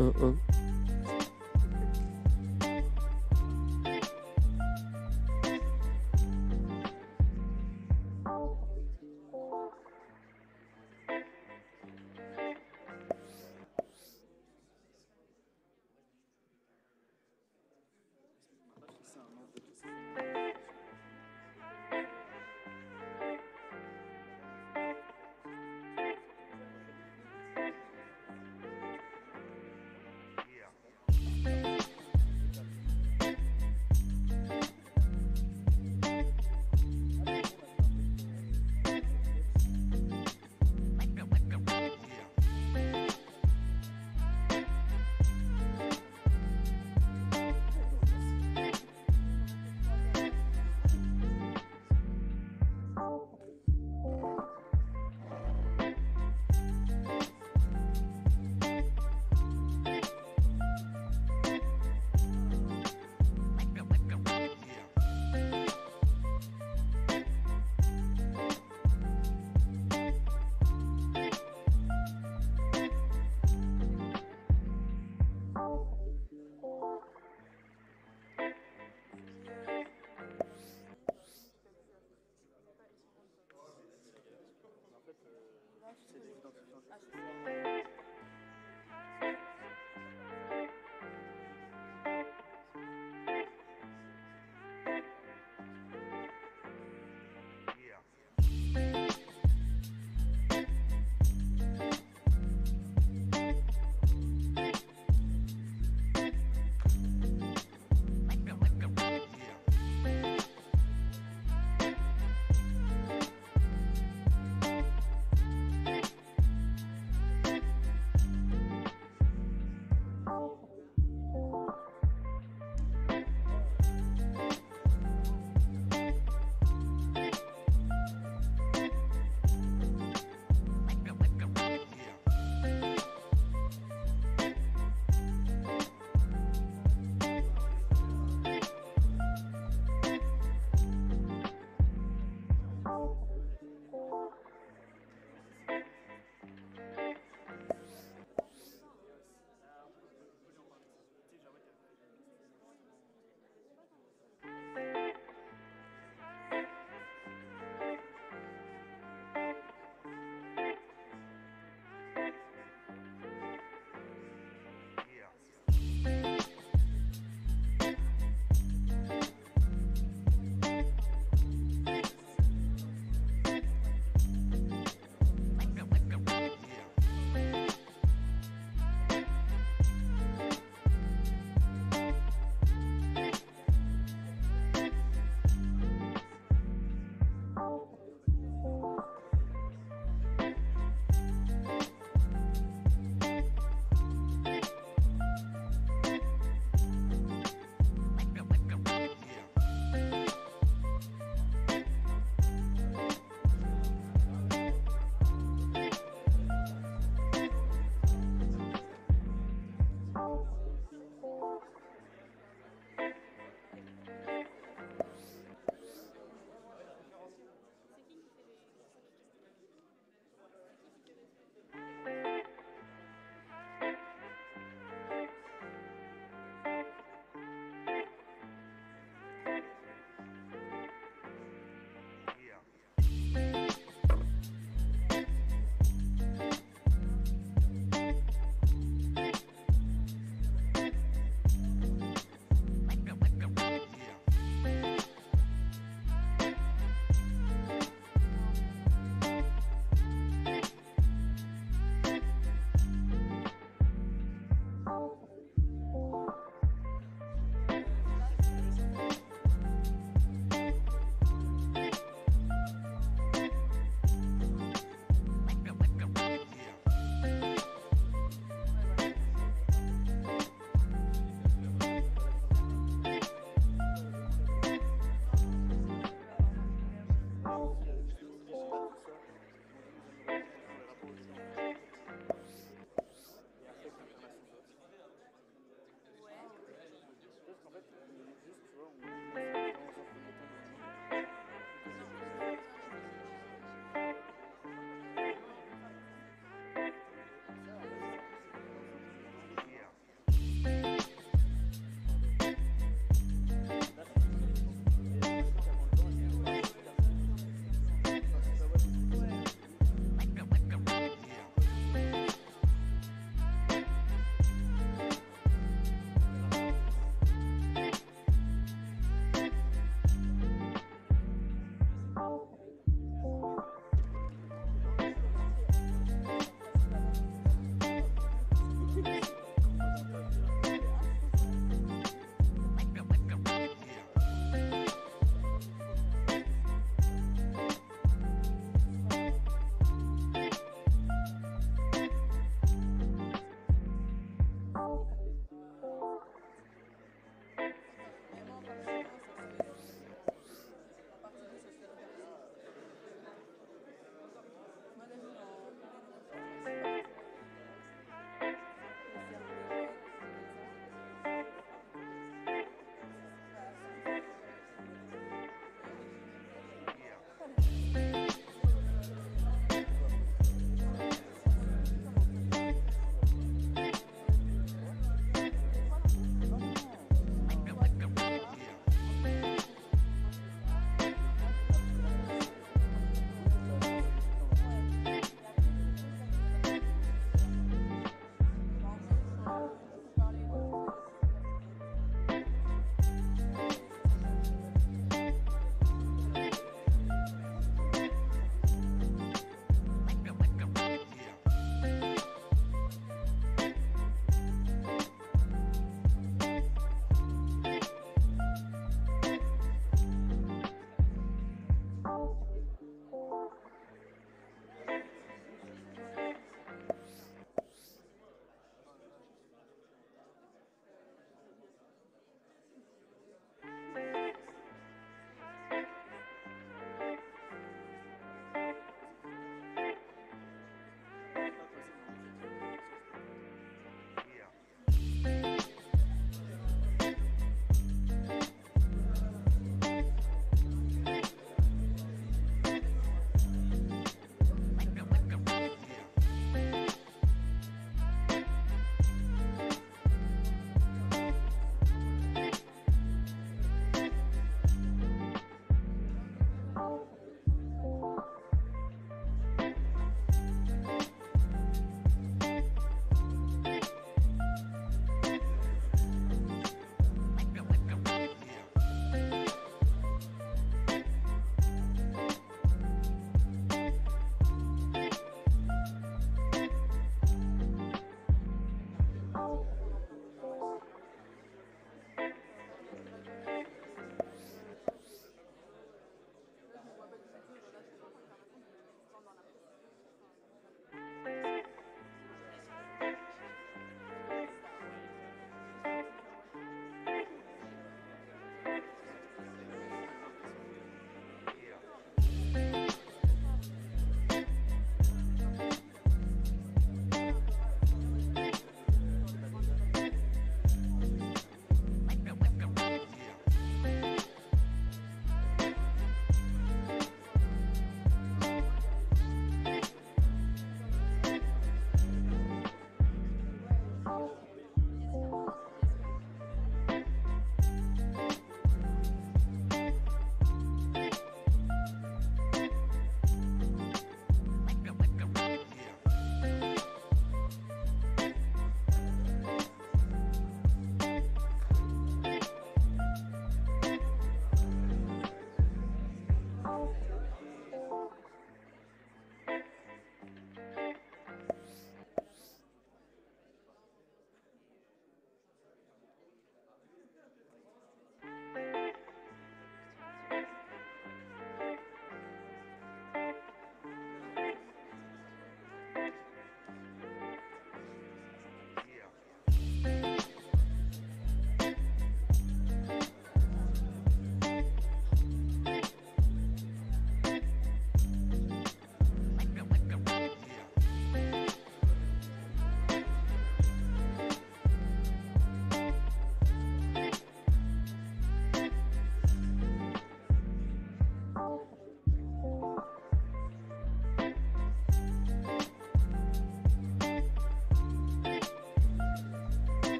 Mm-mm.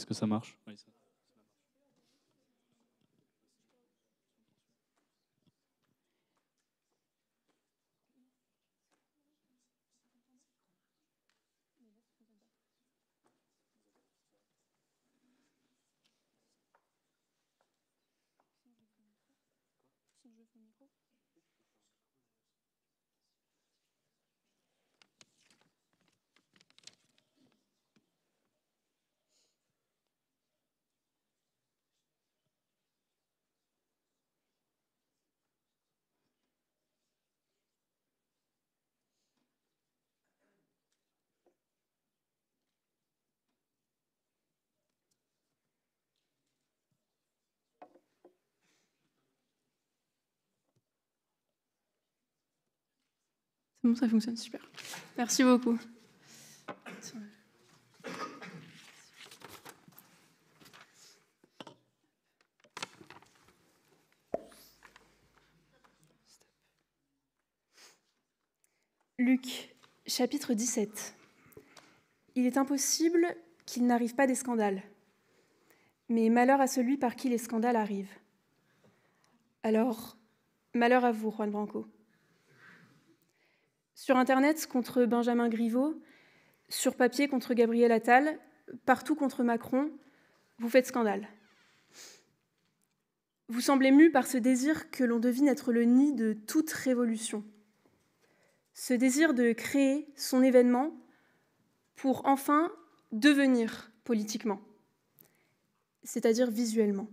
Est-ce que ça marche bon, ça fonctionne super. Merci beaucoup. Luc, chapitre 17. Il est impossible qu'il n'arrive pas des scandales, mais malheur à celui par qui les scandales arrivent. Alors, malheur à vous, Juan Branco. Sur Internet contre Benjamin Griveaux, sur papier contre Gabriel Attal, partout contre Macron, vous faites scandale. Vous semblez mu par ce désir que l'on devine être le nid de toute révolution. Ce désir de créer son événement pour enfin devenir politiquement, c'est-à-dire visuellement.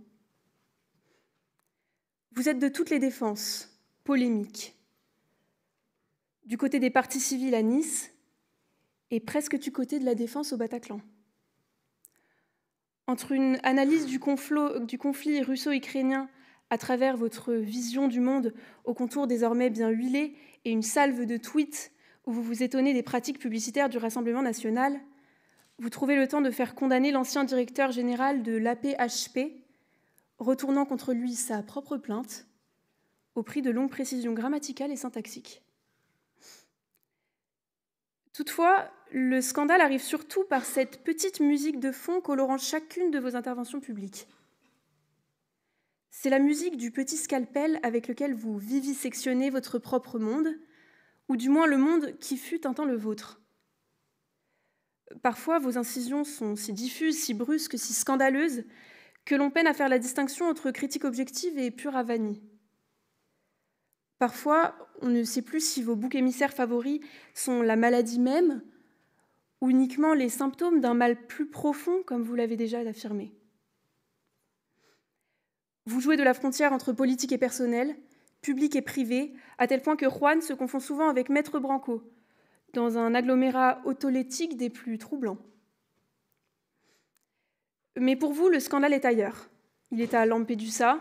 Vous êtes de toutes les défenses, polémiques, du côté des partis civils à Nice et presque du côté de la défense au Bataclan. Entre une analyse du, du conflit russo-ukrainien à travers votre vision du monde au contour désormais bien huilé et une salve de tweets où vous vous étonnez des pratiques publicitaires du Rassemblement national, vous trouvez le temps de faire condamner l'ancien directeur général de l'APHP, retournant contre lui sa propre plainte, au prix de longues précisions grammaticales et syntaxiques. Toutefois, le scandale arrive surtout par cette petite musique de fond colorant chacune de vos interventions publiques. C'est la musique du petit scalpel avec lequel vous vivisectionnez votre propre monde, ou du moins le monde qui fut un temps le vôtre. Parfois, vos incisions sont si diffuses, si brusques, si scandaleuses, que l'on peine à faire la distinction entre critique objective et pure avanie. Parfois, on ne sait plus si vos boucs émissaires favoris sont la maladie même ou uniquement les symptômes d'un mal plus profond, comme vous l'avez déjà affirmé. Vous jouez de la frontière entre politique et personnel, public et privé, à tel point que Juan se confond souvent avec Maître Branco, dans un agglomérat autolétique des plus troublants. Mais pour vous, le scandale est ailleurs. Il est à Lampedusa,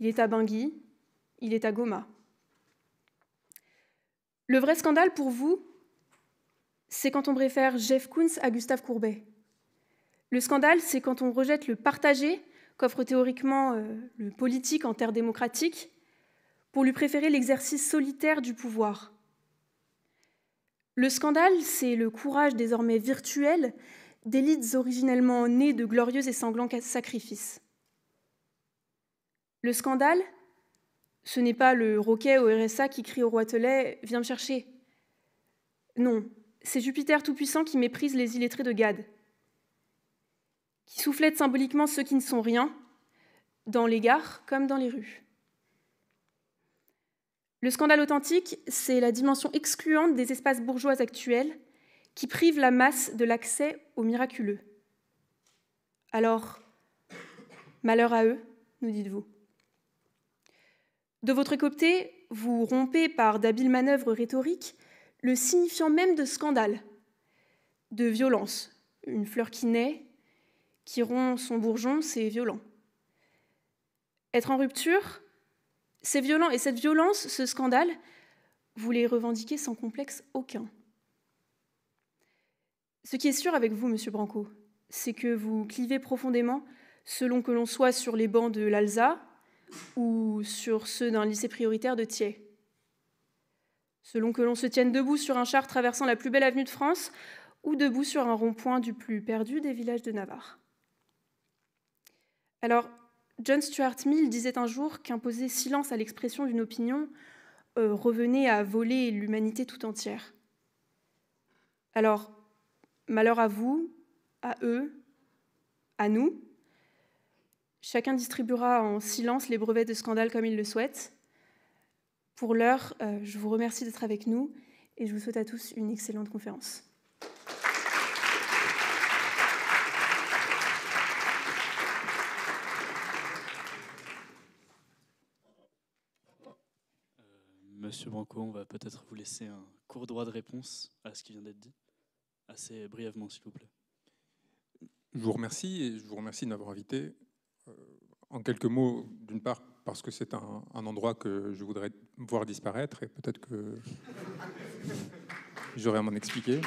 il est à Bangui, il est à Goma. Le vrai scandale pour vous, c'est quand on préfère Jeff Koons à Gustave Courbet. Le scandale, c'est quand on rejette le partagé qu'offre théoriquement euh, le politique en terre démocratique pour lui préférer l'exercice solitaire du pouvoir. Le scandale, c'est le courage désormais virtuel d'élites originellement nées de glorieux et sanglants sacrifices. Le scandale, ce n'est pas le roquet au RSA qui crie au roi Telet Viens me chercher. Non, c'est Jupiter Tout-Puissant qui méprise les illettrés de Gade, qui soufflette symboliquement ceux qui ne sont rien, dans les gares comme dans les rues. Le scandale authentique, c'est la dimension excluante des espaces bourgeois actuels qui privent la masse de l'accès au miraculeux. Alors, malheur à eux, nous dites-vous. De votre côté, vous rompez par d'habiles manœuvres rhétoriques le signifiant même de scandale, de violence. Une fleur qui naît, qui rompt son bourgeon, c'est violent. Être en rupture, c'est violent. Et cette violence, ce scandale, vous les revendiquez sans complexe aucun. Ce qui est sûr avec vous, monsieur Branco, c'est que vous clivez profondément selon que l'on soit sur les bancs de l'Alsa, ou sur ceux d'un lycée prioritaire de Thiers. Selon que l'on se tienne debout sur un char traversant la plus belle avenue de France ou debout sur un rond-point du plus perdu des villages de Navarre. Alors, John Stuart Mill disait un jour qu'imposer silence à l'expression d'une opinion euh, revenait à voler l'humanité tout entière. Alors, malheur à vous, à eux, à nous, Chacun distribuera en silence les brevets de scandale comme il le souhaite. Pour l'heure, euh, je vous remercie d'être avec nous et je vous souhaite à tous une excellente conférence. Euh, Monsieur Branco, on va peut-être vous laisser un court droit de réponse à ce qui vient d'être dit, assez brièvement, s'il vous plaît. Je vous remercie et je vous remercie de m'avoir invité. Euh, en quelques mots, d'une part, parce que c'est un, endroit que je voudrais voir disparaître, et peut-être que j'aurais à m'en expliquer.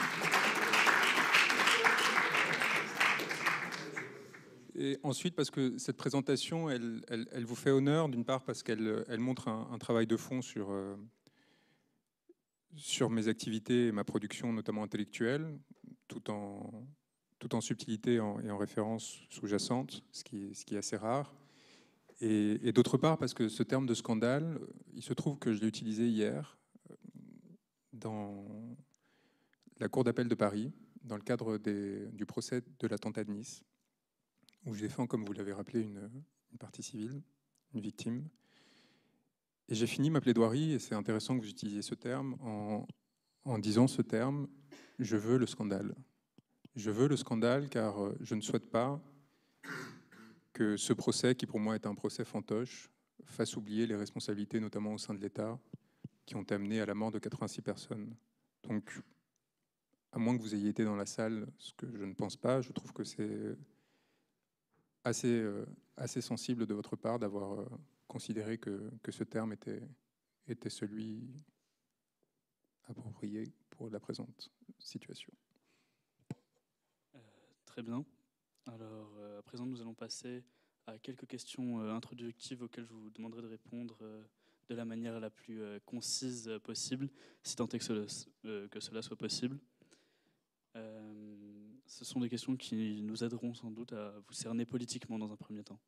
Et ensuite, parce que cette présentation, elle, elle, vous fait honneur, d'une part, parce qu'elle elle montre un, travail de fond sur, euh, sur mes activités et ma production, notamment intellectuelle, tout en, tout en subtilité et en référence sous-jacente, ce, qui, est assez rare. Et, d'autre part, parce que ce terme de scandale, il se trouve que je l'ai utilisé hier euh, dans la Cour d'appel de Paris, dans le cadre du procès de l'attentat de Nice, où je défends, comme vous l'avez rappelé, une, partie civile, une victime. Et j'ai fini ma plaidoirie, et c'est intéressant que vous utilisiez ce terme, en disant ce terme, je veux le scandale. Je veux le scandale car euh, je ne souhaite pas que ce procès, qui pour moi est un procès fantoche, fasse oublier les responsabilités, notamment au sein de l'État, qui ont amené à la mort de 86 personnes. Donc, à moins que vous ayez été dans la salle, ce que je ne pense pas, je trouve que c'est euh, euh, assez, sensible de votre part d'avoir considéré que, ce terme était celui approprié pour la présente situation. Très bien. Alors, euh, à présent, nous allons passer à quelques questions euh, introductives auxquelles je vous demanderai de répondre euh, de la manière la plus concise possible, si tant est que cela, que cela soit possible. ce sont des questions qui nous aideront sans doute à vous cerner politiquement dans un premier temps.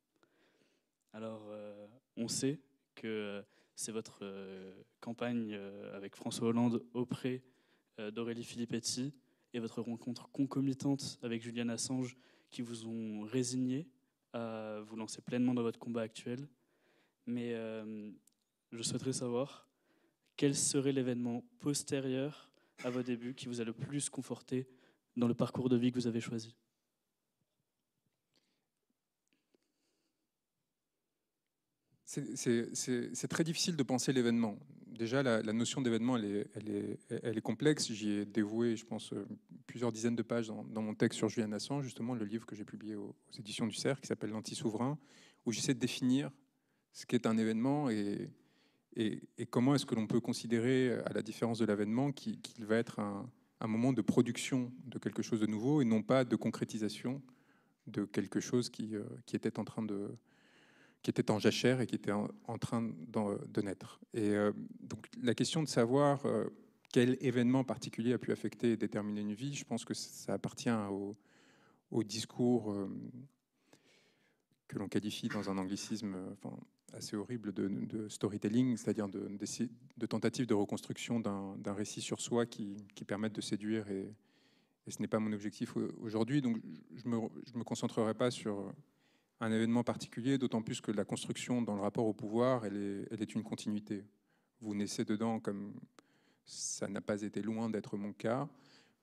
Alors, on sait que c'est votre campagne avec François Hollande auprès d'Aurélie Filippetti et votre rencontre concomitante avec Julian Assange qui vous ont résigné à vous lancer pleinement dans votre combat actuel. Mais euh, je souhaiterais savoir quel serait l'événement postérieur à vos débuts qui vous a le plus conforté dans le parcours de vie que vous avez choisi. C'est très difficile de penser l'événement. Déjà, la, notion d'événement, elle, elle est, complexe. J'y ai dévoué, je pense, euh, plusieurs dizaines de pages dans, mon texte sur Julian Assange, justement, le livre que j'ai publié aux, éditions du CERF, qui s'appelle L'Anti-Souverain, où j'essaie de définir ce qu'est un événement et, et, comment est-ce que l'on peut considérer, à la différence de l'avènement, qu'il va être un, moment de production de quelque chose de nouveau et non pas de concrétisation de quelque chose qui euh, était en train de, qui était en jachère et qui était en, train euh, de naître. Et euh, donc la question de savoir euh, quel événement particulier a pu affecter et déterminer une vie, je pense que ça appartient au, discours que l'on qualifie dans un anglicisme enfin, assez horrible de, storytelling, c'est-à-dire de, de, de tentatives de reconstruction d'un récit sur soi qui, qui permettent de séduire. Et, ce n'est pas mon objectif aujourd'hui, donc je ne me, je me concentrerai pas sur un événement particulier, d'autant plus que la construction dans le rapport au pouvoir, elle est, elle est une continuité. Vous naissez dedans comme ça n'a pas été loin d'être mon cas.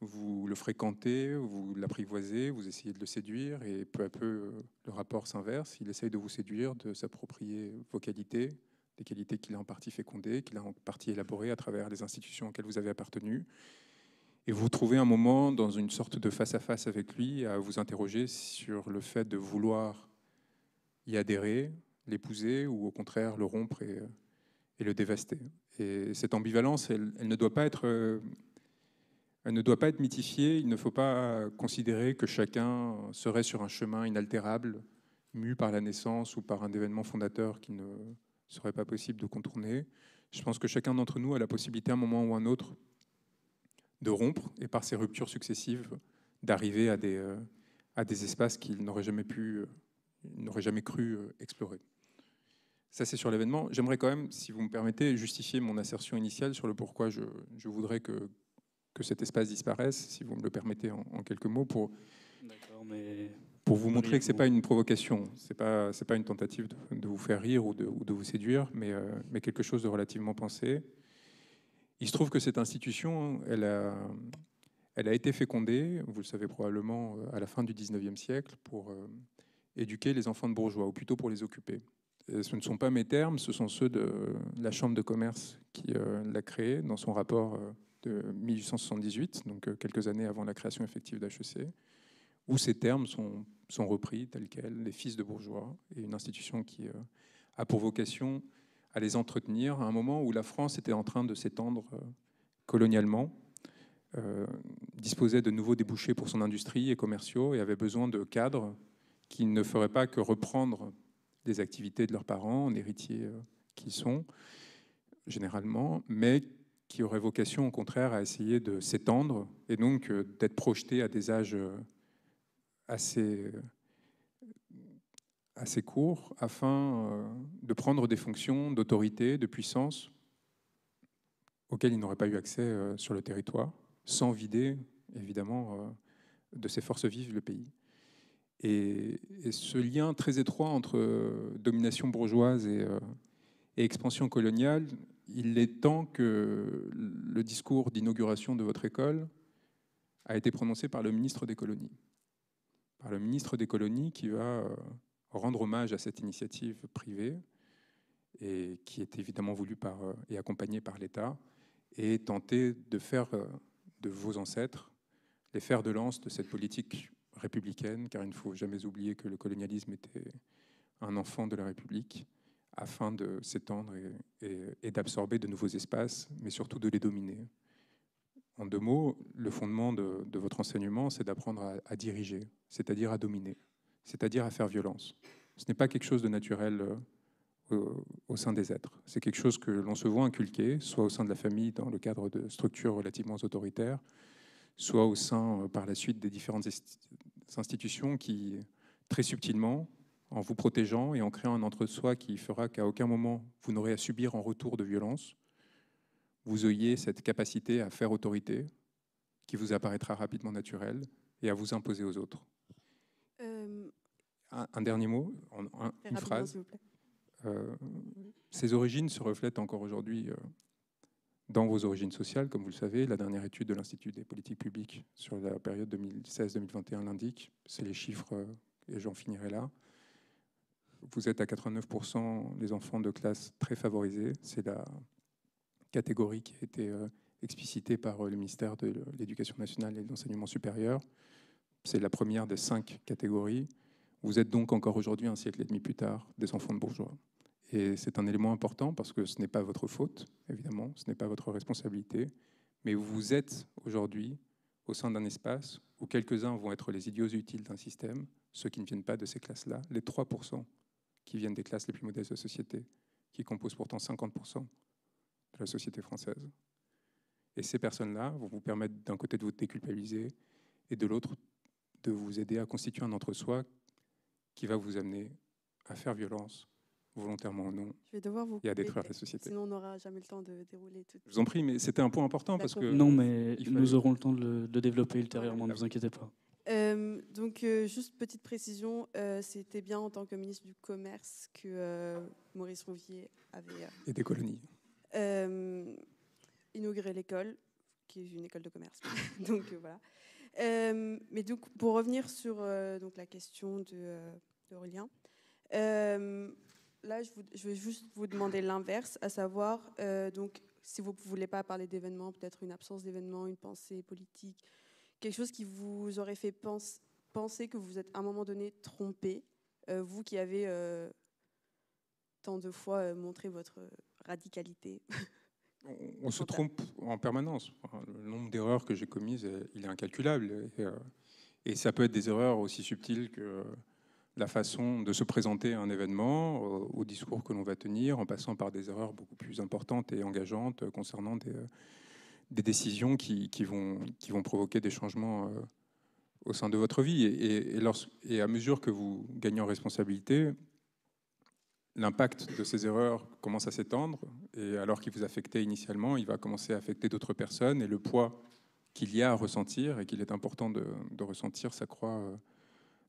Vous le fréquentez, vous l'apprivoisez, vous essayez de le séduire, et peu à peu, euh, le rapport s'inverse. Il essaye de vous séduire, de s'approprier vos qualités, des qualités qu'il a en partie fécondées, qu'il a en partie élaborées à travers les institutions auxquelles vous avez appartenu. Et vous trouvez un moment dans une sorte de face-à-face -face avec lui à vous interroger sur le fait de vouloir y adhérer, l'épouser ou au contraire le rompre et, euh, le dévaster. Et cette ambivalence, elle, ne doit pas être, euh, elle ne doit pas être mythifiée. Il ne faut pas considérer que chacun serait sur un chemin inaltérable, mu par la naissance ou par un événement fondateur qui ne serait pas possible de contourner. Je pense que chacun d'entre nous a la possibilité, à un moment ou à un autre, de rompre et par ces ruptures successives, d'arriver à des, euh, à des espaces qu'il n'aurait jamais pu n'aurait jamais cru euh, explorer. Ça, c'est sur l'événement. J'aimerais quand même, si vous me permettez, justifier mon assertion initiale sur le pourquoi je, voudrais que, que, cet espace disparaisse, si vous me le permettez en, quelques mots, pour, pour vous montrer que ce n'est pas une provocation, ce n'est pas, pas une tentative de, vous faire rire ou de, vous séduire, mais, euh, mais, quelque chose de relativement pensé. Il se trouve que cette institution, elle a, elle a été fécondée, vous le savez probablement, euh, à la fin du 19e siècle, pour éduquer les enfants de bourgeois, ou plutôt pour les occuper. ce ne sont pas mes termes, ce sont ceux de la Chambre de commerce qui euh, l'a créé dans son rapport euh, de 1878, donc euh, quelques années avant la création effective d'HEC, où ces termes sont, sont, repris tels quels, les fils de bourgeois, et une institution qui a pour vocation à les entretenir à un moment où la France était en train de s'étendre colonialement, disposait de nouveaux débouchés pour son industrie et commerciaux, et avait besoin de cadres qui ne feraient pas que reprendre des activités de leurs parents, en héritiers euh, qu'ils sont, généralement, mais qui auraient vocation au contraire à essayer de s'étendre et donc euh, d'être projetés à des âges euh, assez, assez courts afin de prendre des fonctions d'autorité, de puissance auxquelles ils n'auraient pas eu accès sur le territoire, sans vider évidemment de ses forces vives le pays. Et, ce lien très étroit entre euh, domination bourgeoise euh, et, expansion coloniale, il est temps que le discours d'inauguration de votre école a été prononcé par le ministre des Colonies. Par le ministre des Colonies qui va euh, rendre hommage à cette initiative privée et qui est évidemment voulue par, et accompagnée par l'État et tenter de faire de vos ancêtres les fers de lance de cette politique républicaine, car il ne faut jamais oublier que le colonialisme était un enfant de la République, afin de s'étendre et, d'absorber de nouveaux espaces, mais surtout de les dominer. En deux mots, le fondement de, votre enseignement, c'est d'apprendre à, diriger, c'est-à-dire à dominer, c'est-à-dire à faire violence. Ce n'est pas quelque chose de naturel euh, au sein des êtres. C'est quelque chose que l'on se voit inculquer, soit au sein de la famille, dans le cadre de structures relativement autoritaires, soit au sein euh, par la suite des différentes institutions qui, très subtilement, en vous protégeant et en créant un entre-soi qui fera qu'à aucun moment vous n'aurez à subir en retour de violence, vous ayez cette capacité à faire autorité qui vous apparaîtra rapidement naturelle et à vous imposer aux autres. Euh. Un, dernier mot, une phrase. Euh, ces origines se reflètent encore aujourd'hui dans vos origines sociales, comme vous le savez. La dernière étude de l'Institut des politiques publiques sur la période 2016-2021 l'indique. C'est les chiffres, euh, et j'en finirai là. Vous êtes à 89% les enfants de classe très favorisés. C'est la catégorie qui a été euh, explicitée par euh, le ministère de l'Éducation nationale et de l'enseignement supérieur. C'est la première des cinq catégories. Vous êtes donc encore aujourd'hui, un siècle et demi plus tard, des enfants de bourgeois. Et c'est un élément important parce que ce n'est pas votre faute, évidemment, ce n'est pas votre responsabilité, mais vous êtes aujourd'hui au sein d'un espace où quelques-uns vont être les idiots utiles d'un système, ceux qui ne viennent pas de ces classes-là, les 3% qui viennent des classes les plus modestes de la société, qui composent pourtant 50% de la société française. Et ces personnes-là vont vous permettre d'un côté de vous déculpabiliser et de l'autre de vous aider à constituer un entre-soi qui va vous amener à faire violence volontairement ou non, je vais devoir vous et à détruire la société. Sinon, on n'aura jamais le temps de dérouler tout. Je vous en prie, mais c'était un point important parce que. Non, mais nous aurons le temps de, le, développer ultérieurement, ne vous inquiétez pas. Euh, donc, euh, juste petite précision, euh, c'était bien en tant que ministre du Commerce que Maurice Rouvier avait. et des colonies. inauguré l'école, qui est une école de commerce. donc, voilà. mais donc, pour revenir sur donc, la question de, de Aurélien, là, je, vais juste vous demander l'inverse, à savoir, euh, donc, si vous ne voulez pas parler d'événements, peut-être une absence d'événements, une pensée politique, quelque chose qui vous aurait fait penser que vous êtes à un moment donné trompé, euh, vous qui avez euh, tant de fois montré votre radicalité. On, se trompe en permanence. Le nombre d'erreurs que j'ai commises, il est incalculable. et, ça peut être des erreurs aussi subtiles que la façon de se présenter à un événement, euh, au, discours que l'on va tenir, en passant par des erreurs beaucoup plus importantes et engageantes euh, concernant des, euh, décisions qui, vont, provoquer des changements au sein de votre vie. Et, à mesure que vous gagnez en responsabilité, l'impact de ces erreurs commence à s'étendre, et alors qu'il vous affectait initialement, il va commencer à affecter d'autres personnes, et le poids qu'il y a à ressentir et qu'il est important de, de ressentir s'accroît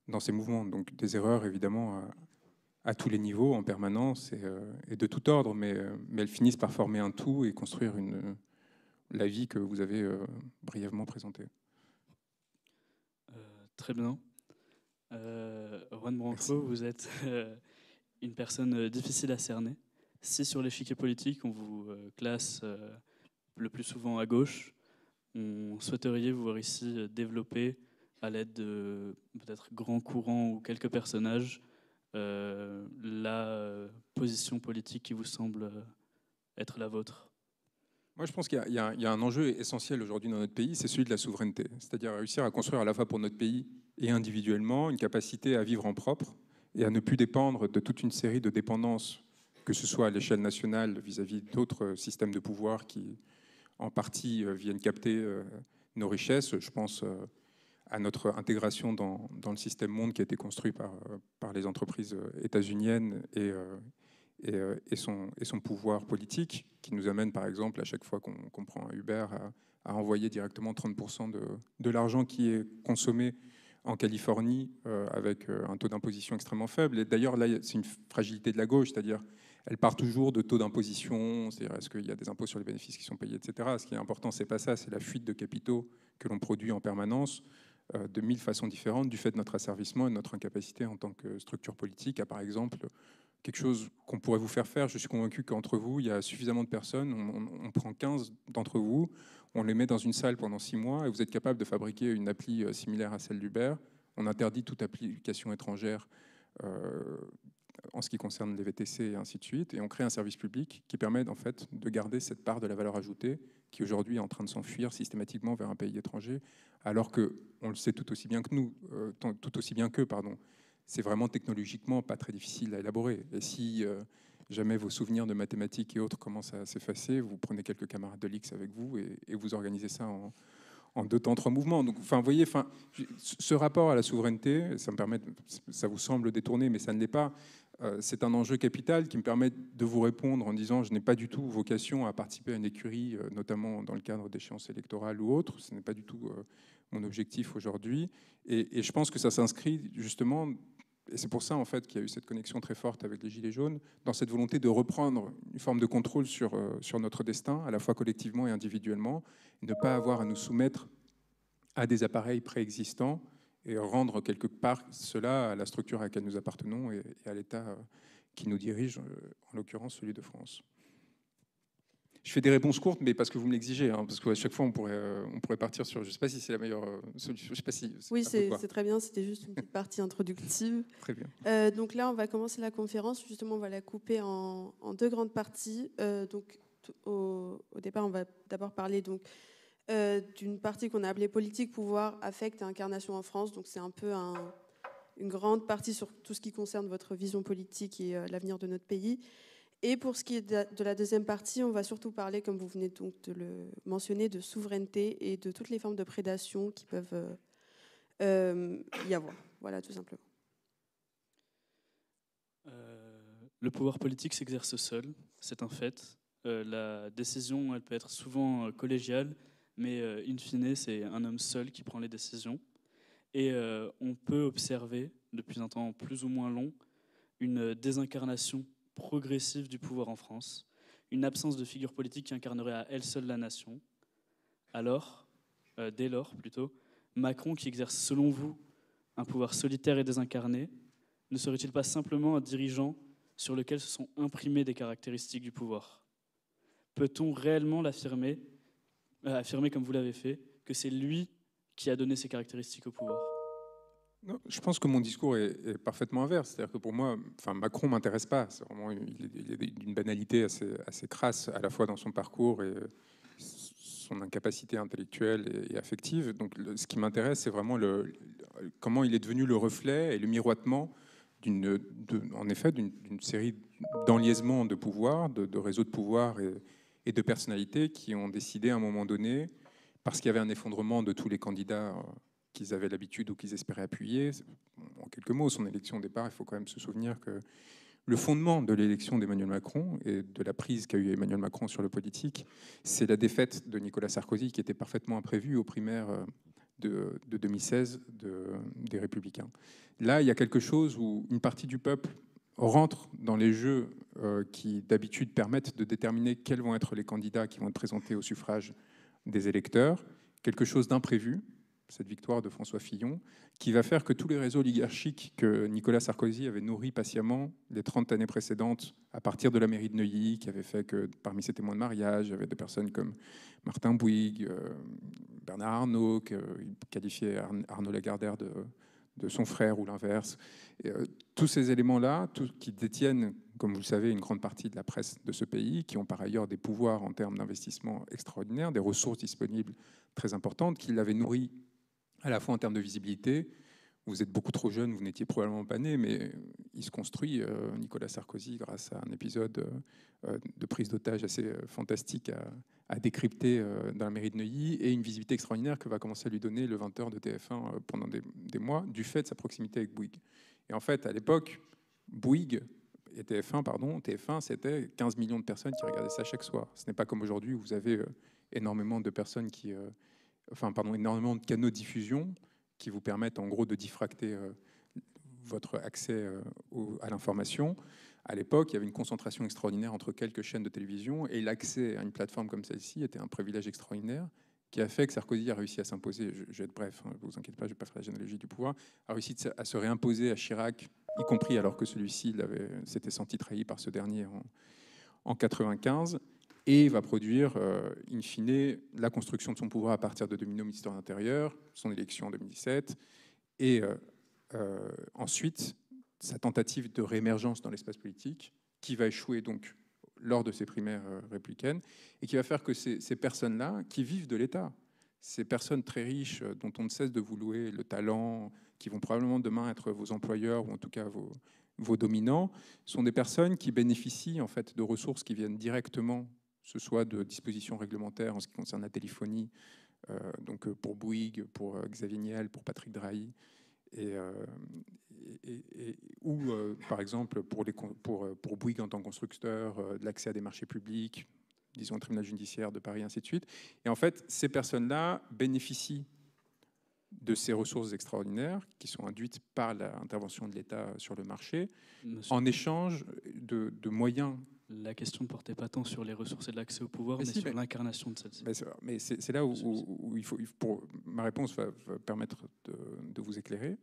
dans ces mouvements. Donc des erreurs, évidemment, euh, à, tous les niveaux, en permanence et, euh, de tout ordre, euh, mais, elles finissent par former un tout et construire une, la vie que vous avez brièvement présentée. très bien. Juan Branco, vous êtes une personne difficile à cerner. Si sur l'échiquier politique, on vous classe le plus souvent à gauche, on souhaiterait vous voir ici développer à l'aide de peut-être grands courants ou quelques personnages, euh, la euh, position politique qui vous semble euh, être la vôtre moi, je pense qu'il y, a un enjeu essentiel aujourd'hui dans notre pays, c'est celui de la souveraineté. C'est-à-dire réussir à construire à la fois pour notre pays et individuellement une capacité à vivre en propre et à ne plus dépendre de toute une série de dépendances, que ce soit à l'échelle nationale vis-à-vis d'autres systèmes de pouvoir qui, en partie, viennent capter nos richesses. Je pense à notre intégration dans, le système monde qui a été construit par, euh, par les entreprises euh, états-uniennes et, euh, et, son, et, son, pouvoir politique, qui nous amène par exemple à chaque fois qu'on prend Uber à, envoyer directement 30% de, l'argent qui est consommé en Californie avec un taux d'imposition extrêmement faible. Et d'ailleurs, là, c'est une fragilité de la gauche, c'est-à-dire elle part toujours de taux d'imposition, c'est-à-dire est-ce qu'il y a des impôts sur les bénéfices qui sont payés, etc. Ce qui est important, c'est pas ça, c'est la fuite de capitaux que l'on produit en permanence. Euh, de mille façons différentes du fait de notre asservissement et de notre incapacité en tant que structure politique à, par exemple, quelque chose qu'on pourrait vous faire faire. Je suis convaincu qu'entre vous, il y a suffisamment de personnes. On, prend 15 d'entre vous, on les met dans une salle pendant 6 mois et vous êtes capable de fabriquer une appli euh, similaire à celle d'Uber. On interdit toute application étrangère euh, en ce qui concerne les VTC et ainsi de suite. Et on crée un service public qui permet en fait de garder cette part de la valeur ajoutée qui aujourd'hui est en train de s'enfuir systématiquement vers un pays étranger, alors que on le sait tout aussi bien que nous, euh, tout aussi bien qu'eux, pardon. C'est vraiment technologiquement pas très difficile à élaborer. Et si euh, jamais vos souvenirs de mathématiques et autres commencent à s'effacer, vous prenez quelques camarades de l'IX avec vous et, et vous organisez ça en, en deux temps, trois mouvements. Donc, enfin, vous voyez, enfin, ce rapport à la souveraineté, ça me permet, ça vous semble détourné, mais ça ne l'est pas. Euh, c'est un enjeu capital qui me permet de vous répondre en disant je n'ai pas du tout vocation à participer à une écurie, euh, notamment dans le cadre d'échéances électorales ou autres. Ce n'est pas du tout euh, mon objectif aujourd'hui. Et, et, je pense que ça s'inscrit justement et c'est pour ça en fait qu'il y a eu cette connexion très forte avec les Gilets jaunes, dans cette volonté de reprendre une forme de contrôle euh, sur, notre destin, à la fois collectivement et individuellement, et ne pas avoir à nous soumettre à des appareils préexistants et rendre quelque part cela à la structure à laquelle nous appartenons et à l'État euh, qui nous dirige, euh, en l'occurrence celui de France. Je fais des réponses courtes, mais parce que vous me l'exigez, hein, parce qu'à chaque fois, on pourrait, euh, on pourrait partir sur. Je ne sais pas si c'est la meilleure euh, solution. Je sais pas si. Oui, c'est très bien. C'était juste une petite partie introductive. très bien. Euh, donc là, on va commencer la conférence. Justement, on va la couper en, deux grandes parties. donc, au, départ, on va d'abord parler donc d'une partie qu'on a appelée politique, pouvoir, affect et incarnation en France. Donc, c'est un peu une grande partie sur tout ce qui concerne votre vision politique et l'avenir de notre pays. Et pour ce qui est de la deuxième partie, on va surtout parler, comme vous venez donc de le mentionner, de souveraineté et de toutes les formes de prédation qui peuvent euh, euh, y avoir. Voilà, tout simplement. Euh, le pouvoir politique s'exerce seul, c'est un fait. la décision, elle peut être souvent collégiale, mais in fine, c'est un homme seul qui prend les décisions. Et on peut observer, depuis un temps plus ou moins long, une désincarnation progressive du pouvoir en France, une absence de figure politique qui incarnerait à elle seule la nation. Alors, euh, dès lors plutôt, Macron, qui exerce selon vous un pouvoir solitaire et désincarné, ne serait-il pas simplement un dirigeant sur lequel se sont imprimées des caractéristiques du pouvoir Peut-on réellement l'affirmer, euh, affirmer comme vous l'avez fait, que c'est lui qui a donné ces caractéristiques au pouvoir je pense que mon discours est, parfaitement inverse. C'est-à-dire que pour moi, enfin, Macron ne m'intéresse pas. C'est vraiment, il, est d'une banalité assez, assez, crasse, à la fois dans son parcours et son incapacité intellectuelle et, affective. Donc ce qui m'intéresse, c'est vraiment le, comment il est devenu le reflet et le miroitement, d'une, en effet, d'une, série d'enliaisements de pouvoir, de, réseaux de pouvoir et, et, de personnalités qui ont décidé à un moment donné, parce qu'il y avait un effondrement de tous les candidats euh, qu'ils avaient l'habitude ou qu'ils espéraient appuyer. En quelques mots, son élection au départ, il faut quand même se souvenir que le fondement de l'élection d'Emmanuel Macron et de la prise qu'a eu Emmanuel Macron sur le politique, c'est la défaite de Nicolas Sarkozy qui était parfaitement imprévue aux primaires euh, de, 2016 des Républicains. Là, il y a quelque chose où une partie du peuple rentre dans les jeux euh, qui d'habitude permettent de déterminer quels vont être les candidats qui vont être présentés au suffrage des électeurs, quelque chose d'imprévu, cette victoire de François Fillon, qui va faire que tous les réseaux oligarchiques que Nicolas Sarkozy avait nourris patiemment les 30 années précédentes, à partir de la mairie de Neuilly, qui avait fait que parmi ses témoins de mariage, il y avait des personnes comme Martin Bouygues, euh, Bernard Arnault, qu'il qualifiait Arnaud Lagardère de, de son frère ou l'inverse. Euh, tous ces éléments-là, qui détiennent, comme vous le savez, une grande partie de la presse de ce pays, qui ont par ailleurs des pouvoirs en termes d'investissement extraordinaires, des ressources disponibles très importantes, qu'il avait nourri à la fois en termes de visibilité. Vous êtes beaucoup trop jeune, vous n'étiez probablement pas né, mais il se construit, euh, Nicolas Sarkozy, grâce à un épisode euh, euh, de prise d'otage assez fantastique à, décrypter dans la mairie de Neuilly, et une visibilité extraordinaire que va commencer à lui donner le 20h de TF1 pendant des, des, mois, du fait de sa proximité avec Bouygues. Et en fait, à l'époque, Bouygues et TF1, pardon, TF1, c'était 15 millions de personnes qui regardaient ça chaque soir. Ce n'est pas comme aujourd'hui où vous avez énormément de personnes qui enfin pardon, énormément de canaux de diffusion qui vous permettent en gros de diffracter euh, votre accès euh, à l'information. À l'époque, il y avait une concentration extraordinaire entre quelques chaînes de télévision et l'accès à une plateforme comme celle-ci était un privilège extraordinaire qui a fait que Sarkozy a réussi à s'imposer, je, vais être bref, ne hein, vous inquiétez pas, je vais pas faire la généalogie du pouvoir, a réussi à se réimposer à Chirac, y compris alors que celui-ci s'était senti trahi par ce dernier en, 1995 et va produire, euh, in fine, la construction de son pouvoir à partir de domino ministère de l'Intérieur, son élection en 2017, et euh, euh, ensuite sa tentative de réémergence dans l'espace politique, qui va échouer donc lors de ces primaires républicaines, et qui va faire que ces, personnes-là, qui vivent de l'État, ces personnes très riches dont on ne cesse de vous louer le talent, qui vont probablement demain être vos employeurs ou en tout cas vos, vos dominants, sont des personnes qui bénéficient en fait de ressources qui viennent directement ce soit de dispositions réglementaires en ce qui concerne la téléphonie, euh, donc euh, pour Bouygues, pour euh, Xavier Niel, pour Patrick Drahi, et, ou par exemple pour, Bouygues en tant que constructeur, l'accès à des marchés publics, disons au tribunal judiciaire de Paris, ainsi de suite. Et en fait, ces personnes-là bénéficient de ces ressources extraordinaires qui sont induites par l'intervention de l'État sur le marché, en échange de, de moyens la question ne portait pas tant sur les ressources et l'accès au pouvoir, mais, sur l'incarnation de celle-ci. c'est là où, il pour, ma réponse va, permettre de, vous éclairer.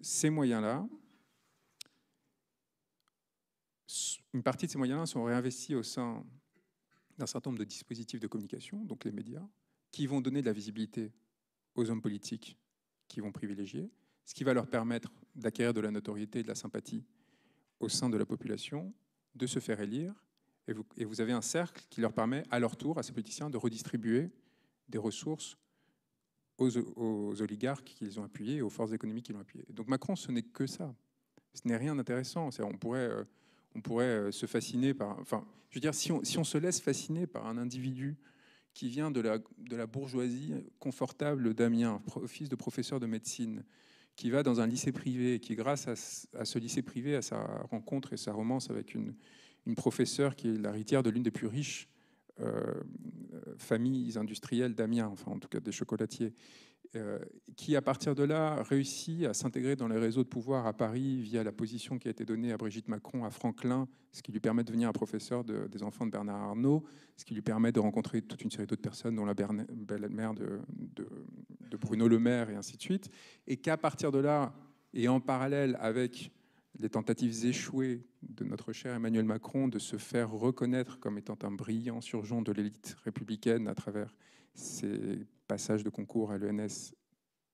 Ces moyens-là, une partie de ces moyens-là sont réinvestis au sein d'un certain nombre de dispositifs de communication, donc les médias, qui vont donner de la visibilité aux hommes politiques qui vont privilégier, ce qui va leur permettre d'acquérir de la notoriété et de la sympathie au sein de la population de se faire élire, et vous, avez un cercle qui leur permet à leur tour, à ces politiciens, de redistribuer des ressources aux, oligarques qu'ils ont appuyés aux forces économiques qu'ils ont appuyées. Donc Macron, ce n'est que ça. Ce n'est rien d'intéressant. On pourrait, euh, on pourrait euh, se fasciner par... Enfin, je veux dire, si on, se laisse fasciner par un individu qui vient de de la bourgeoisie confortable d'Amiens, fils de professeur de médecine, qui va dans un lycée privé et qui, grâce à, ce lycée privé, à sa rencontre et sa romance avec une, professeure qui est l'héritière de l'une des plus riches euh, familles industrielles d'Amiens, enfin en tout cas des chocolatiers, euh, qui, à partir de là, réussit à s'intégrer dans les réseaux de pouvoir à Paris via la position qui a été donnée à Brigitte Macron à Franklin, ce qui lui permet de devenir un professeur des enfants de Bernard Arnault, ce qui lui permet de rencontrer toute une série d'autres personnes, dont la belle-mère de, de, de, Bruno Le Maire et ainsi de suite, et qu'à partir de là, et en parallèle avec les tentatives échouées de notre cher Emmanuel Macron de se faire reconnaître comme étant un brillant surgeon de l'élite républicaine à travers ses passage de concours à l'ENS,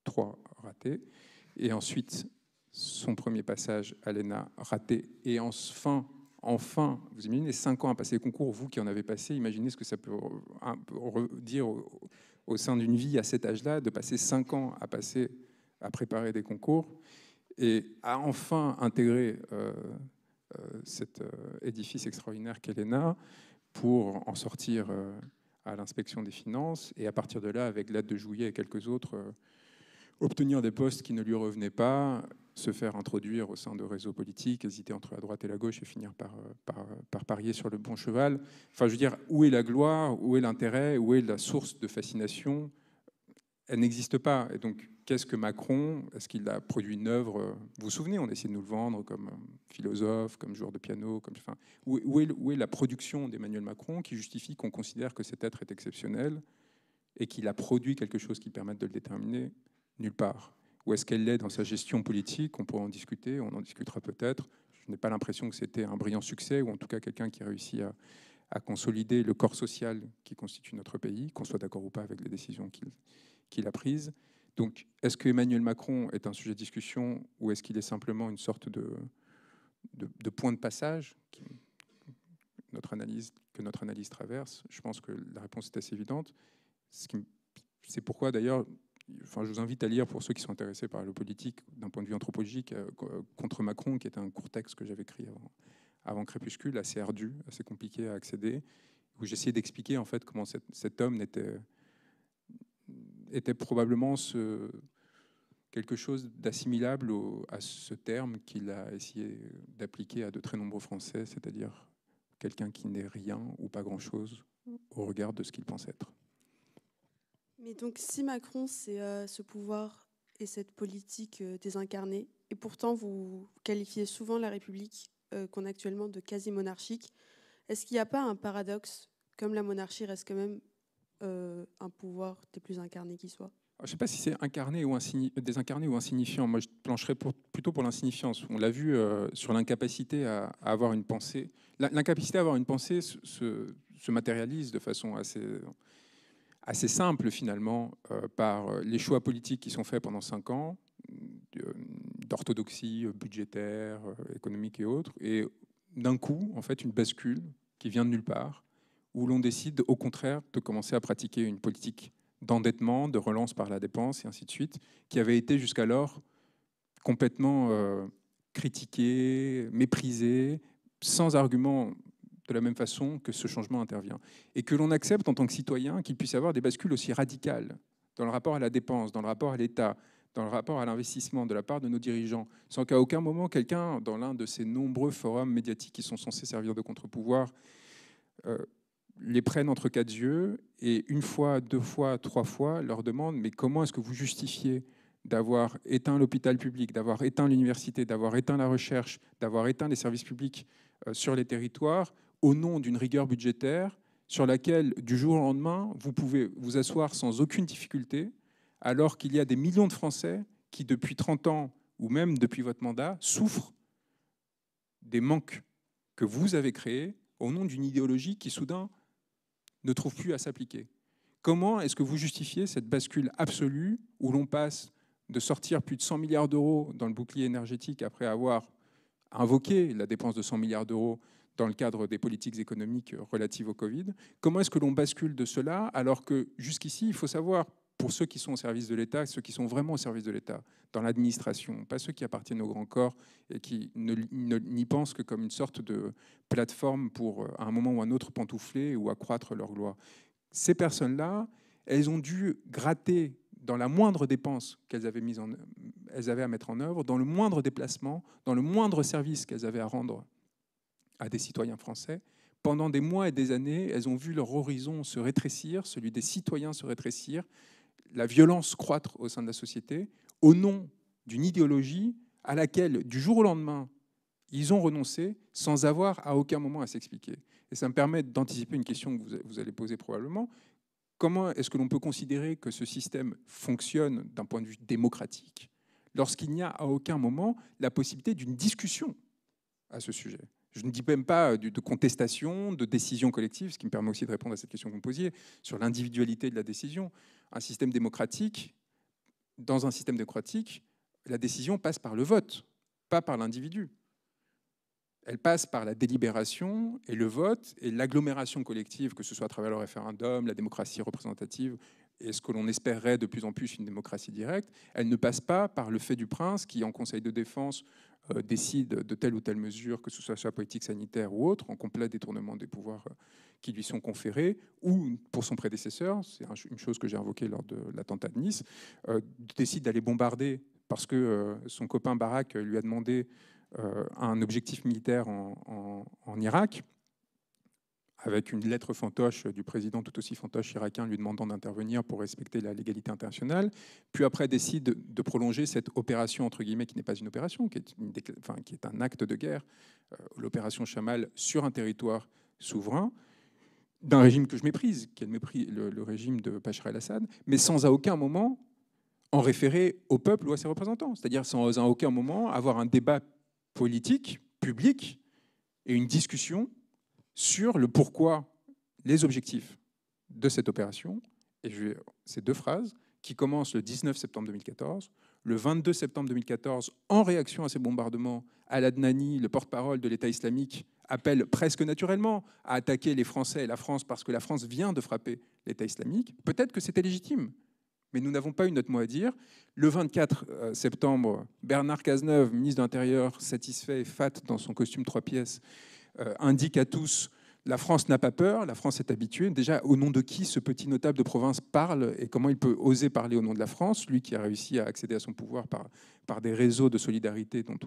3 raté, Et ensuite, son premier passage à l'ENA raté. Et enfin, enfin, vous imaginez, 5 ans à passer les concours, vous qui en avez passé, imaginez ce que ça peut dire au sein d'une vie à cet âge-là, de passer 5 ans à passer à préparer des concours et à enfin intégrer euh, euh, cet euh, édifice extraordinaire qu'est l'ENA pour en sortir à l'inspection des finances, et à partir de là, avec l'aide de Jouillet et quelques autres, euh, obtenir des postes qui ne lui revenaient pas, se faire introduire au sein de réseaux politiques, hésiter entre la droite et la gauche et finir par, euh, euh, par parier sur le bon cheval. Enfin, je veux dire, où est la gloire, où est l'intérêt, où est la source de fascination elle n'existe pas. Et donc, qu'est-ce que Macron Est-ce qu'il a produit une œuvre euh, Vous vous souvenez, on essaie de nous le vendre comme euh, philosophe, comme joueur de piano. Comme, enfin, où, est, la production d'Emmanuel Macron qui justifie qu'on considère que cet être est exceptionnel et qu'il a produit quelque chose qui permette de le déterminer Nulle part. Où est-ce qu'elle l'est dans sa gestion politique On pourra en discuter, on en discutera peut-être. Je n'ai pas l'impression que c'était un brillant succès, ou en tout cas quelqu'un qui a réussi à, à consolider le corps social qui constitue notre pays, qu'on soit d'accord ou pas avec les décisions qu'il qu'il a prise. Donc, est-ce que Emmanuel Macron est un sujet de discussion ou est-ce qu'il est simplement une sorte de, point de passage que notre analyse traverse Je pense que la réponse est assez évidente. C'est pourquoi, d'ailleurs, je vous invite à lire, pour ceux qui sont intéressés par le politique d'un point de vue anthropologique, euh, Contre Macron, qui est un court texte que j'avais écrit avant, Crépuscule, assez ardu, assez compliqué à accéder, où j'essayais d'expliquer en fait comment cet homme n'était était probablement ce, quelque chose d'assimilable à ce terme qu'il a essayé d'appliquer à de très nombreux Français, c'est-à-dire quelqu'un qui n'est rien ou pas grand-chose au regard de ce qu'il pense être. Mais donc si Macron, c'est euh, ce pouvoir et cette politique euh, désincarnée, et pourtant vous qualifiez souvent la République euh, qu'on a actuellement de quasi-monarchique, est-ce qu'il n'y a pas un paradoxe Comme la monarchie reste quand même euh, un pouvoir des plus incarnés qui soit je ne sais pas si c'est incarné ou désincarné ou insignifiant. Moi, je plancherais plutôt pour l'insignifiance. On l'a vu euh, sur l'incapacité à, avoir une pensée. L'incapacité à avoir une pensée se, matérialise de façon assez, simple, finalement, euh, par les choix politiques qui sont faits pendant cinq ans, d'orthodoxie budgétaire, économique et autres, et d'un coup, en fait, une bascule qui vient de nulle part où l'on décide au contraire de commencer à pratiquer une politique d'endettement, de relance par la dépense et ainsi de suite, qui avait été jusqu'alors complètement euh, critiquée, méprisée, sans argument de la même façon que ce changement intervient. Et que l'on accepte en tant que citoyen qu'il puisse y avoir des bascules aussi radicales dans le rapport à la dépense, dans le rapport à l'État, dans le rapport à l'investissement de la part de nos dirigeants, sans qu'à aucun moment quelqu'un, dans l'un de ces nombreux forums médiatiques qui sont censés servir de contre-pouvoir, euh, les prennent entre quatre yeux et une fois, deux fois, trois fois leur demandent mais comment est-ce que vous justifiez d'avoir éteint l'hôpital public, d'avoir éteint l'université, d'avoir éteint la recherche, d'avoir éteint les services publics euh, sur les territoires au nom d'une rigueur budgétaire sur laquelle du jour au lendemain vous pouvez vous asseoir sans aucune difficulté alors qu'il y a des millions de Français qui depuis 30 ans ou même depuis votre mandat souffrent des manques que vous avez créés au nom d'une idéologie qui soudain ne trouve plus à s'appliquer. Comment est-ce que vous justifiez cette bascule absolue où l'on passe de sortir plus de 100 milliards d'euros dans le bouclier énergétique après avoir invoqué la dépense de 100 milliards d'euros dans le cadre des politiques économiques relatives au Covid Comment est-ce que l'on bascule de cela alors que jusqu'ici, il faut savoir, pour ceux qui sont au service de l'État, ceux qui sont vraiment au service de l'État, dans l'administration, pas ceux qui appartiennent au grand corps et qui n'y pensent que comme une sorte de plateforme pour, euh, à un moment ou un autre, pantoufler ou accroître leur gloire. Ces personnes-là, elles ont dû gratter dans la moindre dépense qu'elles avaient, avaient à mettre en œuvre, dans le moindre déplacement, dans le moindre service qu'elles avaient à rendre à des citoyens français, pendant des mois et des années, elles ont vu leur horizon se rétrécir, celui des citoyens se rétrécir, la violence croître au sein de la société au nom d'une idéologie à laquelle, du jour au lendemain, ils ont renoncé sans avoir à aucun moment à s'expliquer. Et ça me permet d'anticiper une question que vous allez poser probablement. Comment est-ce que l'on peut considérer que ce système fonctionne d'un point de vue démocratique lorsqu'il n'y a à aucun moment la possibilité d'une discussion à ce sujet je ne dis même pas euh, de contestation, de décision collective, ce qui me permet aussi de répondre à cette question que vous posiez, sur l'individualité de la décision. Un système démocratique, dans un système démocratique, la décision passe par le vote, pas par l'individu. Elle passe par la délibération et le vote et l'agglomération collective, que ce soit à travers le référendum, la démocratie représentative, et ce que l'on espérerait de plus en plus une démocratie directe, elle ne passe pas par le fait du prince qui, en conseil de défense, euh, décide de telle ou telle mesure, que ce soit soit politique sanitaire ou autre, en complet détournement des pouvoirs euh, qui lui sont conférés, ou pour son prédécesseur, c'est une chose que j'ai invoquée lors de l'attentat de Nice, euh, décide d'aller bombarder parce que son copain Barak lui a demandé un objectif militaire en Irak avec une lettre fantoche du président tout aussi fantoche irakien lui demandant d'intervenir pour respecter la légalité internationale, puis après décide de prolonger cette opération, entre guillemets, qui n'est pas une opération, qui est, un acte de guerre, euh, l'opération Chamal sur un territoire souverain, d'un régime que je méprise, qui est le, mépris, le, régime de Bachar el-Assad, mais sans à aucun moment en référer au peuple ou à ses représentants, c'est-à-dire sans à aucun moment avoir un débat politique, public, et une discussion sur le pourquoi, les objectifs de cette opération. Et je vais, ces deux phrases qui commencent le 19 septembre 2014. Le 22 septembre 2014, en réaction à ces bombardements, Al-Adnani, le porte-parole de l'État islamique, appelle presque naturellement à attaquer les Français et la France parce que la France vient de frapper l'État islamique. Peut-être que c'était légitime, mais nous n'avons pas eu notre mot à dire. Le 24 euh, septembre, Bernard Cazeneuve, ministre de l'Intérieur, satisfait et fat dans son costume trois pièces, euh, indique à tous la France n'a pas peur, la France est habituée. Déjà, au nom de qui ce petit notable de province parle et comment il peut oser parler au nom de la France, lui qui a réussi à accéder à son pouvoir par, des réseaux de solidarité dont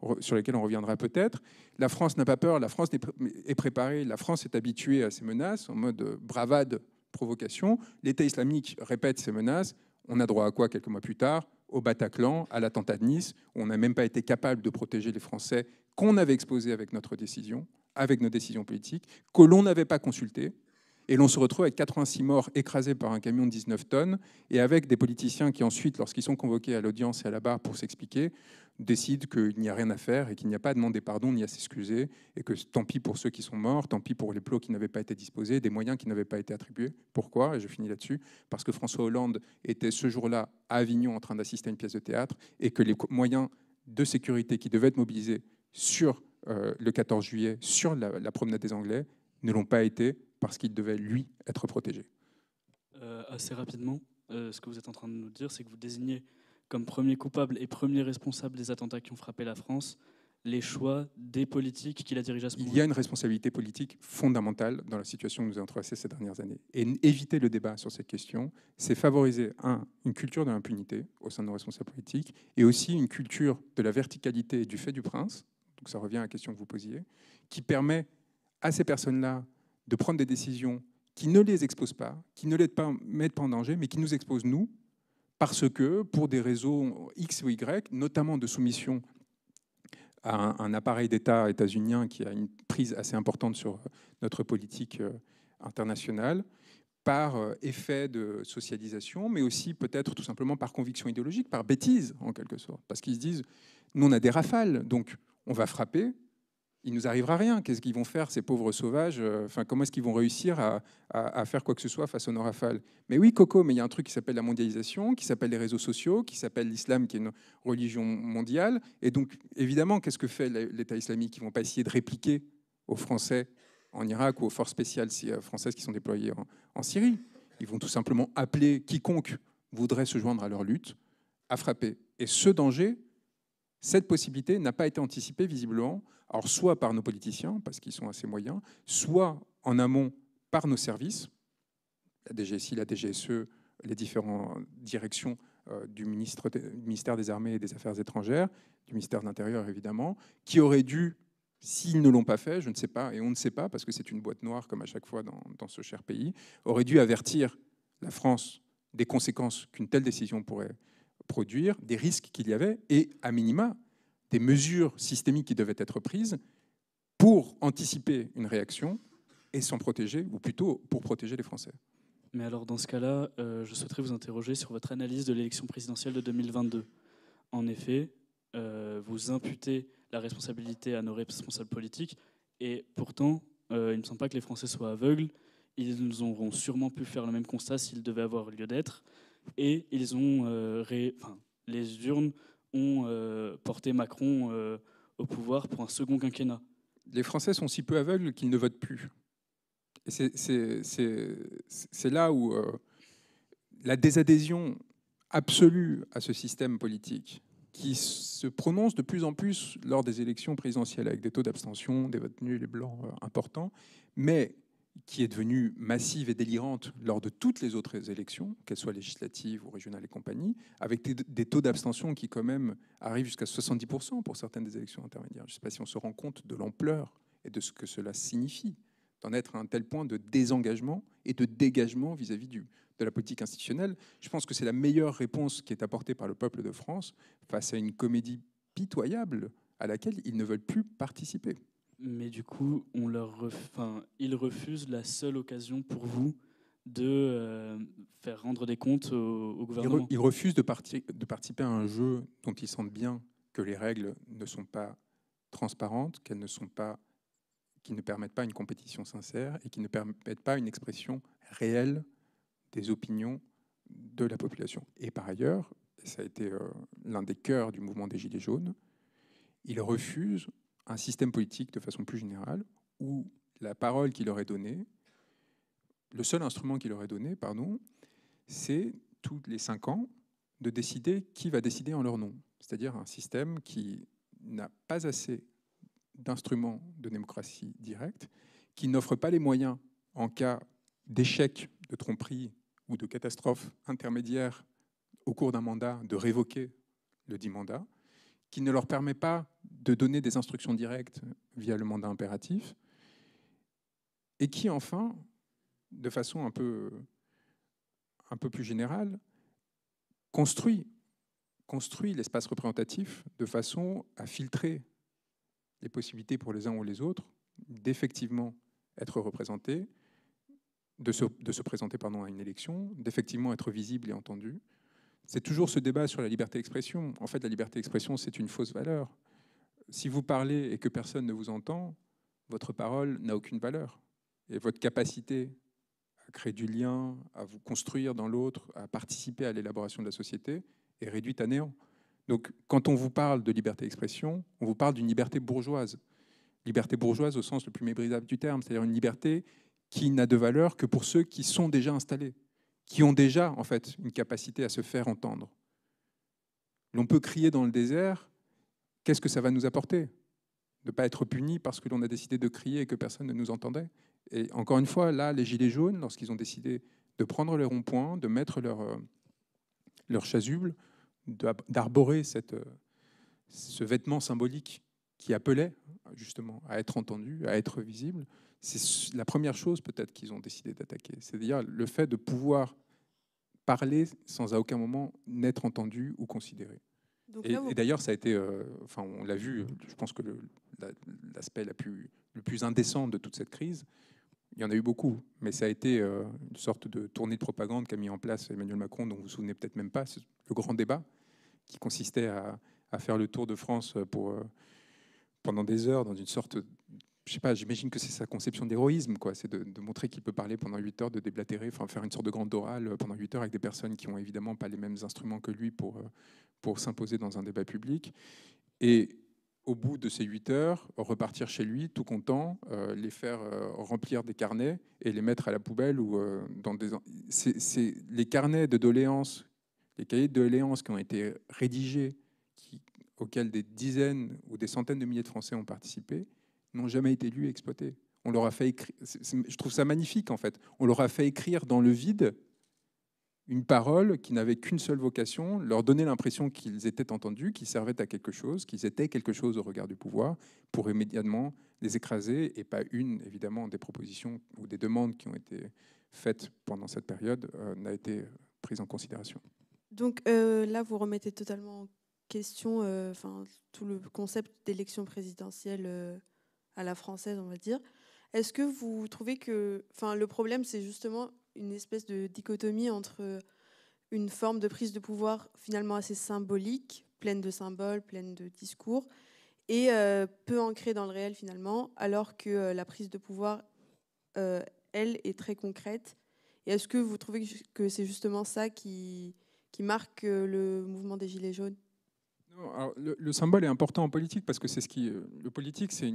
on, sur lesquels on reviendra peut-être. La France n'a pas peur, la France est préparée, la France est habituée à ces menaces en mode bravade, provocation. L'État islamique répète ces menaces. On a droit à quoi quelques mois plus tard au Bataclan, à l'attentat de Nice, on n'a même pas été capable de protéger les Français qu'on avait exposé avec notre décision, avec nos décisions politiques, que l'on n'avait pas consulté, Et l'on se retrouve avec 86 morts écrasés par un camion de 19 tonnes et avec des politiciens qui ensuite, lorsqu'ils sont convoqués à l'audience et à la barre pour s'expliquer, décident qu'il n'y a rien à faire et qu'il n'y a pas à demander pardon ni à s'excuser et que tant pis pour ceux qui sont morts, tant pis pour les plots qui n'avaient pas été disposés, des moyens qui n'avaient pas été attribués. Pourquoi Et je finis là-dessus. Parce que François Hollande était ce jour-là à Avignon en train d'assister à une pièce de théâtre et que les moyens de sécurité qui devaient être mobilisés sur euh, le 14 juillet, sur la, promenade des Anglais, ne l'ont pas été parce qu'il devait, lui, être protégé. Euh, assez rapidement, euh, ce que vous êtes en train de nous dire, c'est que vous désignez comme premier coupable et premier responsable des attentats qui ont frappé la France les choix des politiques qui la dirigent à ce moment-là. Il y a une responsabilité politique fondamentale dans la situation que nous avons traversée ces dernières années. Et éviter le débat sur cette question, c'est favoriser, un, une culture de l'impunité au sein de nos responsables politiques, et aussi une culture de la verticalité et du fait du prince, donc ça revient à la question que vous posiez, qui permet à ces personnes-là de prendre des décisions qui ne les exposent pas, qui ne les mettent pas en danger, mais qui nous exposent, nous, parce que pour des réseaux X ou Y, notamment de soumission à un, appareil d'État états-unien qui a une prise assez importante sur notre politique euh, internationale, par euh, effet de socialisation, mais aussi peut-être tout simplement par conviction idéologique, par bêtise en quelque sorte, parce qu'ils se disent, nous on a des rafales, donc on va frapper, il nous arrivera rien. Qu'est-ce qu'ils vont faire, ces pauvres sauvages euh, Enfin, comment est-ce qu'ils vont réussir à, faire quoi que ce soit face aux rafales Mais oui, Coco, mais il y a un truc qui s'appelle la mondialisation, qui s'appelle les réseaux sociaux, qui s'appelle l'islam, qui est une religion mondiale. Et donc, évidemment, qu'est-ce que fait l'État islamique Ils vont pas essayer de répliquer aux Français en Irak ou aux forces spéciales euh, françaises qui sont déployées en Syrie. Ils vont tout simplement appeler quiconque voudrait se joindre à leur lutte à frapper. Et ce danger, cette possibilité n'a pas été anticipée visiblement, alors soit par nos politiciens, parce qu'ils sont assez moyens, soit en amont par nos services, la DGSI, la DGSE, les différentes directions euh, du, ministère des Armées et des Affaires étrangères, du ministère de l'Intérieur évidemment, qui auraient dû, s'ils ne l'ont pas fait, je ne sais pas, et on ne sait pas, parce que c'est une boîte noire comme à chaque fois dans, ce cher pays, auraient dû avertir la France des conséquences qu'une telle décision pourrait, produire des risques qu'il y avait et, à minima, des mesures systémiques qui devaient être prises pour anticiper une réaction et s'en protéger, ou plutôt pour protéger les Français. Mais alors, dans ce cas-là, euh, je souhaiterais vous interroger sur votre analyse de l'élection présidentielle de 2022. En effet, euh, vous imputez la responsabilité à nos responsables politiques, et pourtant, euh, il ne semble pas que les Français soient aveugles. Ils nous auront sûrement pu faire le même constat s'il devait avoir lieu d'être et ils ont, euh, les urnes ont euh, porté Macron euh, au pouvoir pour un second quinquennat. Les Français sont si peu aveugles qu'ils ne votent plus. Et c'est là où la désadhésion absolue à ce système politique, qui se prononce de plus en plus lors des élections présidentielles, avec des taux d'abstention, des votes nuls et blancs importants, mais qui est devenue massive et délirante lors de toutes les autres élections, qu'elles soient législatives ou régionales et compagnie, avec des taux d'abstention qui quand même arrivent jusqu'à 70% pour certaines des élections intermédiaires. Je ne sais pas si on se rend compte de l'ampleur et de ce que cela signifie d'en être à un tel point de désengagement et de dégagement vis-à-vis -vis de la politique institutionnelle. Je pense que c'est la meilleure réponse qui est apportée par le peuple de France face à une comédie pitoyable à laquelle ils ne veulent plus participer mais du coup, on leur ils refusent la seule occasion pour vous de euh, faire rendre des comptes au, gouvernement. Ils, refusent de, participer à un jeu dont ils sentent bien que les règles ne sont pas transparentes, qu'elles ne sont pas, qui ne permettent pas une compétition sincère et qui ne permettent pas une expression réelle des opinions de la population. Et par ailleurs, ça a été euh, l'un des cœurs du mouvement des Gilets jaunes, ils refusent un système politique de façon plus générale où la parole qui leur est donnée, le seul instrument qu'il leur est donné, pardon, c'est tous les cinq ans de décider qui va décider en leur nom. C'est-à-dire un système qui n'a pas assez d'instruments de démocratie directe, qui n'offre pas les moyens en cas d'échec, de tromperie ou de catastrophe intermédiaire au cours d'un mandat de révoquer le dit mandat, qui ne leur permet pas de donner des instructions directes via le mandat impératif, et qui enfin, de façon un peu, un peu plus générale, construit, construit l'espace représentatif de façon à filtrer les possibilités pour les uns ou les autres d'effectivement être représentés, de se, de se présenter pardon, à une élection, d'effectivement être visible et entendu, c'est toujours ce débat sur la liberté d'expression. En fait, la liberté d'expression, c'est une fausse valeur. Si vous parlez et que personne ne vous entend, votre parole n'a aucune valeur. Et votre capacité à créer du lien, à vous construire dans l'autre, à participer à l'élaboration de la société, est réduite à néant. Donc, quand on vous parle de liberté d'expression, on vous parle d'une liberté bourgeoise. Liberté bourgeoise au sens le plus méprisable du terme, c'est-à-dire une liberté qui n'a de valeur que pour ceux qui sont déjà installés qui ont déjà en fait une capacité à se faire entendre. L'on peut crier dans le désert, qu'est-ce que ça va nous apporter De ne pas être puni parce que l'on a décidé de crier et que personne ne nous entendait. Et encore une fois, là, les Gilets jaunes, lorsqu'ils ont décidé de prendre leur rond-point, de mettre leur, euh, leur chasuble, d'arborer euh, ce vêtement symbolique qui appelait justement à être entendu, à être visible, c'est la première chose peut-être qu'ils ont décidé d'attaquer. C'est-à-dire le fait de pouvoir parler sans à aucun moment n'être entendu ou considéré. et, d'ailleurs, ça a été, euh, enfin, on l'a vu. Je pense que l'aspect le plus indécent de toute cette crise, il y en a eu beaucoup, mais ça a été euh, une sorte de tournée de propagande qu'a mis en place Emmanuel Macron, dont vous vous souvenez peut-être même pas, le grand débat qui consistait à, faire le tour de France pour euh, pendant des heures dans une sorte je sais pas, j'imagine que c'est sa conception d'héroïsme, quoi. C'est de, montrer qu'il peut parler pendant 8 heures, de déblatérer, enfin faire une sorte de grande orale euh, pendant 8 heures avec des personnes qui ont évidemment pas les mêmes instruments que lui pour, euh, pour s'imposer dans un débat public. Et au bout de ces 8 heures, repartir chez lui tout content, euh, les faire remplir des carnets et les mettre à la poubelle ou dans des. C'est les carnets de doléances, les cahiers de doléances qui ont été rédigés, qui, auxquels des dizaines ou des centaines de milliers de Français ont participé n'ont jamais été lus et exploités. On leur a fait je trouve ça magnifique en fait, on leur a fait écrire dans le vide une parole qui n'avait qu'une seule vocation, leur donner l'impression qu'ils étaient entendus, qu'ils servaient à quelque chose, qu'ils étaient quelque chose au regard du pouvoir, pour immédiatement les écraser, et pas une, évidemment, des propositions ou des demandes qui ont été faites pendant cette période euh, n'a été prise en considération. Donc euh, là, vous remettez totalement en question euh, enfin tout le concept d'élection présidentielle à la française, on va dire. Est-ce que vous trouvez que, enfin, le problème, c'est justement une espèce de dichotomie entre une forme de prise de pouvoir finalement assez symbolique, pleine de symboles, pleine de discours, et euh, peu ancrée dans le réel finalement, alors que euh, la prise de pouvoir, euh, elle, est très concrète. Et est-ce que vous trouvez que c'est justement ça qui marque le mouvement des Gilets jaunes le, symbole est important en politique parce que c'est ce qui. Euh, le politique, c'est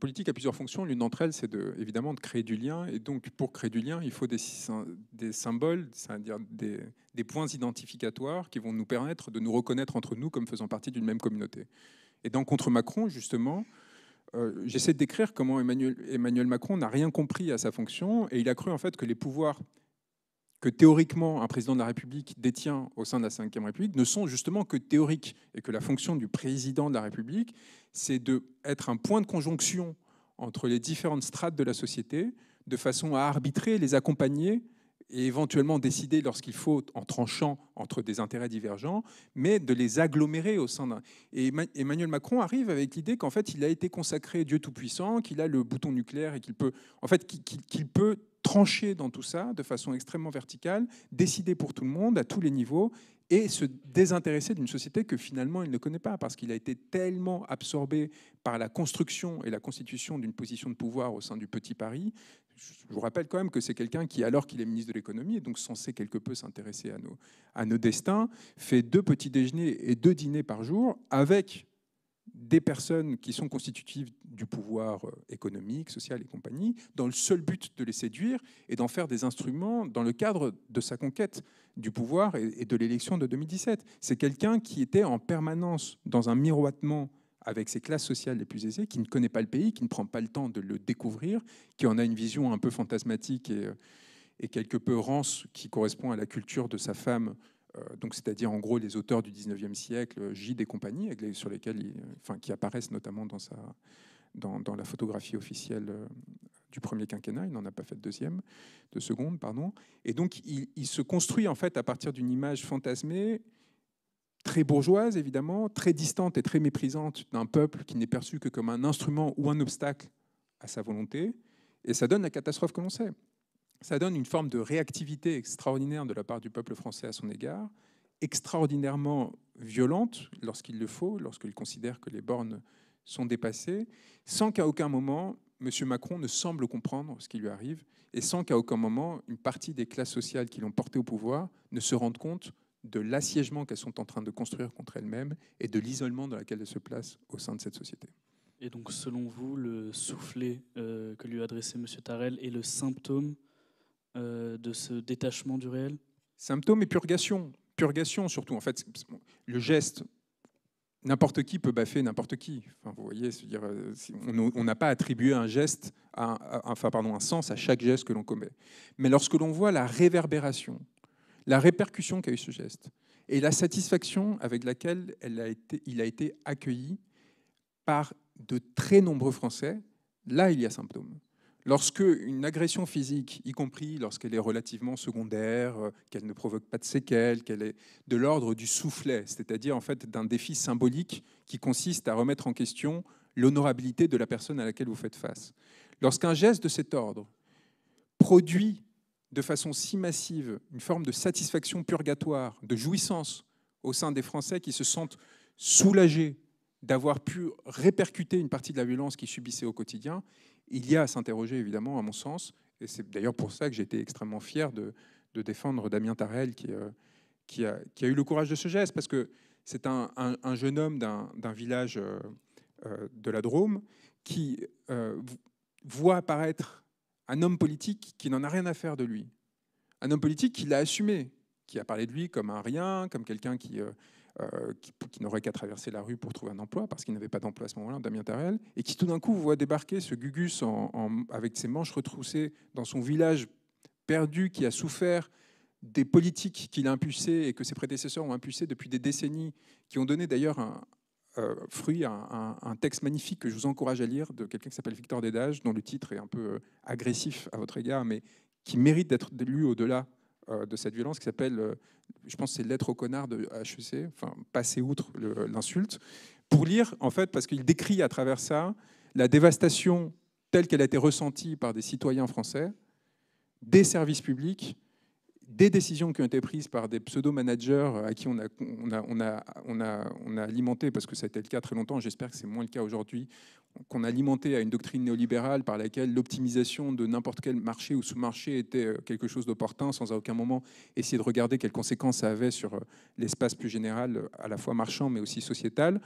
politique a plusieurs fonctions. L'une d'entre elles, c'est évidemment de créer du lien. Et donc, pour créer du lien, il faut des, symboles, c'est-à-dire des, points identificatoires qui vont nous permettre de nous reconnaître entre nous comme faisant partie d'une même communauté. Et dans Contre Macron, justement, euh, j'essaie de décrire comment Emmanuel Macron n'a rien compris à sa fonction et il a cru en fait que les pouvoirs que théoriquement un président de la République détient au sein de la Ve République ne sont justement que théoriques et que la fonction du président de la République, c'est d'être un point de conjonction entre les différentes strates de la société de façon à arbitrer, les accompagner et éventuellement décider lorsqu'il faut en tranchant entre des intérêts divergents, mais de les agglomérer au sein d'un. Et Emmanuel Macron arrive avec l'idée qu'en fait il a été consacré Dieu Tout-Puissant, qu'il a le bouton nucléaire et qu'il peut, en fait, qu'il peut trancher dans tout ça de façon extrêmement verticale, décider pour tout le monde, à tous les niveaux, et se désintéresser d'une société que finalement il ne connaît pas, parce qu'il a été tellement absorbé par la construction et la constitution d'une position de pouvoir au sein du petit Paris. Je vous rappelle quand même que c'est quelqu'un qui, alors qu'il est ministre de l'économie, et donc censé quelque peu s'intéresser à nos, à nos destins, fait deux petits déjeuners et deux dîners par jour avec des personnes qui sont constitutives du pouvoir euh, économique, social et compagnie, dans le seul but de les séduire et d'en faire des instruments dans le cadre de sa conquête du pouvoir et de l'élection de 2017. C'est quelqu'un qui était en permanence dans un miroitement avec ses classes sociales les plus aisées, qui ne connaît pas le pays, qui ne prend pas le temps de le découvrir, qui en a une vision un peu fantasmatique et, euh, quelque peu rance qui correspond à la culture de sa femme euh, donc c'est-à-dire en gros les auteurs du 19e siècle, euh, Gide et compagnie, sur lesquels, euh, enfin, qui apparaissent notamment dans, sa, dans, la photographie officielle du premier quinquennat, il n'en a pas fait de deuxième, de seconde, pardon. Et donc il, il se construit en fait à partir d'une image fantasmée, très bourgeoise évidemment, très distante et très méprisante d'un peuple qui n'est perçu que comme un instrument ou un obstacle à sa volonté, et ça donne la catastrophe que l'on sait ça donne une forme de réactivité extraordinaire de la part du peuple français à son égard, extraordinairement violente lorsqu'il le faut, lorsqu'il considère que les bornes sont dépassées, sans qu'à aucun moment M. Macron ne semble comprendre ce qui lui arrive, et sans qu'à aucun moment une partie des classes sociales qui l'ont porté au pouvoir ne se rende compte de l'assiègement qu'elles sont en train de construire contre elles-mêmes et de l'isolement dans lequel elles se placent au sein de cette société. Et donc, selon vous, le soufflet euh, que lui a adressé M. Tarel est le symptôme euh, de ce détachement du réel Symptômes et purgation. Purgation surtout. En fait, le geste, n'importe qui peut baffer n'importe qui. vous voyez, euh, on n'a pas attribué un geste, enfin pardon, un sens à chaque geste que l'on commet. Mais lorsque l'on voit la réverbération, la répercussion qu'a eu ce geste et la satisfaction avec laquelle il a été accueilli par de très nombreux Français, là il y a symptômes. Lorsqu'une agression physique, y compris lorsqu'elle est relativement secondaire, euh, qu'elle ne provoque pas de séquelles, qu'elle est de l'ordre du soufflet, c'est-à-dire en fait d'un défi symbolique qui consiste à remettre en question l'honorabilité de la personne à laquelle vous faites face. Lorsqu'un geste de cet ordre produit de façon si massive une forme de satisfaction purgatoire, de jouissance au sein des Français qui se sentent soulagés d'avoir pu répercuter une partie de la violence qu'ils subissaient au quotidien, il y a à s'interroger, évidemment, à mon sens, et c'est d'ailleurs pour ça que j'ai été extrêmement fier de, défendre Damien Tarel, euh, qui, a, eu le courage de ce geste, parce que c'est un, jeune homme d'un village euh, euh, de la Drôme qui voit apparaître un homme politique qui n'en a rien à faire de lui, un homme politique qui l'a assumé, qui a parlé de lui comme un rien, comme quelqu'un qui, euh, qui, n'aurait qu'à traverser la rue pour trouver un emploi, parce qu'il n'avait pas d'emploi à ce moment-là, Damien Tarel, et qui tout d'un coup voit débarquer ce Gugus avec ses manches retroussées dans son village perdu qui a souffert des politiques qu'il a impulsées et que ses prédécesseurs ont impulsées depuis des décennies, qui ont donné d'ailleurs un, euh, fruit un, un, texte magnifique que je vous encourage à lire de quelqu'un qui s'appelle Victor Dédage, dont le titre est un peu euh, agressif à votre égard, mais qui mérite d'être lu au-delà euh, de cette violence qui s'appelle, euh, je pense, c'est Lettre au connard de HEC, enfin, passer outre l'insulte, pour lire, en fait, parce qu'il décrit à travers ça la dévastation telle qu'elle a été ressentie par des citoyens français, des services publics, des décisions qui ont été prises par des pseudo-managers à qui on a, on, a, on, a, on a, alimenté, parce que ça a été le cas très longtemps, j'espère que c'est moins le cas aujourd'hui, qu'on alimentait à une doctrine néolibérale par laquelle l'optimisation de n'importe quel marché ou sous-marché était euh, quelque chose d'opportun, sans à aucun moment essayer de regarder quelles conséquences ça avait sur euh, l'espace plus général, euh, à la fois marchand mais aussi sociétal.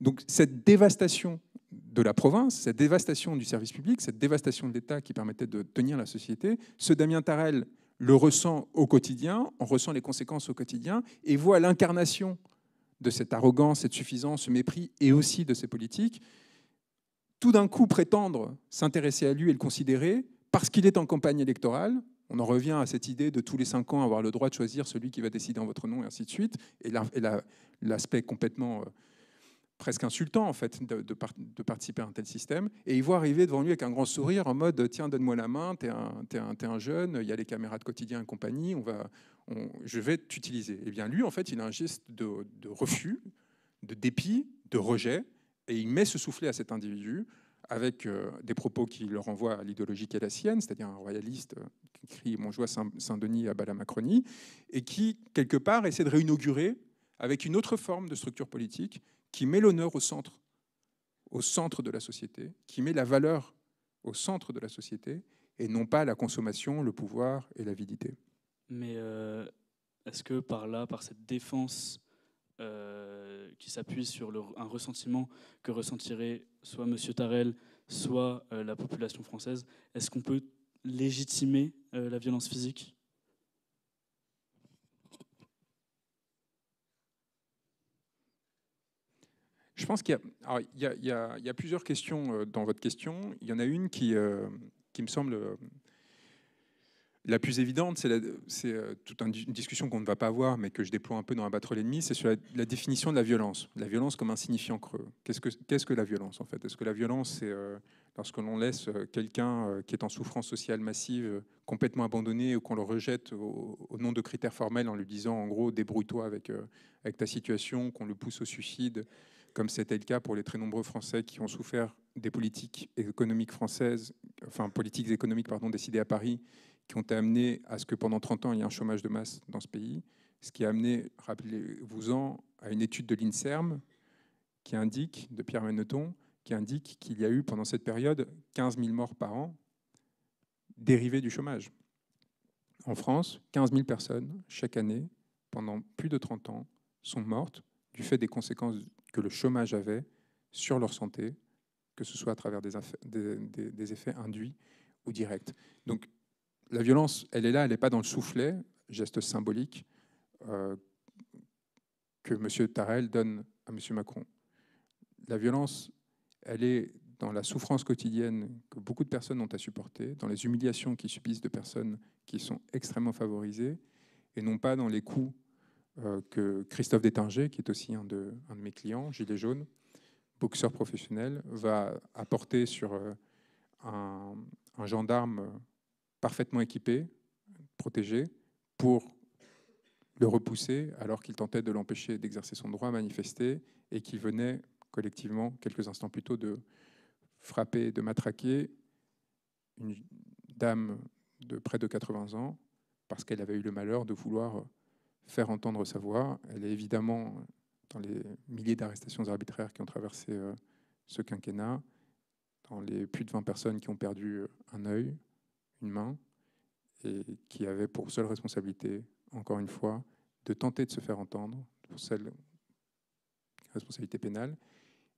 Donc cette dévastation de la province, cette dévastation du service public, cette dévastation de l'État qui permettait de tenir la société, ce Damien Tarel le ressent au quotidien, on ressent les conséquences au quotidien et voit l'incarnation de cette arrogance, cette suffisance, ce mépris et aussi de ces politiques tout d'un coup prétendre s'intéresser à lui et le considérer parce qu'il est en campagne électorale. On en revient à cette idée de tous les cinq ans avoir le droit de choisir celui qui va décider en votre nom et ainsi de suite. Et l'aspect complètement euh, presque insultant en fait de, participer à un tel système. Et il voit arriver devant lui avec un grand sourire en mode tiens donne-moi la main, t'es un, es un, jeune, il y a les caméras de quotidien et compagnie, on va, je vais t'utiliser. Et eh bien lui en fait il a un geste de refus, de dépit, de rejet et il met ce soufflet à cet individu avec euh, des propos qui le renvoient à l'idéologie qui est la sienne, c'est-à-dire un royaliste euh, qui crie joie Saint-Denis à bala la Macronie, et qui, quelque part, essaie de réinaugurer avec une autre forme de structure politique qui met l'honneur au centre, au centre de la société, qui met la valeur au centre de la société, et non pas la consommation, le pouvoir et l'avidité. Mais euh, est-ce que par là, par cette défense euh, qui s'appuie sur un ressentiment que ressentirait soit M. Tarel, soit euh, la population française, est-ce qu'on peut légitimer euh, la violence physique Je pense qu'il y, a plusieurs questions dans votre question. Il y en a une qui, qui me semble la plus évidente, c'est euh, toute une discussion qu'on ne va pas avoir, mais que je déploie un peu dans Abattre l'ennemi, c'est sur la, définition de la violence. La violence comme un signifiant creux. Qu'est-ce que, que la violence, en fait Est-ce que la violence, c'est euh, lorsque l'on laisse euh, quelqu'un qui est en souffrance sociale massive complètement abandonné ou qu'on le rejette au, nom de critères formels en lui disant, en gros, débrouille-toi avec, avec ta situation, qu'on le pousse au suicide, comme c'était le cas pour les très nombreux Français qui ont souffert des politiques économiques françaises, enfin politiques économiques pardon, décidées à Paris qui ont amené à ce que pendant 30 ans, il y ait un chômage de masse dans ce pays, ce qui a amené, rappelez-vous-en, à une étude de l'INSERM qui indique, de Pierre Menneton, qui indique qu'il y a eu pendant cette période 15 000 morts par an dérivés du chômage. En France, 15 000 personnes, chaque année, pendant plus de 30 ans, sont mortes du fait des conséquences que le chômage avait sur leur santé, que ce soit à travers des, des effets induits ou directs. Donc la violence, elle est là, elle n'est pas dans le soufflet, geste symbolique euh, que M. Tarel donne à M. Macron. La violence, elle est dans la souffrance quotidienne que beaucoup de personnes ont à supporter, dans les humiliations qu'ils subissent de personnes qui sont extrêmement favorisées, et non pas dans les coups euh, que Christophe Détinger, qui est aussi un de, mes clients, Gilet jaune, boxeur professionnel, va apporter sur euh, un, gendarme parfaitement équipé, protégé, pour le repousser alors qu'il tentait de l'empêcher d'exercer son droit à manifester et qu'il venait collectivement, quelques instants plus tôt, de frapper, de matraquer une dame de près de 80 ans parce qu'elle avait eu le malheur de vouloir faire entendre sa voix. Elle est évidemment dans les milliers d'arrestations arbitraires qui ont traversé euh, ce quinquennat, dans les plus de 20 personnes qui ont perdu euh, un œil, main et qui avait pour seule responsabilité, encore une fois, de tenter de se faire entendre pour celle responsabilité pénale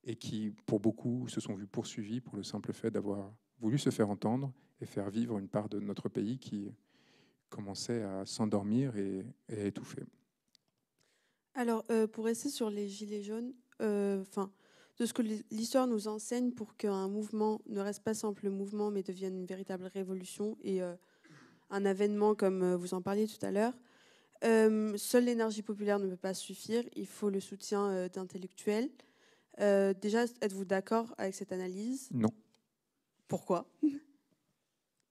et qui, pour beaucoup, se sont vus poursuivis pour le simple fait d'avoir voulu se faire entendre et faire vivre une part de notre pays qui commençait à s'endormir et, à étouffer. Alors, euh, pour rester sur les gilets jaunes, euh, enfin, de ce que l'histoire nous enseigne pour qu'un mouvement ne reste pas simple mouvement, mais devienne une véritable révolution et euh, un avènement, comme euh, vous en parliez tout à l'heure. Euh, seule l'énergie populaire ne peut pas suffire, il faut le soutien d'intellectuels. déjà, êtes-vous d'accord avec cette analyse Non. Pourquoi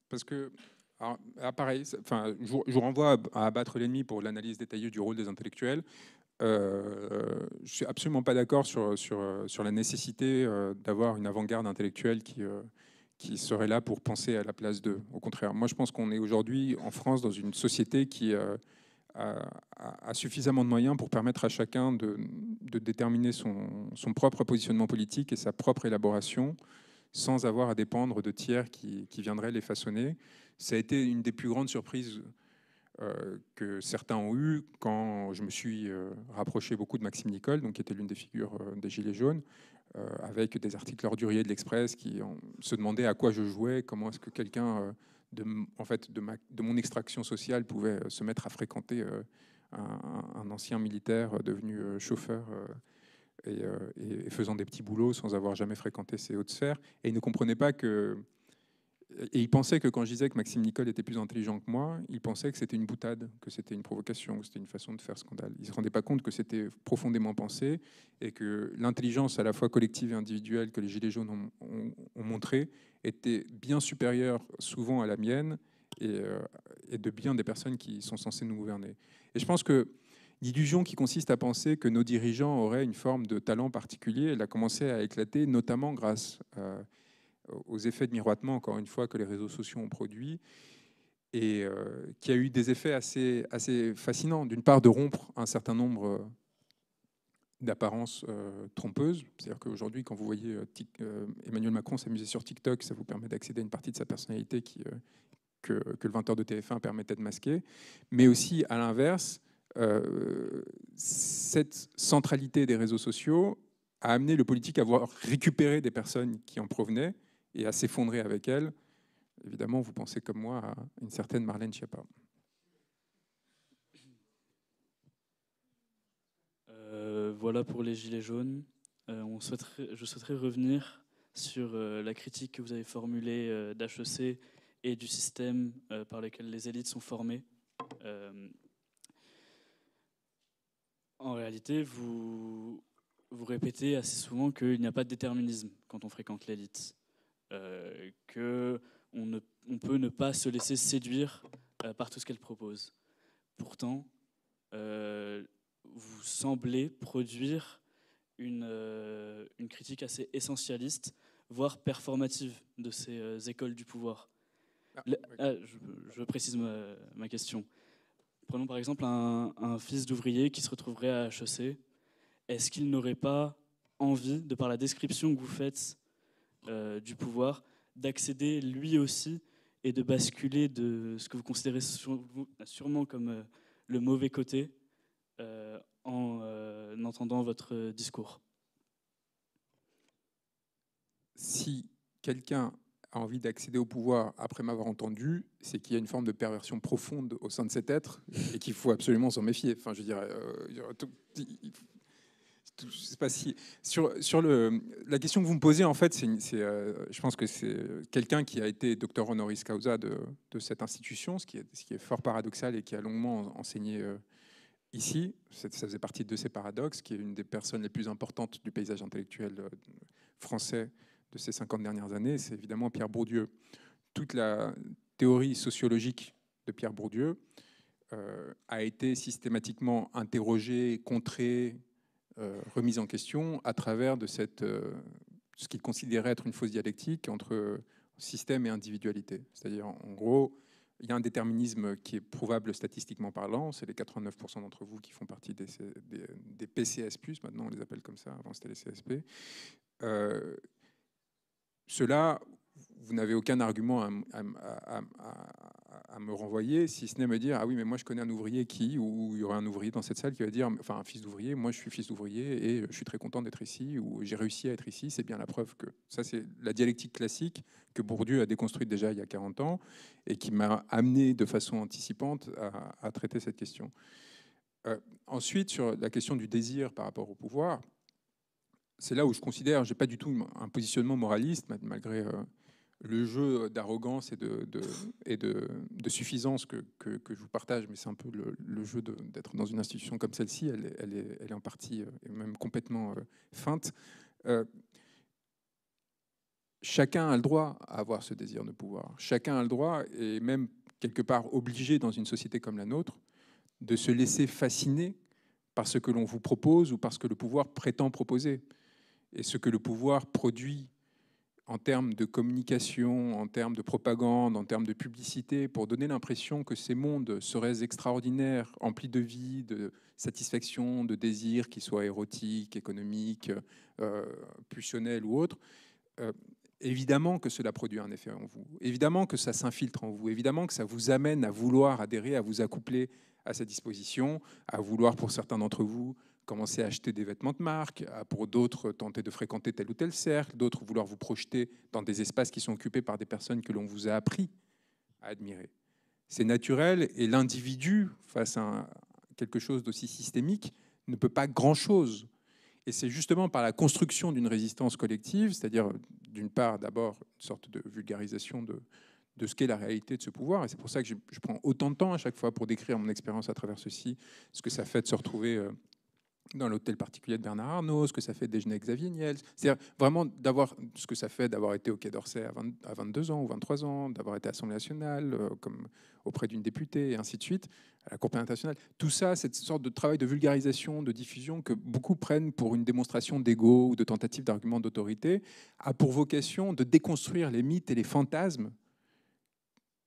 Parce que alors, ah, pareil, enfin, je vous renvoie à Abattre l'ennemi pour l'analyse détaillée du rôle des intellectuels. Euh, je suis absolument pas d'accord sur, sur, euh, sur, la nécessité euh, d'avoir une avant-garde intellectuelle qui, euh, qui serait là pour penser à la place d'eux. Au contraire, moi je pense qu'on est aujourd'hui en France dans une société qui a, a, suffisamment de moyens pour permettre à chacun de, de déterminer son, son, propre positionnement politique et sa propre élaboration sans avoir à dépendre de tiers qui, qui viendraient les façonner. Ça a été une des plus grandes surprises euh, que certains ont eu quand je me suis euh, rapproché beaucoup de Maxime Nicole, donc qui était l'une des figures euh, des Gilets jaunes, avec des articles orduriers de l'Express qui se demandaient à quoi je jouais, comment est-ce que quelqu'un de, en fait, de, de, mon extraction sociale pouvait se mettre à fréquenter un, ancien militaire devenu chauffeur. Et, et, faisant des petits boulots sans avoir jamais fréquenté ces hautes sphères. Et ils ne comprenaient pas que et il pensait que quand je disais que Maxime Nicole était plus intelligent que moi, il pensait que c'était une boutade, que c'était une provocation, que c'était une façon de faire scandale. Il ne se rendait pas compte que c'était profondément pensé et que l'intelligence à la fois collective et individuelle que les Gilets jaunes ont, ont, était bien supérieure souvent à la mienne et, euh, et, de bien des personnes qui sont censées nous gouverner. Et je pense que l'illusion qui consiste à penser que nos dirigeants auraient une forme de talent particulier, elle a commencé à éclater, notamment grâce... à euh, aux effets de miroitement, encore une fois, que les réseaux sociaux ont produits et euh, qui a eu des effets assez, assez fascinants. D'une part, de rompre un certain nombre euh, d'apparences euh, trompeuses. C'est-à-dire qu'aujourd'hui, quand vous voyez Emmanuel Macron s'amuser sur TikTok, ça vous permet d'accéder à une partie de sa personnalité qui, que, que, le 20h de TF1 permettait de masquer. Mais aussi, à l'inverse, cette centralité des réseaux sociaux a amené le politique à avoir récupéré des personnes qui en provenaient et à s'effondrer avec elle. Évidemment, vous pensez comme moi à une certaine Marlène Schiappa. Euh, voilà pour les Gilets jaunes. Euh, je souhaiterais revenir sur euh, la critique que vous avez formulée d'HEC et du système par lequel les élites sont formées. en réalité, vous, vous répétez assez souvent qu'il n'y a pas de déterminisme quand on fréquente l'élite qu'on euh, que on, ne, on, peut ne pas se laisser séduire euh, par tout ce qu'elle propose. Pourtant, euh, vous semblez produire une, une, critique assez essentialiste, voire performative de ces écoles du pouvoir. Ah, ah, je, précise ma, question. Prenons par exemple un, un fils d'ouvrier qui se retrouverait à HEC. Est-ce qu'il n'aurait pas envie, de par la description que vous faites euh, du pouvoir, d'accéder lui aussi et de basculer de ce que vous considérez sûrement comme euh, le mauvais côté euh, en entendant votre discours. Si quelqu'un a envie d'accéder au pouvoir après m'avoir entendu, c'est qu'il y a une forme de perversion profonde au sein de cet être et qu'il faut absolument s'en méfier. Enfin, je dirais, euh, je sais pas si sur sur le la question que vous me posez en fait, c'est euh, je pense que c'est quelqu'un qui a été docteur honoris causa de, cette institution, ce qui est ce qui est fort paradoxal et qui a longuement enseigné euh, ici. Ça faisait partie de ces paradoxes, qui est une des personnes les plus importantes du paysage intellectuel euh, français de ces 50 dernières années. C'est évidemment Pierre Bourdieu. Toute la théorie sociologique de Pierre Bourdieu a été systématiquement interrogée, contrée, euh, remise en question à travers de cette, euh, ce qu'il considérait être une fausse dialectique entre système et individualité. C'est-à-dire, en gros, il y a un déterminisme qui est prouvable statistiquement parlant. C'est les 89% d'entre vous qui font partie des, des, PCS+, maintenant on les appelle comme ça, avant c'était les CSP. Euh, cela vous n'avez aucun argument à, me renvoyer, si ce n'est me dire ah oui mais moi je connais un ouvrier qui ou il y aurait un ouvrier dans cette salle qui va dire enfin un fils d'ouvrier, moi je suis fils d'ouvrier et je suis très content d'être ici ou j'ai réussi à être ici, c'est bien la preuve que ça c'est la dialectique classique que Bourdieu a déconstruite déjà il y a 40 ans et qui m'a amené de façon anticipante à, traiter cette question. Euh, ensuite sur la question du désir par rapport au pouvoir, c'est là où je considère, j'ai pas du tout un positionnement moraliste malgré euh, le jeu d'arrogance et, de, suffisance que, je vous partage, mais c'est un peu le, jeu d'être dans une institution comme celle-ci, elle, est, en partie euh, et même complètement euh, feinte. Euh, chacun a le droit à avoir ce désir de pouvoir. Chacun a le droit, et même quelque part obligé dans une société comme la nôtre, de se laisser fasciner par ce que l'on vous propose ou par ce que le pouvoir prétend proposer. Et ce que le pouvoir produit en termes de communication, en termes de propagande, en termes de publicité, pour donner l'impression que ces mondes seraient extraordinaires, emplis de vie, de satisfaction, de désirs, qu'ils soient érotiques, économiques, euh, pulsionnels ou autres. Euh, évidemment que cela produit un effet en vous, évidemment que ça s'infiltre en vous, évidemment que ça vous amène à vouloir adhérer, à vous accoupler à sa disposition, à vouloir pour certains d'entre vous commencer à acheter des vêtements de marque, pour d'autres tenter de fréquenter tel ou tel cercle, d'autres vouloir vous projeter dans des espaces qui sont occupés par des personnes que l'on vous a appris à admirer. C'est naturel et l'individu, face à quelque chose d'aussi systémique, ne peut pas grand-chose. Et c'est justement par la construction d'une résistance collective, c'est-à-dire d'une part d'abord une sorte de vulgarisation de, de ce qu'est la réalité de ce pouvoir. Et c'est pour ça que je, prends autant de temps à chaque fois pour décrire mon expérience à travers ceci, ce que ça fait de se retrouver euh, dans l'hôtel particulier de Bernard Arnault, ce que ça fait de déjeuner avec Xavier Niels. C'est-à-dire vraiment d'avoir ce que ça fait d'avoir été au Quai d'Orsay à, 22 ans ou 23 ans, d'avoir été à l'Assemblée nationale, euh, comme auprès d'une députée, et ainsi de suite, à la Cour pénale internationale. Tout ça, cette sorte de travail de vulgarisation, de diffusion que beaucoup prennent pour une démonstration d'ego ou de tentative d'argument d'autorité, a pour vocation de déconstruire les mythes et les fantasmes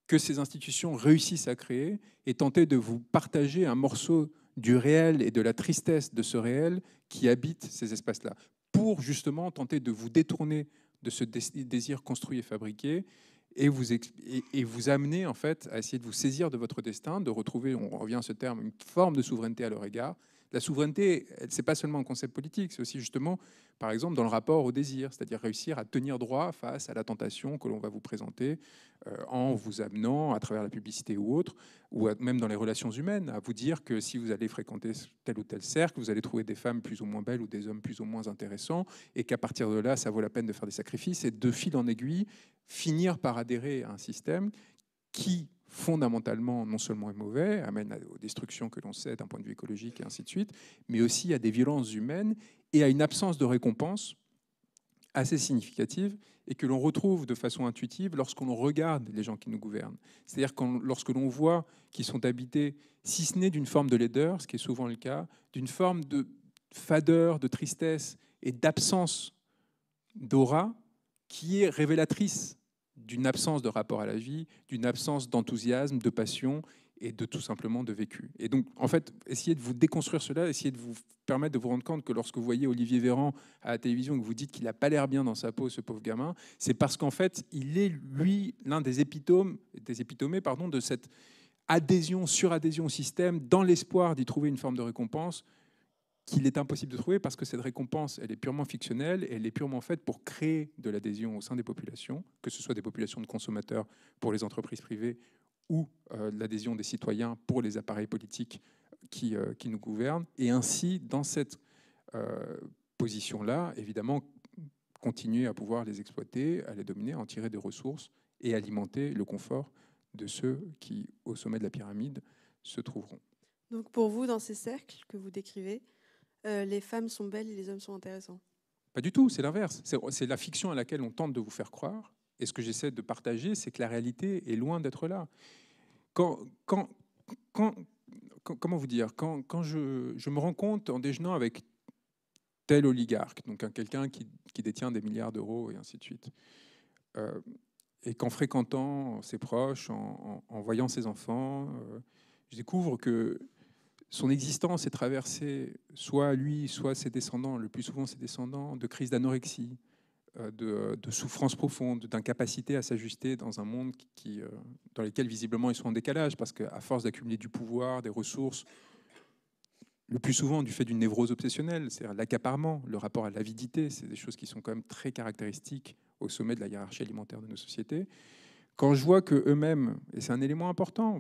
que ces institutions réussissent à créer et tenter de vous partager un morceau du réel et de la tristesse de ce réel qui habite ces espaces-là, pour justement tenter de vous détourner de ce désir construit et fabriqué et vous, vous amener en fait à essayer de vous saisir de votre destin, de retrouver, on revient à ce terme, une forme de souveraineté à leur égard la souveraineté, ce n'est pas seulement un concept politique, c'est aussi justement, par exemple, dans le rapport au désir, c'est-à-dire réussir à tenir droit face à la tentation que l'on va vous présenter euh, en mm. vous amenant, à travers la publicité ou autre, ou même dans les relations humaines, à vous dire que si vous allez fréquenter tel ou tel cercle, vous allez trouver des femmes plus ou moins belles ou des hommes plus ou moins intéressants, et qu'à partir de là, ça vaut la peine de faire des sacrifices, et de fil en aiguille, finir par adhérer à un système qui fondamentalement, non seulement est mauvais, amène aux destructions que l'on sait d'un point de vue écologique et ainsi de suite, mais aussi à des violences humaines et à une absence de récompense assez significative et que l'on retrouve de façon intuitive lorsqu'on regarde les gens qui nous gouvernent. C'est-à-dire lorsque l'on voit qu'ils sont habités, si ce n'est d'une forme de laideur, ce qui est souvent le cas, d'une forme de fadeur, de tristesse et d'absence d'aura qui est révélatrice d'une absence de rapport à la vie, d'une absence d'enthousiasme, de passion et de tout simplement de vécu. Et donc, en fait, essayez de vous déconstruire cela, essayez de vous permettre de vous rendre compte que lorsque vous voyez Olivier Véran à la télévision, que vous dites qu'il n'a pas l'air bien dans sa peau, ce pauvre gamin, c'est parce qu'en fait, il est, lui, l'un des épitomes, des épitomés, pardon, de cette adhésion, suradhésion au système, dans l'espoir d'y trouver une forme de récompense, qu'il est impossible de trouver parce que cette récompense, elle est purement fictionnelle, et elle est purement faite pour créer de l'adhésion au sein des populations, que ce soit des populations de consommateurs pour les entreprises privées ou euh, l'adhésion des citoyens pour les appareils politiques qui, euh, qui nous gouvernent. Et ainsi, dans cette euh, position-là, évidemment, continuer à pouvoir les exploiter, à les dominer, en tirer des ressources et alimenter le confort de ceux qui, au sommet de la pyramide, se trouveront. Donc pour vous, dans ces cercles que vous décrivez, euh, les femmes sont belles et les hommes sont intéressants. Pas du tout, c'est l'inverse. C'est la fiction à laquelle on tente de vous faire croire. Et ce que j'essaie de partager, c'est que la réalité est loin d'être là. Quand, quand, quand, comment vous dire Quand, je, me rends compte en déjeunant avec tel oligarque, donc quelqu'un qui, détient des milliards d'euros et ainsi de suite, euh, et qu'en fréquentant ses proches, en, voyant ses enfants, euh, je découvre que son existence est traversée, soit lui, soit ses descendants, le plus souvent ses descendants, de crises d'anorexie, euh, de, souffrances profondes, d'incapacité à s'ajuster dans un monde qui, euh, dans lequel visiblement ils sont en décalage, parce qu'à force d'accumuler du pouvoir, des ressources, le plus souvent du fait d'une névrose obsessionnelle, c'est-à-dire l'accaparement, le rapport à l'avidité, c'est des choses qui sont quand même très caractéristiques au sommet de la hiérarchie alimentaire de nos sociétés. Quand je vois que eux-mêmes, et c'est un élément important,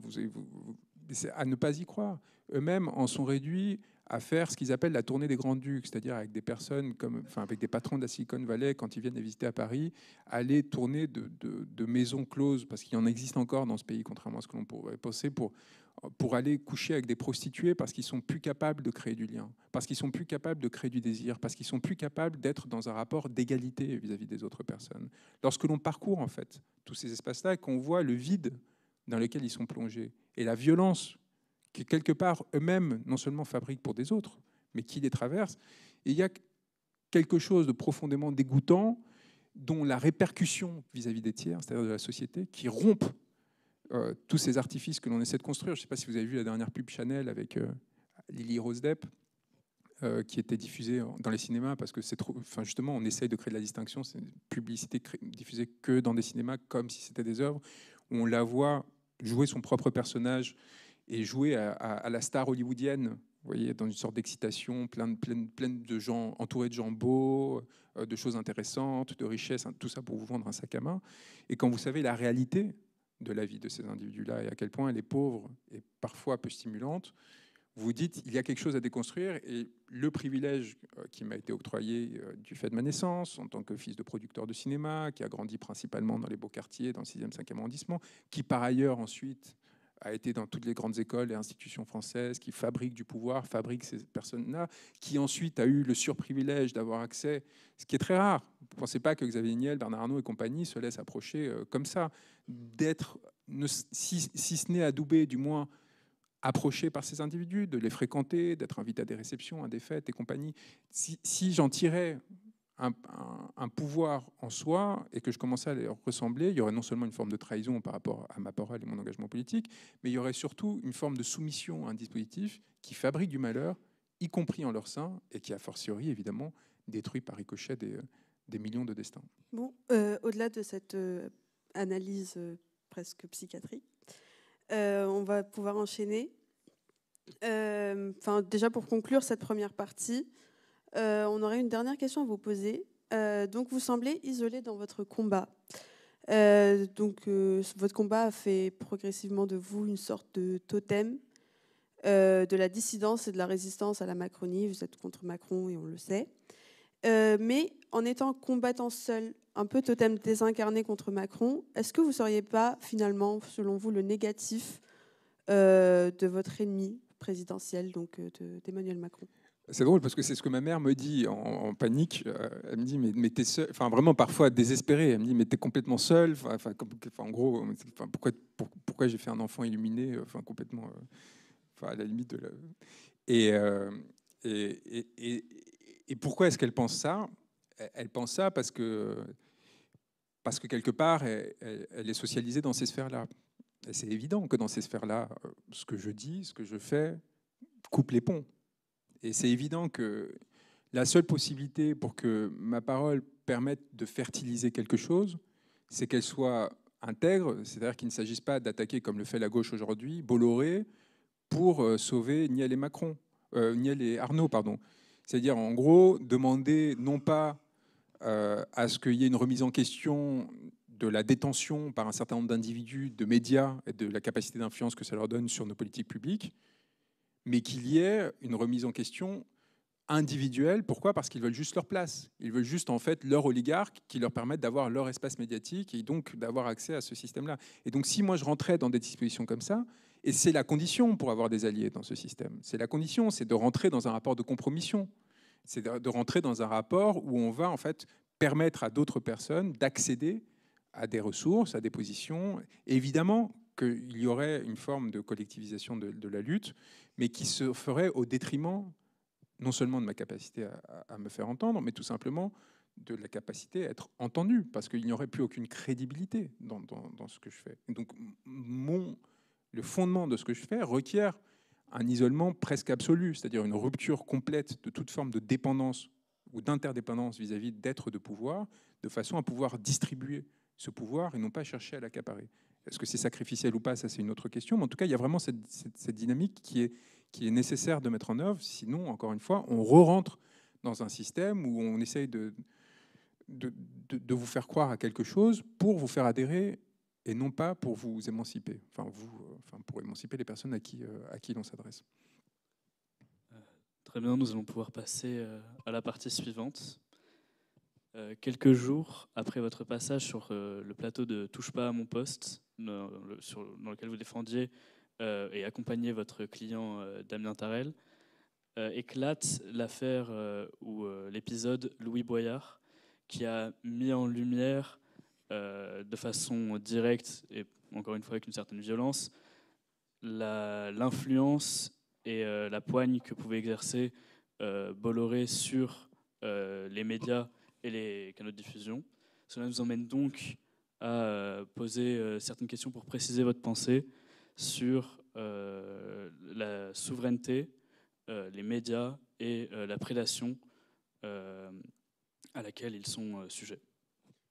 à ne pas y croire, eux-mêmes en sont réduits à faire ce qu'ils appellent la tournée des grands ducs, c'est-à-dire avec des personnes comme, enfin, avec des patrons de la Silicon Valley quand ils viennent les visiter à Paris, aller tourner de, maisons closes parce qu'il y en existe encore dans ce pays, contrairement à ce que l'on pourrait penser, pour pour aller coucher avec des prostituées parce qu'ils sont plus capables de créer du lien, parce qu'ils sont plus capables de créer du désir, parce qu'ils sont plus capables d'être dans un rapport d'égalité vis-à-vis des autres personnes. Lorsque l'on parcourt en fait tous ces espaces-là, qu'on voit le vide dans lequel ils sont plongés et la violence qui quelque part eux-mêmes non seulement fabriquent pour des autres, mais qui les traversent. Et il y a quelque chose de profondément dégoûtant dont la répercussion vis-à-vis des tiers, c'est-à-dire de la société, qui rompt euh, tous ces artifices que l'on essaie de construire. Je ne sais pas si vous avez vu la dernière pub Chanel avec euh, Lily Rose Depp, euh, qui était diffusée dans les cinémas parce que c'est trop. Enfin, justement, on essaye de créer de la distinction. C'est une publicité diffusée que dans des cinémas, comme si c'était des œuvres où on la voit jouer son propre personnage et jouer à, la star hollywoodienne, vous voyez, dans une sorte d'excitation, plein, plein, plein, de gens, entourés de gens beaux, euh, de choses intéressantes, de richesses, hein, tout ça pour vous vendre un sac à main. Et quand vous savez la réalité de la vie de ces individus-là et à quel point elle est pauvre et parfois peu stimulante, vous dites il y a quelque chose à déconstruire et le privilège euh, qui m'a été octroyé euh, du fait de ma naissance en tant que fils de producteur de cinéma qui a grandi principalement dans les beaux quartiers dans le 6e 5e arrondissement qui par ailleurs ensuite a été dans toutes les grandes écoles et institutions françaises, qui fabriquent du pouvoir, fabriquent ces personnes-là, qui ensuite a eu le surprivilège d'avoir accès, ce qui est très rare. Vous Ne pensez pas que Xavier Niel, Bernard Arnault et compagnie se laissent approcher euh, comme ça, d'être, si, si, ce n'est adoubé, du moins approché par ces individus, de les fréquenter, d'être invité à des réceptions, à des fêtes et compagnie. Si, si j'en tirais un, pouvoir en soi et que je commençais à les ressembler, il y aurait non seulement une forme de trahison par rapport à ma parole et mon engagement politique, mais il y aurait surtout une forme de soumission à un dispositif qui fabrique du malheur, y compris en leur sein, et qui, a fortiori, évidemment, détruit par ricochet des, millions de destins. Bon, euh, au-delà de cette euh, analyse euh, presque psychiatrique, on va pouvoir enchaîner. Enfin, déjà pour conclure cette première partie, euh, on aurait une dernière question à vous poser. Euh, donc, vous semblez isolé dans votre combat. Euh, donc, votre combat a fait progressivement de vous une sorte de totem de la dissidence et de la résistance à la Macronie. Vous êtes contre Macron et on le sait. mais en étant combattant seul, un peu totem désincarné contre Macron, est-ce que vous ne seriez pas finalement, selon vous, le négatif de votre ennemi présidentiel, donc d'Emmanuel Macron c'est drôle parce que c'est ce que ma mère me dit en, panique. Euh, elle me dit mais, t'es enfin vraiment parfois désespérée. Elle me dit mais t'es complètement seul. Enfin, en gros, pourquoi, pourquoi j'ai fait un enfant illuminé, euh, enfin complètement, euh, enfin, à la limite de Et pourquoi est-ce qu'elle pense ça Elle pense ça parce que parce que quelque part elle, elle est socialisée dans ces sphères-là. Et c'est évident que dans ces sphères-là, ce que je dis, ce que je fais, coupe les ponts. Et c'est évident que la seule possibilité pour que ma parole permette de fertiliser quelque chose, c'est qu'elle soit intègre, c'est-à-dire qu'il ne s'agisse pas d'attaquer, comme le fait la gauche aujourd'hui, Bolloré pour euh, sauver Niel et Macron, euh, et Arnaud, pardon. C'est-à-dire, en gros, demander non pas euh, à ce qu'il y ait une remise en question de la détention par un certain nombre d'individus, de médias et de la capacité d'influence que ça leur donne sur nos politiques publiques, mais qu'il y ait une remise en question individuelle. Pourquoi Parce qu'ils veulent juste leur place. Ils veulent juste en fait leur oligarque qui leur permette d'avoir leur espace médiatique et donc d'avoir accès à ce système-là. Et donc si moi je rentrais dans des dispositions comme ça, et c'est la condition pour avoir des alliés dans ce système, c'est la condition, c'est de rentrer dans un rapport de compromission, c'est de rentrer dans un rapport où on va en fait permettre à d'autres personnes d'accéder à des ressources, à des positions. évidemment qu'il y aurait une forme de collectivisation de, de la lutte, mais qui se ferait au détriment non seulement de ma capacité à, me faire entendre, mais tout simplement de la capacité à être entendu, parce qu'il n'y aurait plus aucune crédibilité dans, ce que je fais. donc le fondement de ce que je fais requiert un isolement presque absolu, c'est-à-dire une rupture complète de toute forme de dépendance ou d'interdépendance vis-à-vis d'êtres de pouvoir, de façon à pouvoir distribuer ce pouvoir et non pas chercher à l'accaparer. Est-ce que c'est sacrificiel ou pas Ça, c'est une autre question. Mais en tout cas, il y a vraiment cette, dynamique qui est, qui est nécessaire de mettre en œuvre. Sinon, encore une fois, on re-rentre dans un système où on essaye de, de, vous faire croire à quelque chose pour vous faire adhérer et non pas pour vous émanciper. Enfin, vous, euh, enfin pour émanciper les personnes à qui, euh, à qui l'on s'adresse. Euh, très bien, nous allons pouvoir passer à la partie suivante. Euh, quelques jours après votre passage sur euh, le plateau de Touche pas à mon poste, dans, lequel vous défendiez euh, et accompagniez votre client Damien Tarel, éclate l'affaire ou l'épisode Louis Boyard, qui a mis en lumière de façon directe et encore une fois avec une certaine violence l'influence et la poigne que pouvait exercer Bolloré sur les médias et les canaux de diffusion. Cela nous emmène donc à euh, poser euh, certaines questions pour préciser votre pensée sur euh, la souveraineté, les médias et la prédation à laquelle ils sont sujets.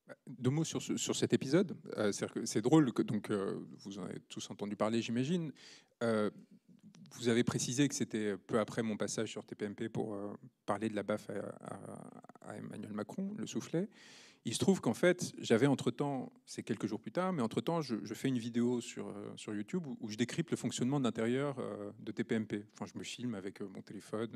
Bah, deux mots sur, sur cet épisode. c'est drôle que donc, vous en avez tous entendu parler, j'imagine vous avez précisé que c'était peu après mon passage sur TPMP pour euh, parler de la baffe à, Emmanuel Macron, le soufflet. Il se trouve qu'en fait, j'avais entre-temps, c'est quelques jours plus tard, mais entre-temps, je, fais une vidéo sur, euh, sur YouTube où, je décrypte le fonctionnement d'intérieur de TPMP. Euh, enfin, je me filme avec mon téléphone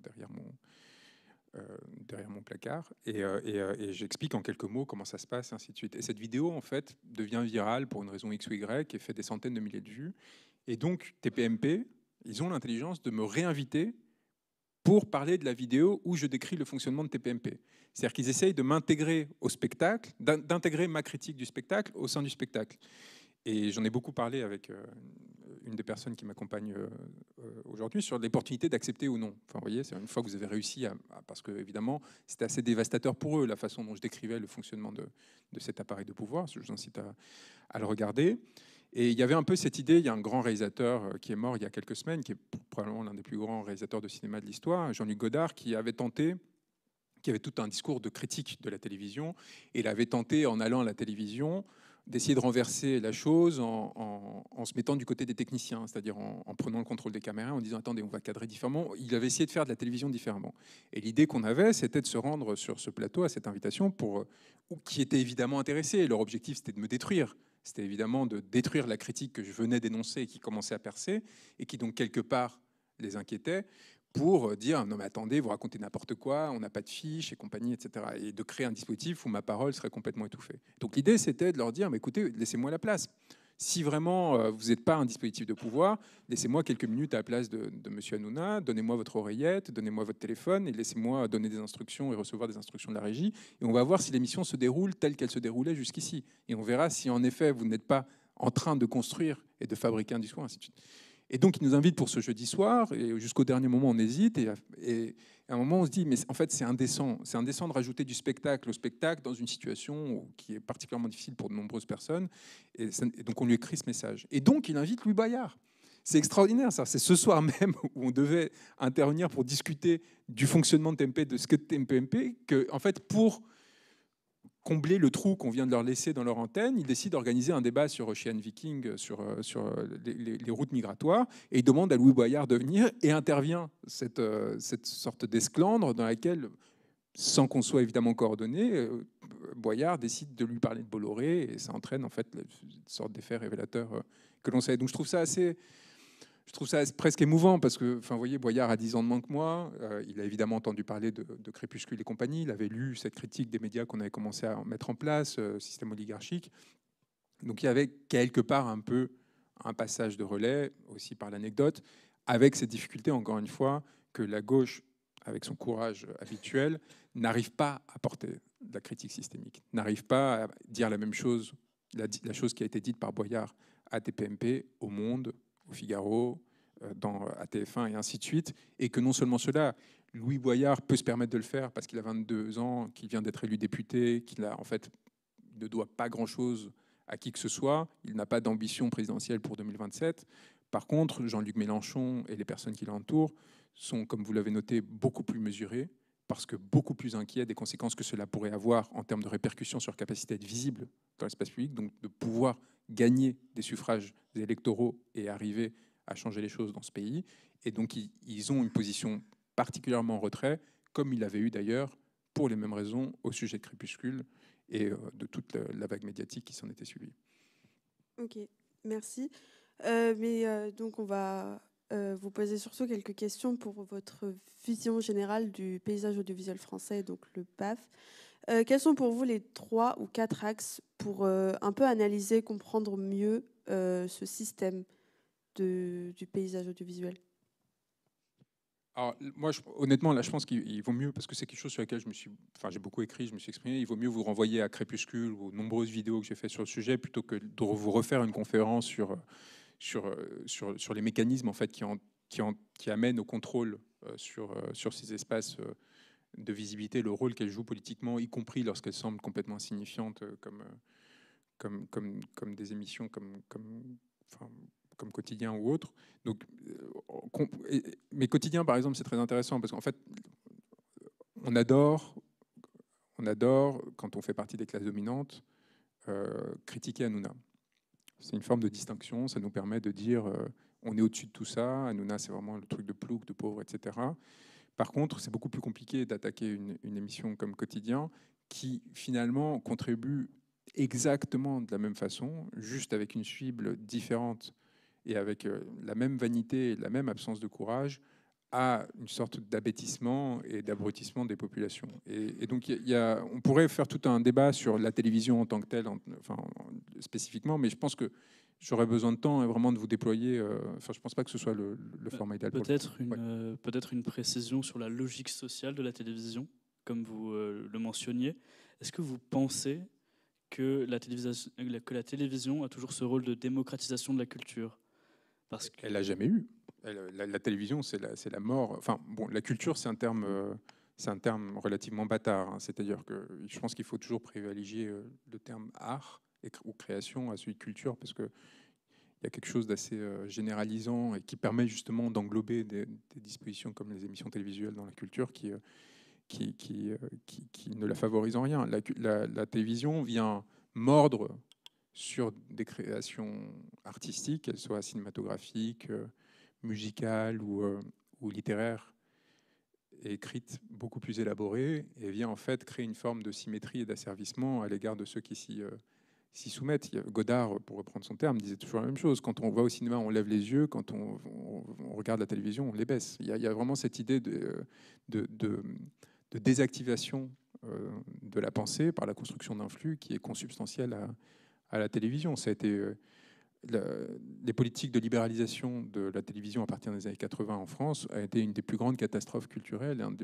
derrière, mon, derrière mon placard et, et, j'explique en quelques mots comment ça se passe, ainsi de suite. Et cette vidéo, en fait, devient virale pour une raison X ou Y et fait des centaines de milliers de vues. Et donc, TPMP, ils ont l'intelligence de me réinviter pour parler de la vidéo où je décris le fonctionnement de TPMP. C'est-à-dire qu'ils essayent de m'intégrer au spectacle, d'intégrer ma critique du spectacle au sein du spectacle. Et j'en ai beaucoup parlé avec euh, une des personnes qui m'accompagne euh, euh, aujourd'hui sur l'opportunité d'accepter ou non. Enfin, vous voyez, une fois que vous avez réussi, à, parce que évidemment, c'était assez dévastateur pour eux la façon dont je décrivais le fonctionnement de, cet appareil de pouvoir. Je vous incite à, à le regarder. Et il y avait un peu cette idée, il y a un grand réalisateur euh, qui est mort il y a quelques semaines, qui est probablement l'un des plus grands réalisateurs de cinéma de l'histoire, Jean-Luc Godard, qui avait tenté, qui avait tout un discours de critique de la télévision, et il avait tenté, en allant à la télévision, d'essayer de renverser la chose en, se mettant du côté des techniciens, c'est-à-dire en, prenant le contrôle des caméras, en disant attendez, on va cadrer différemment. Il avait essayé de faire de la télévision différemment. Et l'idée qu'on avait, c'était de se rendre sur ce plateau à cette invitation pour euh, qui était évidemment intéressé. Leur objectif, c'était de me détruire c'était évidemment de détruire la critique que je venais d'énoncer et qui commençait à percer, et qui donc quelque part les inquiétait, pour euh, dire non mais attendez, vous racontez n'importe quoi, on n'a pas de fiches et compagnie, etc. Et de créer un dispositif où ma parole serait complètement étouffée. Donc l'idée c'était de leur dire mais écoutez, laissez-moi la place si vraiment euh, vous n'êtes pas un dispositif de pouvoir, laissez-moi quelques minutes à la place de, de Monsieur Hanouna, donnez-moi votre oreillette, donnez-moi votre téléphone et laissez-moi donner des instructions et recevoir des instructions de la régie. Et on va voir si l'émission se déroule telle qu'elle se déroulait jusqu'ici. Et on verra si en effet vous n'êtes pas en train de construire et de fabriquer un discours, ainsi de suite. Et donc, il nous invite pour ce jeudi soir, et jusqu'au dernier moment, on hésite, et, à un moment, on se dit, mais en fait, c'est indécent. C'est indécent de rajouter du spectacle au spectacle dans une situation qui est particulièrement difficile pour de nombreuses personnes. Et, donc, on lui écrit ce message. Et donc, il invite Louis Bayard. C'est extraordinaire, ça. C'est ce soir même où on devait intervenir pour discuter du fonctionnement de TMP, de ce que TMPMP, que, en fait, pour combler le trou qu'on vient de leur laisser dans leur antenne, ils décident d'organiser un débat sur Ocean euh, Viking, euh, sur, euh, sur les, routes migratoires, et ils demandent à Louis Boyard de venir, et intervient cette, cette sorte d'esclandre dans laquelle, sans qu'on soit évidemment coordonné, Boyard décide de lui parler de Bolloré, et ça entraîne en fait une sorte d'effet révélateur que l'on sait. Donc je trouve ça assez je trouve ça presque émouvant parce que, enfin, vous voyez, Boyard a 10 ans de moins que moi. Euh, il a évidemment entendu parler de, Crépuscule et compagnie. Il avait lu cette critique des médias qu'on avait commencé à mettre en place, euh, système oligarchique. Donc il y avait quelque part un peu un passage de relais, aussi par l'anecdote, avec cette difficulté, encore une fois, que la gauche, avec son courage habituel, n'arrive pas à porter de la critique systémique, n'arrive pas à dire la même chose, la chose qui a été dite par Boyard à TPMP, au monde, Figaro, euh, dans ATF1 et ainsi de suite. Et que non seulement cela, Louis Boyard peut se permettre de le faire parce qu'il a 22 ans, qu'il vient d'être élu député, qu'il a en fait ne doit pas grand-chose à qui que ce soit. Il n'a pas d'ambition présidentielle pour 2027. Par contre, Jean-Luc Mélenchon et les personnes qui l'entourent sont, comme vous l'avez noté, beaucoup plus mesurés parce que beaucoup plus inquiets des conséquences que cela pourrait avoir en termes de répercussions sur capacité à être visible dans l'espace public, donc de pouvoir gagner des suffrages électoraux et arriver à changer les choses dans ce pays. Et donc, ils, ont une position particulièrement en retrait, comme il avait eu d'ailleurs, pour les mêmes raisons, au sujet de Crépuscule et euh, de toute la, vague médiatique qui s'en était suivie. Ok, merci. Euh, mais euh, donc, on va vous poser surtout quelques questions pour votre vision générale du paysage audiovisuel français, donc le PAF. Euh, quels sont pour vous les trois ou quatre axes pour euh, un peu analyser, comprendre mieux euh, ce système du paysage audiovisuel alors, moi, honnêtement, là, je pense qu'il vaut mieux, parce que c'est quelque chose sur lequel je me suis, j'ai beaucoup écrit, je me suis exprimé, il vaut mieux vous renvoyer à Crépuscule ou aux nombreuses vidéos que j'ai faites sur le sujet plutôt que de vous refaire une conférence sur, les mécanismes en fait, qui, amènent au contrôle sur, sur ces espaces de visibilité le rôle qu'elle joue politiquement, y compris lorsqu'elle semble complètement insignifiante euh, comme, euh, comme, comme, comme des émissions comme, comme, comme quotidien ou autre. Donc, euh, mais quotidien, par exemple, c'est très intéressant parce qu'en fait, on adore, on adore quand on fait partie des classes dominantes, critiquer Hanouna. C'est une forme de distinction, ça nous permet de dire on est au-dessus de tout ça, Hanouna c'est vraiment le truc de plouc, de pauvre, etc. Par contre, c'est beaucoup plus compliqué d'attaquer une, émission comme Quotidien qui finalement contribue exactement de la même façon, juste avec une cible différente et avec euh, la même vanité et la même absence de courage à une sorte d'abêtissement et d'abrutissement des populations. Et, donc, on pourrait faire tout un débat sur la télévision en tant que telle, enfin, spécifiquement, mais je pense que j'aurais besoin de temps et hein, vraiment de vous déployer. Euh, enfin, je ne pense pas que ce soit le, bah, format idéal. Euh, peut-être une, précision sur la logique sociale de la télévision, comme vous euh, le mentionniez. Est-ce que vous pensez que la, télévision, que la télévision a toujours ce rôle de démocratisation de la culture Parce qu'elle n'a jamais eu. la, télévision, c'est la, c'est la mort. Enfin, bon, la culture, c'est un terme. c'est un terme relativement bâtard, hein. c'est-à-dire que je pense qu'il faut toujours privilégier le terme art ou création à celui de culture, parce qu'il y a quelque chose d'assez euh, généralisant et qui permet justement d'englober des, dispositions comme les émissions télévisuelles dans la culture qui, euh, qui, euh, qui, qui, ne la favorisent en rien. La, télévision vient mordre sur des créations artistiques, qu'elles soient cinématographiques, musicales ou, littéraires écrites beaucoup plus élaborées, et vient en fait créer une forme de symétrie et d'asservissement à l'égard de ceux qui s'y s'y soumettent. Godard, pour reprendre son terme, disait toujours la même chose. Quand on va au cinéma, on lève les yeux. Quand on, regarde la télévision, on les baisse. Il y a, vraiment cette idée de, désactivation euh, de la pensée par la construction d'un flux qui est consubstantiel à, la télévision. Ça a été, euh, les politiques de libéralisation de la télévision à partir des années 80 en France a été une des plus grandes catastrophes culturelles, un,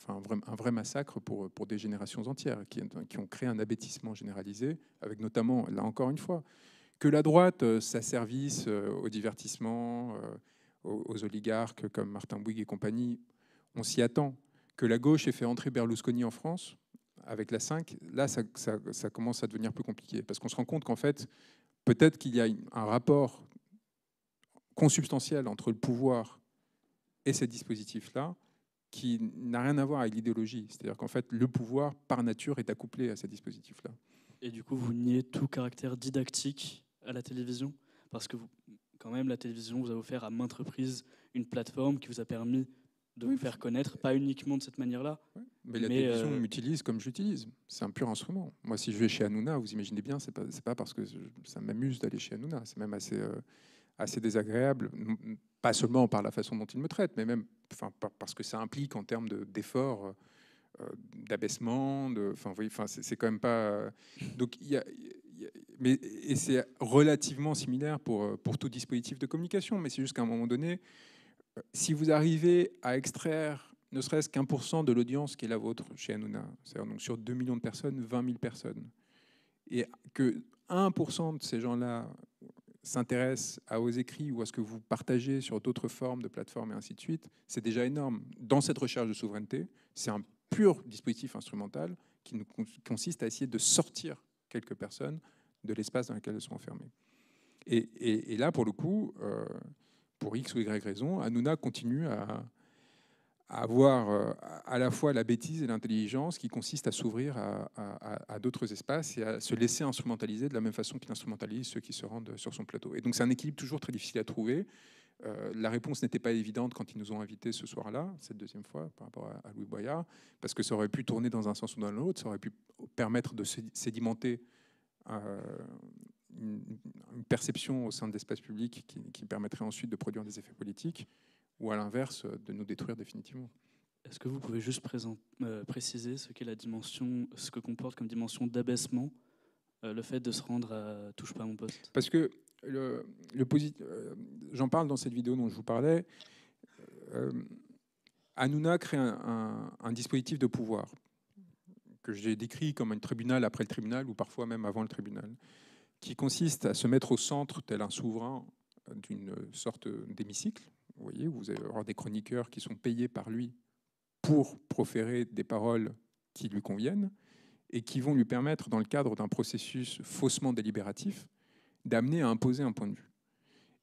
enfin, un, vrai, massacre pour, pour des générations entières qui, qui, ont créé un abêtissement généralisé, avec notamment, là encore une fois, que la droite euh, s'asservisse euh, au divertissement, euh, aux, oligarques comme Martin Bouygues et compagnie, on s'y attend. Que la gauche ait fait entrer Berlusconi en France, avec la 5, là, ça, ça, commence à devenir plus compliqué. Parce qu'on se rend compte qu'en fait, peut-être qu'il y a un rapport consubstantiel entre le pouvoir et ces dispositifs-là qui n'a rien à voir avec l'idéologie. C'est-à-dire qu'en fait, le pouvoir, par nature, est accouplé à ces dispositifs-là. Et du coup, vous niez tout caractère didactique à la télévision Parce que, vous, quand même, la télévision vous a offert à maintes reprises une plateforme qui vous a permis de vous faire connaître, pas uniquement de cette manière-là. Mais, la télévision euh, m'utilise comme j'utilise. C'est un pur instrument. Moi, si je vais chez Hanouna, vous imaginez bien, c'est pas, pas parce que ça m'amuse d'aller chez Hanouna. C'est même assez, euh, assez désagréable, pas seulement par la façon dont il me traite, mais même enfin, parce que ça implique en termes d'efforts, euh, d'abaissement. enfin, enfin, c'est quand même pas. donc, il y a mais, et c'est relativement similaire pour, pour tout dispositif de communication, mais c'est juste qu'à un moment donné, si vous arrivez à extraire ne serait-ce qu'un pour cent de l'audience qui est la vôtre chez Hanouna, c'est-à-dire donc sur 2 millions de personnes, vingt mille personnes, et que 1% de ces gens-là s'intéressent à vos écrits ou à ce que vous partagez sur d'autres formes de plateformes et ainsi de suite, c'est déjà énorme. Dans cette recherche de souveraineté, c'est un pur dispositif instrumental qui nous consiste à essayer de sortir quelques personnes de l'espace dans lequel elles sont enfermées. Et, là, pour le coup, euh, pour X ou Y raison, Hanouna continue à, avoir euh, à la fois la bêtise et l'intelligence qui consiste à s'ouvrir à, d'autres espaces et à se laisser instrumentaliser de la même façon qu'il instrumentalise ceux qui se rendent sur son plateau. Et donc c'est un équilibre toujours très difficile à trouver. Euh, la réponse n'était pas évidente quand ils nous ont invités ce soir-là, cette deuxième fois, par rapport à, Louis Boyard, parce que ça aurait pu tourner dans un sens ou dans l'autre, ça aurait pu permettre de sédimenter euh, une, perception au sein de l'espace public qui, permettrait ensuite de produire des effets politiques, ou à l'inverse, de nous détruire définitivement. Est-ce que vous pouvez juste euh, préciser ce qu'est la dimension, ce que comporte comme dimension d'abaissement euh, le fait de se rendre à touche pas mon poste Parce que le, euh, j'en parle dans cette vidéo dont je vous parlais. Hanouna crée un, un dispositif de pouvoir que j'ai décrit comme un tribunal après le tribunal ou parfois même avant le tribunal qui consiste à se mettre au centre, tel un souverain, d'une sorte d'hémicycle. Vous voyez, vous allez avoir des chroniqueurs qui sont payés par lui pour proférer des paroles qui lui conviennent et qui vont lui permettre, dans le cadre d'un processus faussement délibératif, d'amener à imposer un point de vue.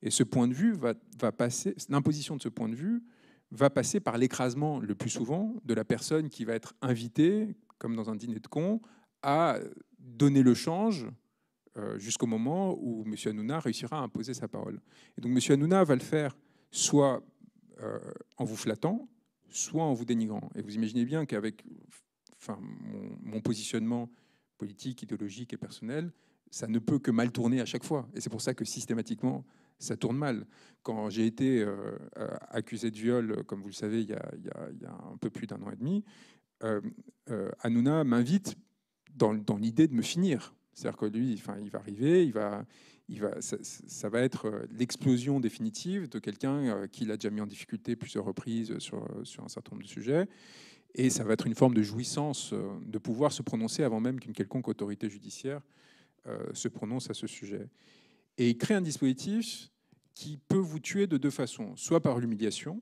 Et ce point de vue va, passer, l'imposition de ce point de vue va passer par l'écrasement le plus souvent de la personne qui va être invitée, comme dans un dîner de cons, à donner le change euh, jusqu'au moment où M. Hanouna réussira à imposer sa parole. Et donc M. Hanouna va le faire soit euh, en vous flattant, soit en vous dénigrant. Et vous imaginez bien qu'avec mon, positionnement politique, idéologique et personnel, ça ne peut que mal tourner à chaque fois. Et c'est pour ça que systématiquement, ça tourne mal. Quand j'ai été euh, accusé de viol, comme vous le savez, il y a, un peu plus d'un an et demi, Hanouna m'invite dans l'idée de me finir. C'est-à-dire que lui, enfin, il va arriver, il va, il va, ça, va être euh, l'explosion définitive de quelqu'un euh, qui l'a déjà mis en difficulté plusieurs reprises sur, sur un certain nombre de sujets. Et ça va être une forme de jouissance euh, de pouvoir se prononcer avant même qu'une quelconque autorité judiciaire se prononce à ce sujet. Et il crée un dispositif qui peut vous tuer de deux façons, soit par l'humiliation,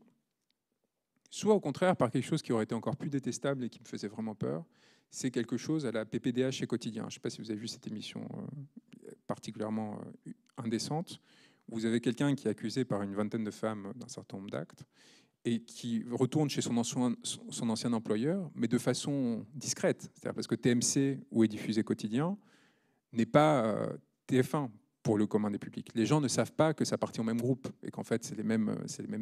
soit au contraire par quelque chose qui aurait été encore plus détestable et qui me faisait vraiment peur, c'est quelque chose à la PPDH chez Quotidien. Je ne sais pas si vous avez vu cette émission euh, particulièrement euh, indécente. Vous avez quelqu'un qui est accusé par une vingtaine de femmes d'un certain nombre d'actes et qui retourne chez son ancien, employeur, mais de façon discrète. C'est-à-dire parce que TMC, où est diffusé Quotidien, n'est pas euh, TF1 pour le commun des publics. Les gens ne savent pas que ça appartient au même groupe et qu'en fait, c'est les mêmes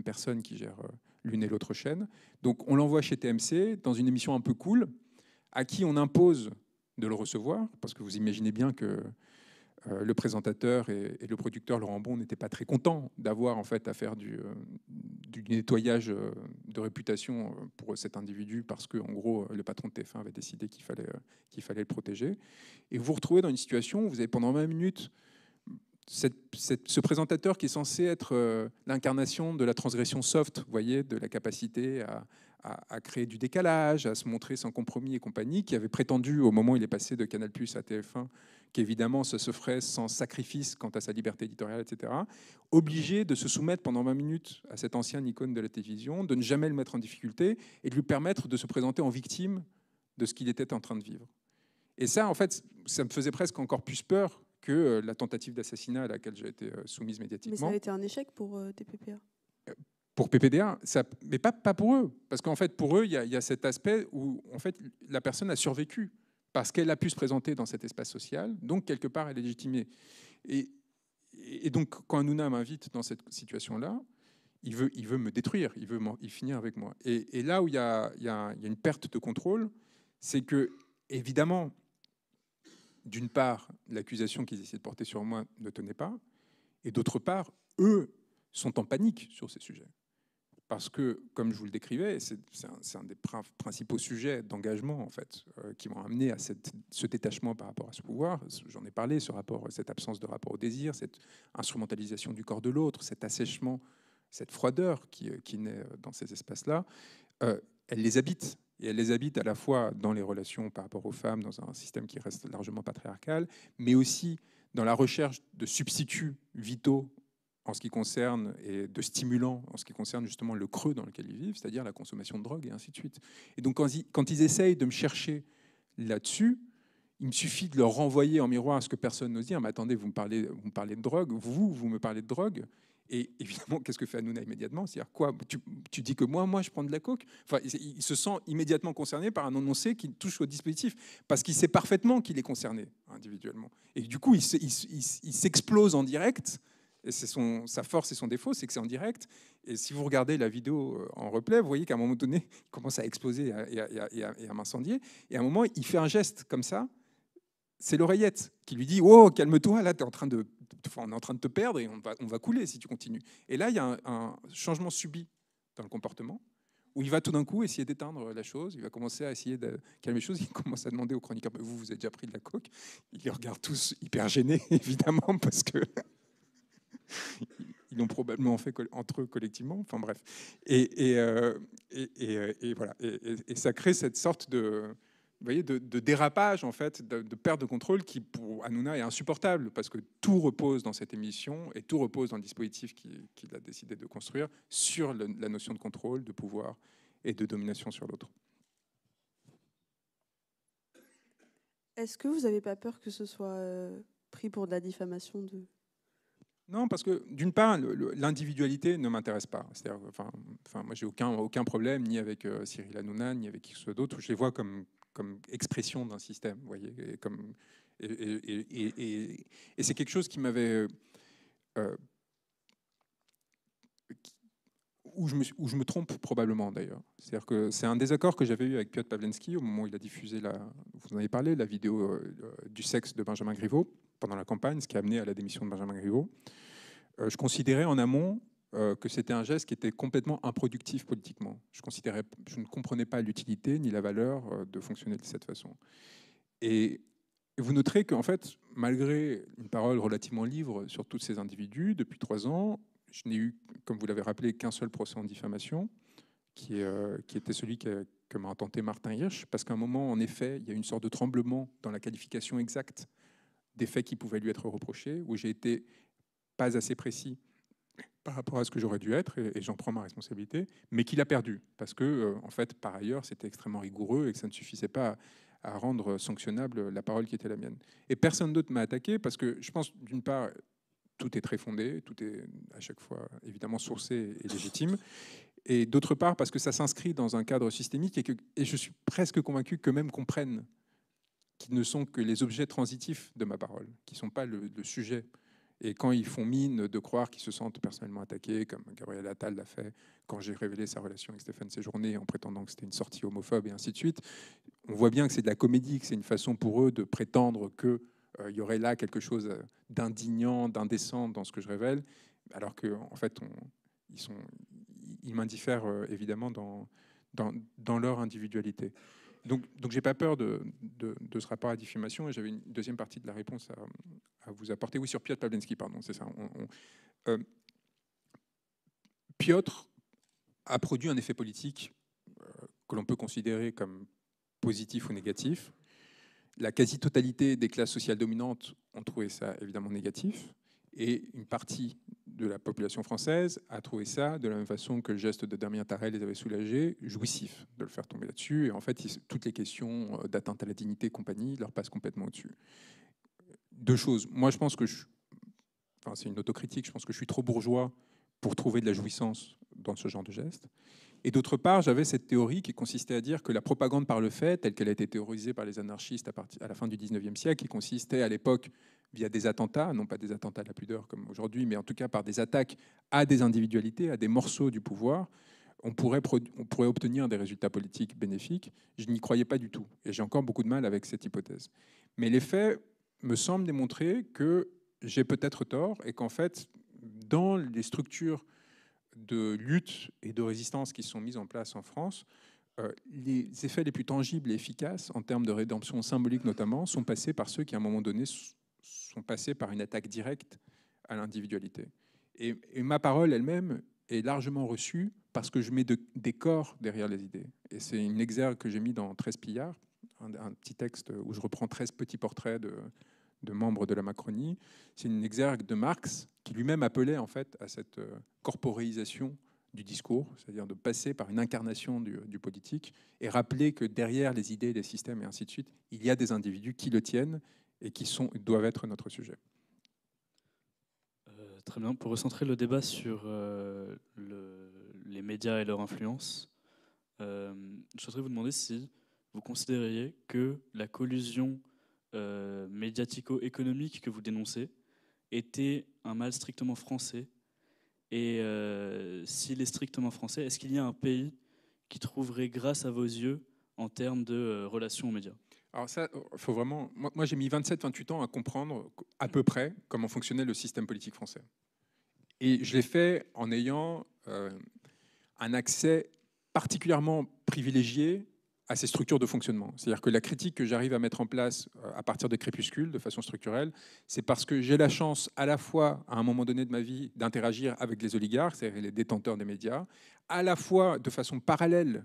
personnes qui gèrent l'une et l'autre chaîne. Donc, on l'envoie chez TMC dans une émission un peu cool à qui on impose de le recevoir, parce que vous imaginez bien que euh, le présentateur et, le producteur Laurent Bon n'étaient pas très contents d'avoir en fait à faire du, euh, nettoyage euh, de réputation pour cet individu parce que en gros le patron de TF1 avait décidé qu'il fallait qu'il fallait le protéger. Et vous vous retrouvez dans une situation où vous avez pendant 20 minutes ce présentateur qui est censé être l'incarnation de la transgression soft, voyez, de la capacité à, à, créer du décalage, à se montrer sans compromis et compagnie, qui avait prétendu au moment où il est passé de Canal Plus à TF1 qu'évidemment ça se ferait sans sacrifice quant à sa liberté éditoriale, etc., obligé de se soumettre pendant 20 minutes à cette ancienne icône de la télévision, de ne jamais le mettre en difficulté et de lui permettre de se présenter en victime de ce qu'il était en train de vivre. Et ça, en fait, ça me faisait presque encore plus peur que euh, la tentative d'assassinat à laquelle j'ai été euh, soumise médiatiquement. Mais ça a été un échec pour euh, TPPA pour PPDA, ça, mais pas, pas pour eux, parce qu'en fait, pour eux, il y, a, cet aspect où en fait, la personne a survécu, parce qu'elle a pu se présenter dans cet espace social, donc quelque part, elle est légitimée. Et, et donc, quand Anouna m'invite dans cette situation-là, il veut, il veut me détruire, il veut il finir avec moi. Et, et là où il y, a, il y, a, une perte de contrôle, c'est que, évidemment, d'une part, l'accusation qu'ils essaient de porter sur moi ne tenait pas, et d'autre part, eux sont en panique sur ces sujets parce que, comme je vous le décrivais, c'est un, des principaux sujets d'engagement en fait, euh, qui m'ont amené à cette, ce détachement par rapport à ce pouvoir. J'en ai parlé, ce rapport, cette absence de rapport au désir, cette instrumentalisation du corps de l'autre, cet assèchement, cette froideur qui, euh, naît euh, dans ces espaces-là. elle les habite. Et elle les habite à la fois dans les relations par rapport aux femmes, dans un système qui reste largement patriarcal, mais aussi dans la recherche de substituts vitaux en ce qui concerne, et de stimulants en ce qui concerne justement le creux dans lequel ils vivent, c'est-à-dire la consommation de drogue et ainsi de suite. Et donc quand ils, quand essayent de me chercher là-dessus, il me suffit de leur renvoyer en miroir à ce que personne n'ose dire. Mais attendez, vous me parlez, vous parlez de drogue, vous, vous me parlez de drogue. Et évidemment, qu'est-ce que fait Hanouna immédiatement C'est-à-dire quoi tu, dis que moi, moi, je prends de la coke enfin, il, se sent immédiatement concerné par un annoncé qui touche au dispositif, parce qu'il sait parfaitement qu'il est concerné individuellement. Et du coup, il s'explose en direct et c'est sa force et son défaut, c'est que c'est en direct. Et si vous regardez la vidéo euh, en replay, vous voyez qu'à un moment donné, il commence à exploser et à, et à m'incendier. Et à un moment, il fait un geste comme ça. C'est l'oreillette qui lui dit Oh, calme-toi, là, es en train de, on est en train de te perdre et on va, on va couler si tu continues. Et là, il y a un, changement subi dans le comportement où il va tout d'un coup essayer d'éteindre la chose, il va commencer à essayer de calmer les choses, il commence à demander aux chroniqueurs, vous, vous avez déjà pris de la coke Ils les regardent tous hyper gênés, évidemment, parce que ils l'ont probablement fait entre eux collectivement. Enfin bref. Et, et, euh, euh, voilà. Et, ça crée cette sorte de, voyez, de, dérapage, en fait, de, perte de contrôle qui, pour Hanouna, est insupportable parce que tout repose dans cette émission et tout repose dans le dispositif qu'il a décidé de construire sur la notion de contrôle, de pouvoir et de domination sur l'autre. Est-ce que vous n'avez pas peur que ce soit euh, pris pour de la diffamation de, non, parce que d'une part, l'individualité ne m'intéresse pas. enfin, enfin, moi, j'ai aucun, aucun problème ni avec euh, Cyril Hanouna, ni avec qui que ce soit d'autre. Je les vois comme, comme expression d'un système, voyez, et comme et, c'est quelque chose qui m'avait euh, où je, me, où je me trompe probablement d'ailleurs. C'est-à-dire que c'est un désaccord que j'avais eu avec Piotr Pavlensky au moment où il a diffusé la, vous en avez parlé, la vidéo euh, du sexe de Benjamin Griveaux pendant la campagne, ce qui a amené à la démission de Benjamin Griveaux. Euh, je considérais en amont euh, que c'était un geste qui était complètement improductif politiquement. Je, considérais, je ne comprenais pas l'utilité ni la valeur euh, de fonctionner de cette façon. Et vous noterez qu'en fait, malgré une parole relativement libre sur tous ces individus, depuis trois ans, je n'ai eu, comme vous l'avez rappelé, qu'un seul procès en diffamation, qui, qui était celui que, m'a intenté Martin Hirsch, parce qu'à un moment, en effet, il y a une sorte de tremblement dans la qualification exacte des faits qui pouvaient lui être reprochés, où j'ai été pas assez précis par rapport à ce que j'aurais dû être, et, j'en prends ma responsabilité, mais qu'il a perdu, parce que, euh, en fait, par ailleurs, c'était extrêmement rigoureux et que ça ne suffisait pas à, rendre sanctionnable la parole qui était la mienne. Et personne d'autre m'a attaqué, parce que je pense, d'une part, tout est très fondé, tout est à chaque fois évidemment sourcé et légitime. Et d'autre part, parce que ça s'inscrit dans un cadre systémique et, et je suis presque convaincu qu'eux-mêmes comprennent qui ne sont que les objets transitifs de ma parole, qui ne sont pas le, sujet. Et quand ils font mine de croire qu'ils se sentent personnellement attaqués, comme Gabriel Attal l'a fait quand j'ai révélé sa relation avec Stéphane Séjourné en prétendant que c'était une sortie homophobe et ainsi de suite, on voit bien que c'est de la comédie, que c'est une façon pour eux de prétendre que euh, il y aurait là quelque chose euh, d'indignant, d'indécent dans ce que je révèle, alors qu'en en fait, ils, ils m'indiffèrent euh, évidemment dans, leur individualité donc, donc j'ai pas peur de, de, ce rapport à diffamation et j'avais une deuxième partie de la réponse à, vous apporter. Oui, sur Piotr Pavlensky, pardon, c'est ça. Euh, Piotr a produit un effet politique euh, que l'on peut considérer comme positif ou négatif. La quasi-totalité des classes sociales dominantes ont trouvé ça évidemment négatif. Et une partie de la population française a trouvé ça, de la même façon que le geste de Damien Tarel les avait soulagés, jouissif de le faire tomber là-dessus. Et en fait, toutes les questions euh, d'atteinte à la dignité et compagnie leur passent complètement au-dessus. Deux choses. Moi, je pense que je, enfin, c'est une autocritique, je pense que je suis trop bourgeois pour trouver de la jouissance dans ce genre de geste. Et d'autre part, j'avais cette théorie qui consistait à dire que la propagande par le fait, telle qu'elle a été théorisée par les anarchistes à, la fin du 19e siècle, qui consistait à l'époque via des attentats, non pas des attentats à la pudeur comme aujourd'hui, mais en tout cas par des attaques à des individualités, à des morceaux du pouvoir, on pourrait, obtenir des résultats politiques bénéfiques. Je n'y croyais pas du tout, et j'ai encore beaucoup de mal avec cette hypothèse. Mais les faits me semblent démontrer que j'ai peut-être tort, et qu'en fait, dans les structures de lutte et de résistance qui sont mises en place en France, euh, les effets les plus tangibles et efficaces, en termes de rédemption symbolique notamment, sont passés par ceux qui, à un moment donné, sont passés par une attaque directe à l'individualité. Et, ma parole elle-même est largement reçue parce que je mets des corps derrière les idées. Et c'est une exergue que j'ai mis dans 13 pillards, un, petit texte où je reprends 13 petits portraits de, membres de la Macronie. C'est une exergue de Marx qui lui-même appelait en fait à cette euh, corporéisation du discours, c'est-à-dire de passer par une incarnation du, du, politique et rappeler que derrière les idées, les systèmes et ainsi de suite, il y a des individus qui le tiennent et qui sont, doivent être notre sujet. Euh, très bien. Pour recentrer le débat sur euh, les médias et leur influence, euh, je voudrais vous demander si vous considériez que la collusion médiatico-économique que vous dénoncez était un mal strictement français et s'il est strictement français, est-ce qu'il y a un pays qui trouverait grâce à vos yeux en termes de relations aux médias alors ça, euh, faut vraiment. Moi, j'ai mis 27-28 ans à comprendre à peu près comment fonctionnait le système politique français. Et je l'ai fait en ayant euh, un accès particulièrement privilégié à ces structures de fonctionnement. C'est-à-dire que la critique que j'arrive à mettre en place euh, à partir de Crépuscule, de façon structurelle, c'est parce que j'ai la chance à la fois, à un moment donné de ma vie, d'interagir avec les oligarques, c'est-à-dire les détenteurs des médias, à la fois de façon parallèle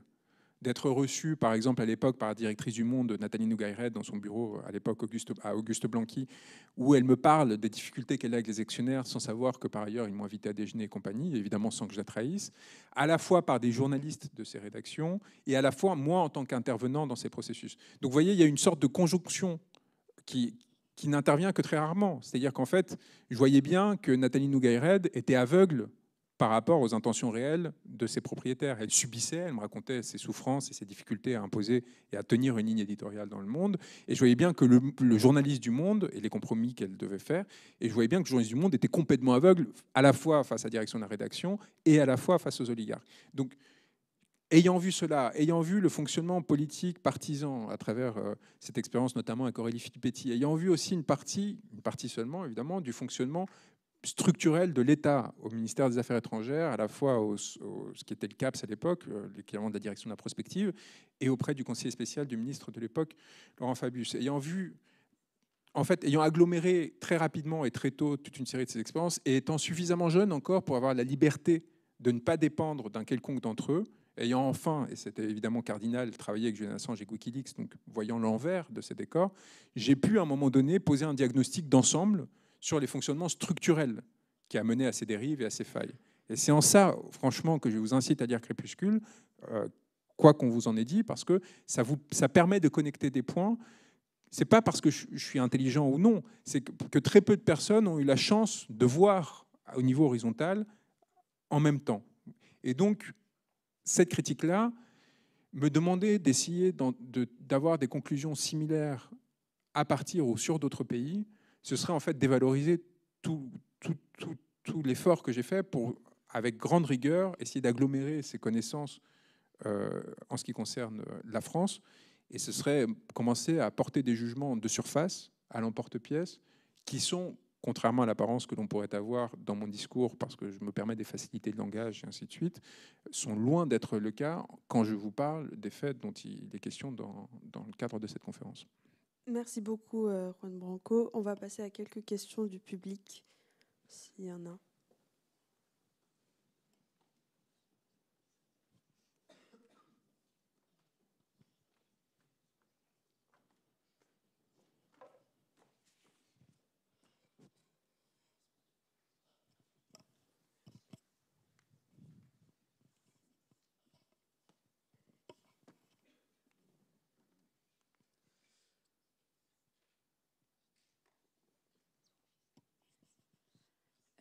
d'être reçu, par exemple, à l'époque, par la directrice du Monde, Nathalie Nougayred, dans son bureau, à l'époque, Auguste, à Auguste Blanqui, où elle me parle des difficultés qu'elle a avec les actionnaires, sans savoir que, par ailleurs, ils m'ont invité à déjeuner et compagnie, évidemment sans que je la trahisse, à la fois par des journalistes de ces rédactions et à la fois moi en tant qu'intervenant dans ces processus. Donc, vous voyez, il y a une sorte de conjonction qui, qui n'intervient que très rarement. C'est-à-dire qu'en fait, je voyais bien que Nathalie Nougayred était aveugle par rapport aux intentions réelles de ses propriétaires. Elle subissait, elle me racontait ses souffrances et ses difficultés à imposer et à tenir une ligne éditoriale dans le monde. Et je voyais bien que le, journaliste du monde et les compromis qu'elle devait faire, et je voyais bien que le journaliste du monde était complètement aveugle à la fois face à la direction de la rédaction et à la fois face aux oligarques. Donc, ayant vu cela, ayant vu le fonctionnement politique partisan à travers euh, cette expérience notamment avec Aurélie Filippetti, ayant vu aussi une partie, une partie seulement évidemment, du fonctionnement structurelle de l'État au ministère des Affaires étrangères, à la fois au, ce qui était le CAPS à l'époque, euh, l'équivalent de la direction de la prospective, et auprès du conseiller spécial du ministre de l'époque, Laurent Fabius. Ayant vu, en fait, ayant aggloméré très rapidement et très tôt toute une série de ces expériences, et étant suffisamment jeune encore pour avoir la liberté de ne pas dépendre d'un quelconque d'entre eux, ayant enfin, et c'était évidemment cardinal, travaillé avec Julian Assange et Wikileaks, donc voyant l'envers de ces décors, j'ai pu à un moment donné poser un diagnostic d'ensemble sur les fonctionnements structurels qui a mené à ces dérives et à ces failles. Et c'est en ça, franchement, que je vous incite à dire Crépuscule, euh, quoi qu'on vous en ait dit, parce que ça, vous, permet de connecter des points. n'est pas parce que je, suis intelligent ou non, c'est que, très peu de personnes ont eu la chance de voir au niveau horizontal en même temps. Et donc, cette critique-là, me demandait d'essayer d'avoir des conclusions similaires à partir ou sur d'autres pays, ce serait en fait dévaloriser tout, l'effort que j'ai fait pour, avec grande rigueur, essayer d'agglomérer ces connaissances euh, en ce qui concerne euh, la France. Et ce serait commencer à porter des jugements de surface, à l'emporte-pièce, qui sont, contrairement à l'apparence que l'on pourrait avoir dans mon discours, parce que je me permets des facilités de langage et ainsi de suite, sont loin d'être le cas quand je vous parle des faits dont il est question dans le cadre de cette conférence. Merci beaucoup, euh, Juan Branco. On va passer à quelques questions du public, s'il y en a.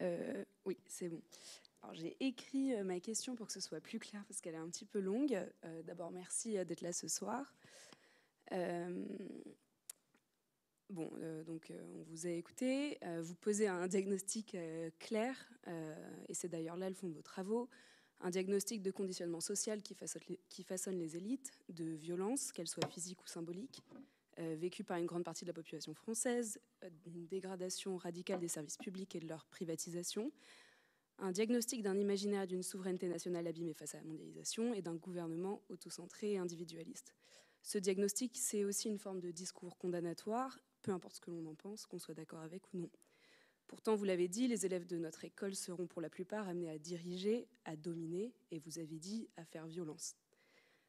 Euh, oui, c'est bon. j'ai écrit euh, ma question pour que ce soit plus clair parce qu'elle est un petit peu longue. Euh, d'abord, merci d'être là ce soir. bon, donc on vous a écouté. vous posez un diagnostic clair, et c'est d'ailleurs là le fond de vos travaux. Un diagnostic de conditionnement social qui façonne, qui façonne les élites, de violence, qu'elle soit physique ou symbolique, euh, Vécu par une grande partie de la population française, euh, une dégradation radicale des services publics et de leur privatisation, un diagnostic d'un imaginaire d'une souveraineté nationale abîmée face à la mondialisation et d'un gouvernement autocentré et individualiste. Ce diagnostic, c'est aussi une forme de discours condamnatoire, peu importe ce que l'on en pense, qu'on soit d'accord avec ou non. Pourtant, vous l'avez dit, les élèves de notre école seront pour la plupart amenés à diriger, à dominer, et vous avez dit à faire violence.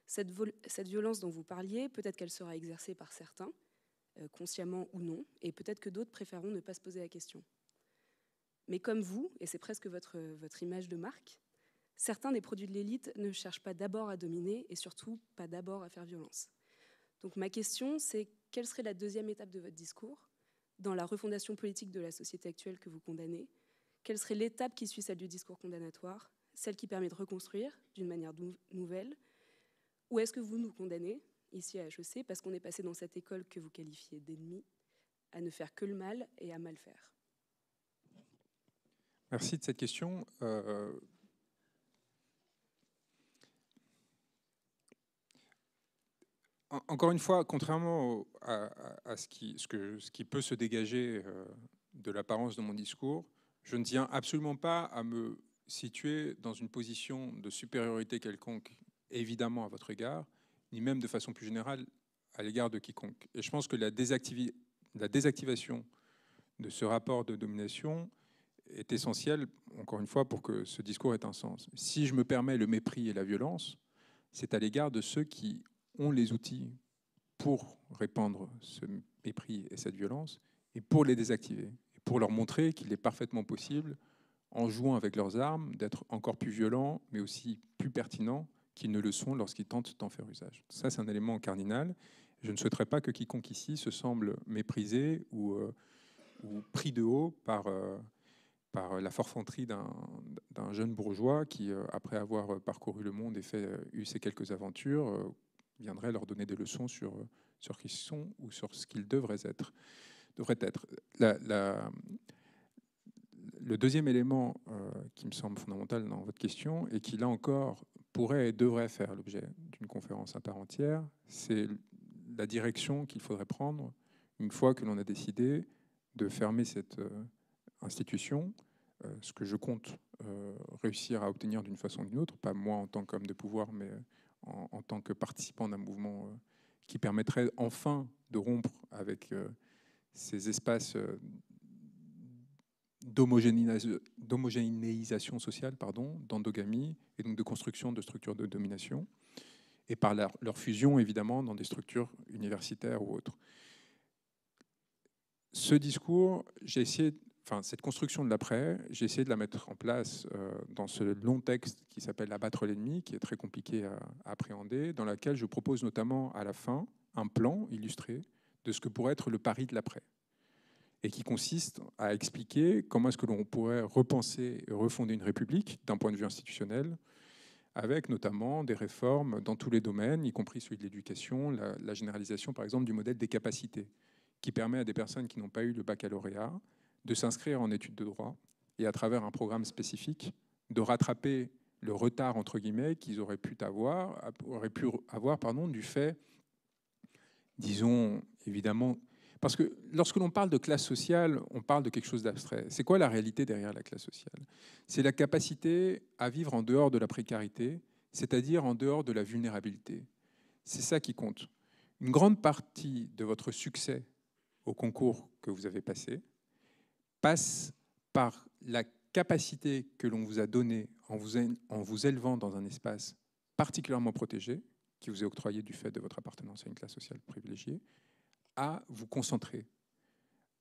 Cette, violence dont vous parliez, peut-être qu'elle sera exercée par certains, euh, consciemment ou non, et peut-être que d'autres préféreront ne pas se poser la question. Mais comme vous, et c'est presque votre image de marque, certains des produits de l'élite ne cherchent pas d'abord à dominer et surtout pas d'abord à faire violence. Donc ma question, c'est quelle serait la deuxième étape de votre discours dans la refondation politique de la société actuelle que vous condamnez Quelle serait l'étape qui suit celle du discours condamnatoire, celle qui permet de reconstruire, d'une manière nouvelle, ou est-ce que vous nous condamnez, ici à HEC, parce qu'on est passé dans cette école que vous qualifiez d'ennemi, à ne faire que le mal et à mal faire Merci de cette question. Euh, encore une fois, contrairement à, ce, qui, peut se dégager euh, de l'apparence de mon discours, je ne tiens absolument pas à me situer dans une position de supériorité quelconque évidemment à votre égard, ni même de façon plus générale à l'égard de quiconque. Et je pense que la, désactivation de ce rapport de domination est essentielle, encore une fois, pour que ce discours ait un sens. Si je me permets le mépris et la violence, c'est à l'égard de ceux qui ont les outils pour répandre ce mépris et cette violence, et pour les désactiver, et pour leur montrer qu'il est parfaitement possible, en jouant avec leurs armes, d'être encore plus violent, mais aussi plus pertinent, qu'ils ne le sont lorsqu'ils tentent d'en faire usage. Ça, c'est un élément cardinal. Je ne souhaiterais pas que quiconque ici se semble méprisé ou, euh, pris de haut par, euh, par la forfanterie d'un jeune bourgeois qui, euh, après avoir parcouru le monde et fait, eu ses quelques aventures, viendrait leur donner des leçons sur, sur qui sont ou sur ce qu'ils devraient être. Devraient être. La, le deuxième élément qui me semble fondamental dans votre question, et qui là encore pourrait et devrait faire l'objet d'une conférence à part entière, c'est la direction qu'il faudrait prendre une fois que l'on a décidé de fermer cette euh, institution, euh, ce que je compte euh, réussir à obtenir d'une façon ou d'une autre, pas moi en tant qu'homme de pouvoir, mais en, en tant que participant d'un mouvement qui permettrait enfin de rompre avec ces espaces d'homogénéisation sociale, pardon, d'endogamie et donc de construction de structures de domination, et par leur, fusion évidemment dans des structures universitaires ou autres. Ce discours, j'ai essayé, enfin cette construction de l'après, j'ai essayé de la mettre en place euh, dans ce long texte qui s'appelle Abattre l'ennemi, qui est très compliqué à, à appréhender, dans laquelle je propose notamment à la fin un plan illustré de ce que pourrait être le pari de l'après et qui consiste à expliquer comment est-ce que l'on pourrait repenser et refonder une république d'un point de vue institutionnel, avec notamment des réformes dans tous les domaines, y compris celui de l'éducation, la, généralisation par exemple du modèle des capacités, qui permet à des personnes qui n'ont pas eu le baccalauréat de s'inscrire en études de droit et à travers un programme spécifique de rattraper le retard entre guillemets qu'ils auraient pu avoir, auraient pu avoir pardon, du fait, disons évidemment parce que lorsque l'on parle de classe sociale, on parle de quelque chose d'abstrait. C'est quoi la réalité derrière la classe sociale C'est la capacité à vivre en dehors de la précarité, c'est-à-dire en dehors de la vulnérabilité. C'est ça qui compte. Une grande partie de votre succès au concours que vous avez passé passe par la capacité que l'on vous a donnée en vous, élevant dans un espace particulièrement protégé, qui vous est octroyé du fait de votre appartenance à une classe sociale privilégiée, à vous concentrer,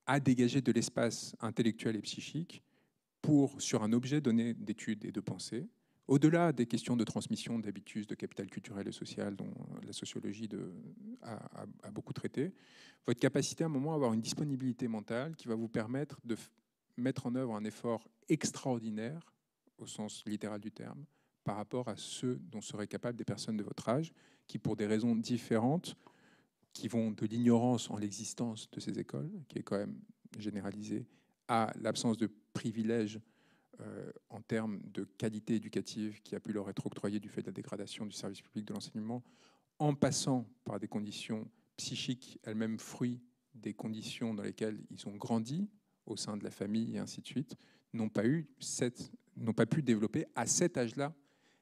à dégager de l'espace intellectuel et psychique pour, sur un objet donné d'études et de pensée, au-delà des questions de transmission d'habitus, de capital culturel et social dont la sociologie a, beaucoup traité, votre capacité à un moment à avoir une disponibilité mentale qui va vous permettre de mettre en œuvre un effort extraordinaire, au sens littéral du terme, par rapport à ceux dont seraient capables des personnes de votre âge, qui pour des raisons différentes qui vont de l'ignorance en l'existence de ces écoles, qui est quand même généralisée, à l'absence de privilèges euh, en termes de qualité éducative qui a pu leur être octroyée du fait de la dégradation du service public de l'enseignement, en passant par des conditions psychiques elles-mêmes fruits des conditions dans lesquelles ils ont grandi au sein de la famille et ainsi de suite, n'ont pas, eu cette, n'ont pas pu développer à cet âge-là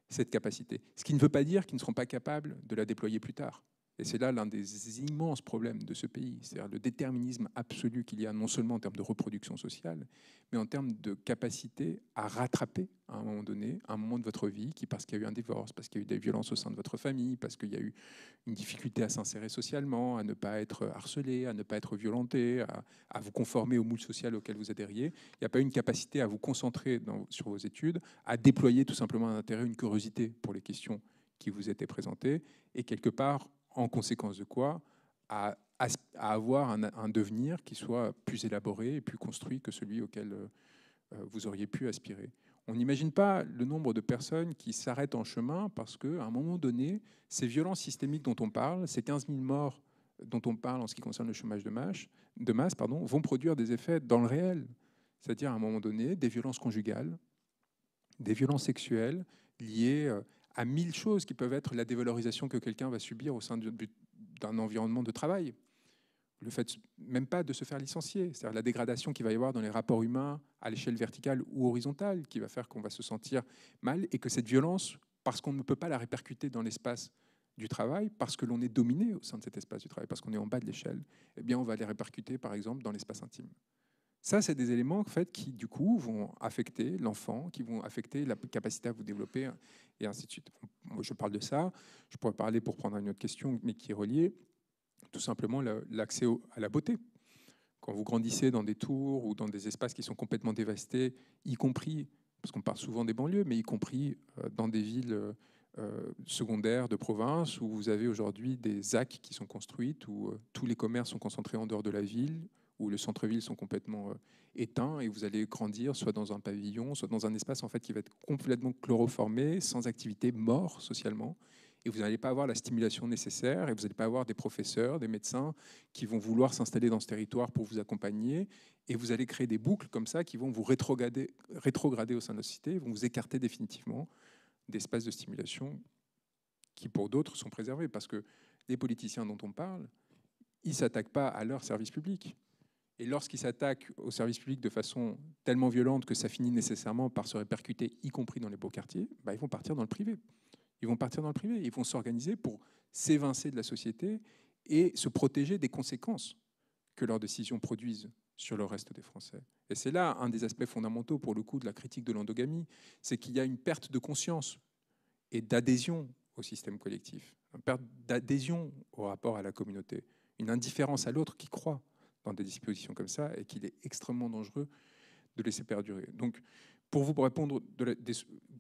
cette capacité. Ce qui ne veut pas dire qu'ils ne seront pas capables de la déployer plus tard. Et c'est là l'un des immenses problèmes de ce pays, c'est-à-dire le déterminisme absolu qu'il y a non seulement en termes de reproduction sociale, mais en termes de capacité à rattraper à un moment donné, un moment de votre vie, qui parce qu'il y a eu un divorce, parce qu'il y a eu des violences au sein de votre famille, parce qu'il y a eu une difficulté à s'insérer socialement, à ne pas être harcelé, à ne pas être violenté, à, vous conformer au moule social auquel vous adhériez, il n'y a pas eu une capacité à vous concentrer sur vos études, à déployer tout simplement un intérêt, une curiosité pour les questions qui vous étaient présentées, et quelque part en conséquence de quoi, à, avoir un, devenir qui soit plus élaboré et plus construit que celui auquel euh, euh, vous auriez pu aspirer. On n'imagine pas le nombre de personnes qui s'arrêtent en chemin parce qu'à un moment donné, ces violences systémiques dont on parle, ces 15 000 morts dont on parle en ce qui concerne le chômage de masse, de masse pardon, vont produire des effets dans le réel. C'est-à-dire, à un moment donné, des violences conjugales, des violences sexuelles liées euh, à mille choses qui peuvent être la dévalorisation que quelqu'un va subir au sein d'un environnement de travail. Le fait même pas de se faire licencier, c'est-à-dire la dégradation qu'il va y avoir dans les rapports humains à l'échelle verticale ou horizontale, qui va faire qu'on va se sentir mal et que cette violence, parce qu'on ne peut pas la répercuter dans l'espace du travail, parce que l'on est dominé au sein de cet espace du travail, parce qu'on est en bas de l'échelle, eh bien on va les répercuter par exemple dans l'espace intime. Ça, c'est des éléments en fait, qui, du coup, vont affecter l'enfant, qui vont affecter la capacité à vous développer, et ainsi de suite. Moi, je parle de ça. Je pourrais parler pour prendre une autre question, mais qui est reliée, tout simplement l'accès à la beauté. Quand vous grandissez dans des tours ou dans des espaces qui sont complètement dévastés, y compris, parce qu'on parle souvent des banlieues, mais y compris euh, dans des villes euh, euh, secondaires de province où vous avez aujourd'hui des ZAC qui sont construites, où tous les commerces sont concentrés en dehors de la ville, où le centre-ville sont complètement euh, éteints et vous allez grandir soit dans un pavillon, soit dans un espace en fait qui va être complètement chloroformé, sans activité, mort socialement. Et vous n'allez pas avoir la stimulation nécessaire et vous n'allez pas avoir des professeurs, des médecins qui vont vouloir s'installer dans ce territoire pour vous accompagner. Et vous allez créer des boucles comme ça qui vont vous rétrograder, rétrograder au sein de la société, vont vous écarter définitivement d'espaces de stimulation qui pour d'autres sont préservés parce que les politiciens dont on parle, ils ne s'attaquent pas à leur service public. Et lorsqu'ils s'attaquent au service public de façon tellement violente que ça finit nécessairement par se répercuter, y compris dans les beaux quartiers, bah, ils vont partir dans le privé. Ils vont partir dans le privé. Ils vont s'organiser pour s'évincer de la société et se protéger des conséquences que leurs décisions produisent sur le reste des Français. Et c'est là un des aspects fondamentaux, pour le coup, de la critique de l'endogamie, c'est qu'il y a une perte de conscience et d'adhésion au système collectif, une perte d'adhésion au rapport à la communauté, une indifférence à l'autre qui croit dans des dispositions comme ça et qu'il est extrêmement dangereux de laisser perdurer. Donc, pour vous répondre,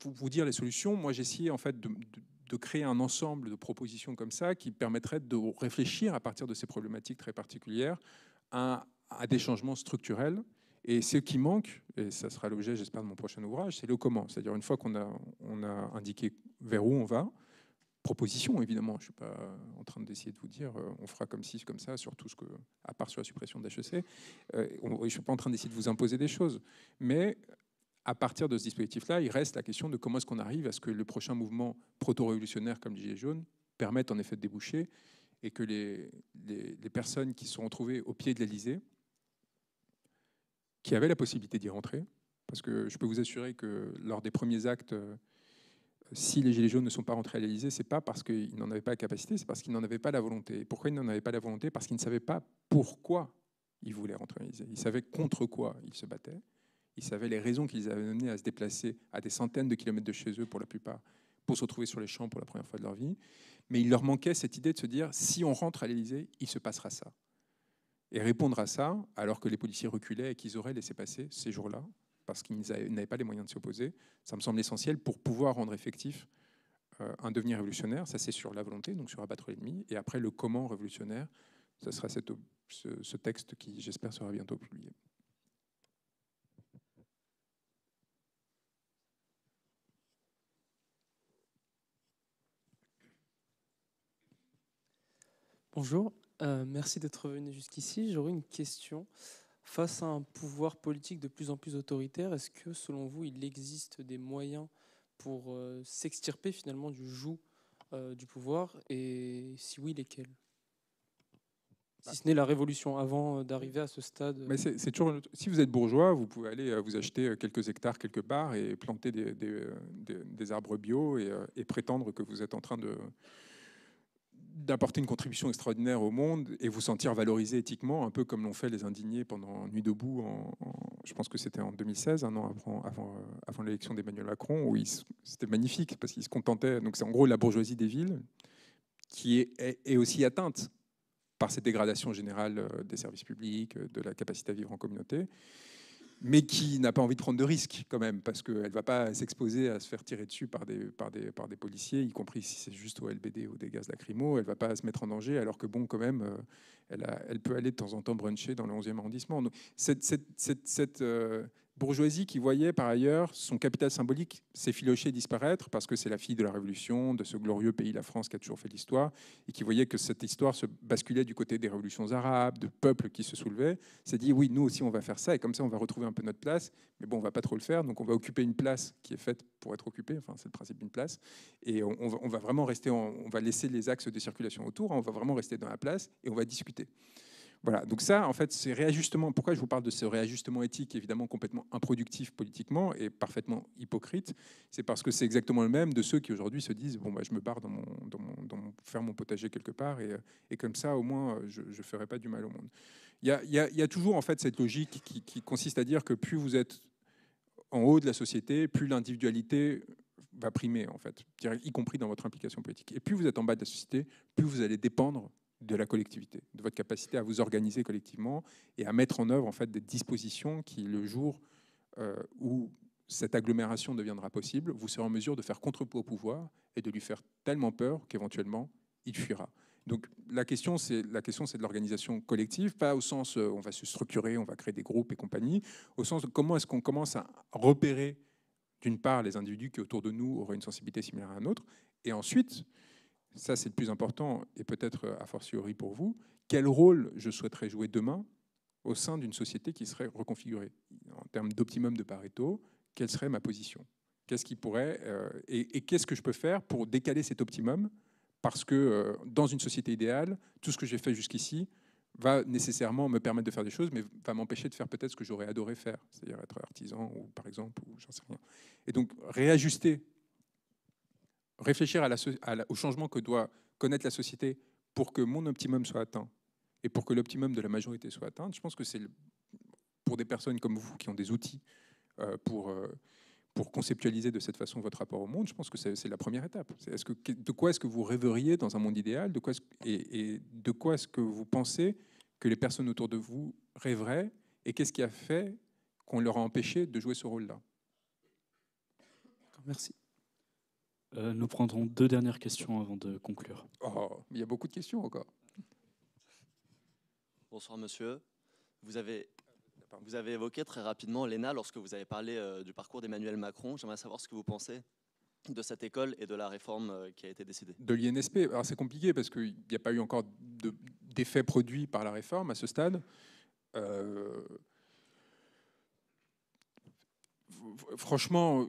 vous, dire les solutions, moi j'ai essayé en fait de, créer un ensemble de propositions comme ça qui permettraient de réfléchir à partir de ces problématiques très particulières à, des changements structurels. Et ce qui manque, et ça sera l'objet, j'espère, de mon prochain ouvrage, c'est le comment. C'est-à-dire une fois qu'on a indiqué vers où on va, proposition, évidemment. Je ne suis pas euh, en train d'essayer de vous dire euh, on fera comme ci, comme ça, sur tout ce que, à part sur la suppression d'HEC. Euh, je ne suis pas en train d'essayer de vous imposer des choses. Mais à partir de ce dispositif-là, il reste la question de comment est-ce qu'on arrive à ce que le prochain mouvement proto-révolutionnaire comme les Gilet jaunes permette en effet de déboucher et que les, les, personnes qui sont retrouvées au pied de l'Elysée, qui avaient la possibilité d'y rentrer, parce que je peux vous assurer que lors des premiers actes euh, si les Gilets jaunes ne sont pas rentrés à l'Élysée, c'est pas parce qu'ils n'en avaient pas la capacité, c'est parce qu'ils n'en avaient pas la volonté. Pourquoi ils n'en avaient pas la volonté Parce qu'ils ne savaient pas pourquoi ils voulaient rentrer à l'Élysée. Ils savaient contre quoi ils se battaient. Ils savaient les raisons qu'ils avaient amenés à se déplacer à des centaines de kilomètres de chez eux pour la plupart, pour se retrouver sur les champs pour la première fois de leur vie. Mais il leur manquait cette idée de se dire si on rentre à l'Élysée, il se passera ça. Et répondre à ça, alors que les policiers reculaient et qu'ils auraient laissé passer ces jours-là, parce qu'ils n'avaient pas les moyens de s'y opposer. Ça me semble essentiel pour pouvoir rendre effectif euh, un devenir révolutionnaire. Ça, c'est sur la volonté, donc sur abattre l'ennemi. Et après, le comment révolutionnaire, ce sera ce, texte qui, j'espère, sera bientôt publié. Bonjour, euh, merci d'être venu jusqu'ici. J'aurais une question. Face à un pouvoir politique de plus en plus autoritaire, est-ce que selon vous, il existe des moyens pour euh, s'extirper finalement du joug euh, du pouvoir Et si oui, lesquels si ce n'est la révolution, avant euh, d'arriver à ce stade. Mais c'est toujours. Si vous êtes bourgeois, vous pouvez aller vous acheter quelques hectares quelque part et planter des, arbres bio et, prétendre que vous êtes en train de, d'apporter une contribution extraordinaire au monde et vous sentir valorisé éthiquement, un peu comme l'ont fait les indignés pendant Nuit debout, en, je pense que c'était en 2016, un an avant, euh, avant, l'élection d'Emmanuel Macron, où c'était magnifique parce qu'ils se contentaient. Donc c'est en gros la bourgeoisie des villes qui est, est aussi atteinte par cette dégradation générale euh, des services publics, euh, de la capacité à vivre en communauté mais qui n'a pas envie de prendre de risques quand même, parce qu'elle ne va pas s'exposer à se faire tirer dessus par des, des, des policiers, y compris si c'est juste au LBD ou des gaz lacrymo, elle ne va pas se mettre en danger, alors que bon, quand même, euh, elle, elle peut aller de temps en temps bruncher dans le 11e arrondissement. Donc, cette, cette, euh, bourgeoisie qui voyait par ailleurs son capital symbolique s'effilocher disparaître parce que c'est la fille de la Révolution, de ce glorieux pays, la France, qui a toujours fait l'histoire, et qui voyait que cette histoire se basculait du côté des révolutions arabes, de peuples qui se soulevaient, s'est dit oui, nous aussi on va faire ça, et comme ça on va retrouver un peu notre place, mais bon, on va pas trop le faire, donc on va occuper une place qui est faite pour être occupée, enfin c'est le principe d'une place, et on, va, vraiment rester, on va laisser les axes de circulation autour, hein, on va vraiment rester dans la place, et on va discuter. Voilà, donc ça, en fait, c'est réajustement. Pourquoi je vous parle de ce réajustement éthique, évidemment complètement improductif politiquement et parfaitement hypocrite C'est parce que c'est exactement le même de ceux qui aujourd'hui se disent bon, bah, je me barre dans mon, dans dans faire mon potager quelque part et, euh, et, comme ça, au moins, euh, je ne ferai pas du mal au monde. Il y a, y, a, y a, toujours en fait cette logique qui, qui consiste à dire que plus vous êtes en haut de la société, plus l'individualité va primer, en fait, y compris dans votre implication politique. Et plus vous êtes en bas de la société, plus vous allez dépendre de la collectivité, de votre capacité à vous organiser collectivement et à mettre en œuvre en fait des dispositions qui, le jour euh, où cette agglomération deviendra possible, vous serez en mesure de faire contrepoids au pouvoir et de lui faire tellement peur qu'éventuellement il fuira. Donc la question, c'est la question, c'est de l'organisation collective, pas au sens euh, on va se structurer, on va créer des groupes et compagnie, au sens de comment est-ce qu'on commence à repérer d'une part les individus qui autour de nous auraient une sensibilité similaire à la nôtre, et ensuite ça c'est le plus important, et peut-être euh, a fortiori pour vous, quel rôle je souhaiterais jouer demain au sein d'une société qui serait reconfigurée En termes d'optimum de Pareto, quelle serait ma position Qu'est-ce qui pourrait euh, et, qu'est-ce que je peux faire pour décaler cet optimum Parce que euh, dans une société idéale, tout ce que j'ai fait jusqu'ici va nécessairement me permettre de faire des choses, mais va m'empêcher de faire peut-être ce que j'aurais adoré faire, c'est-à-dire être artisan ou par exemple, ou j'en sais rien. Et donc réajuster réfléchir à la, au changement que doit connaître la société pour que mon optimum soit atteint et pour que l'optimum de la majorité soit atteint, je pense que c'est pour des personnes comme vous qui ont des outils euh, pour, euh, pour conceptualiser de cette façon votre rapport au monde, je pense que c'est la première étape. -ce que, de quoi est-ce que vous rêveriez dans un monde idéal de quoi et, et de quoi est-ce que vous pensez que les personnes autour de vous rêveraient et qu'est-ce qui a fait qu'on leur a empêché de jouer ce rôle-là Merci. Euh, nous prendrons deux dernières questions avant de conclure. Oh, il y a beaucoup de questions encore. Bonsoir monsieur. Vous avez, vous avez évoqué très rapidement l'ENA lorsque vous avez parlé euh, du parcours d'Emmanuel Macron. J'aimerais savoir ce que vous pensez de cette école et de la réforme euh, qui a été décidée. De l'INSP, alors c'est compliqué parce qu'il n'y a pas eu encore d'effet produits produit par la réforme à ce stade franchement,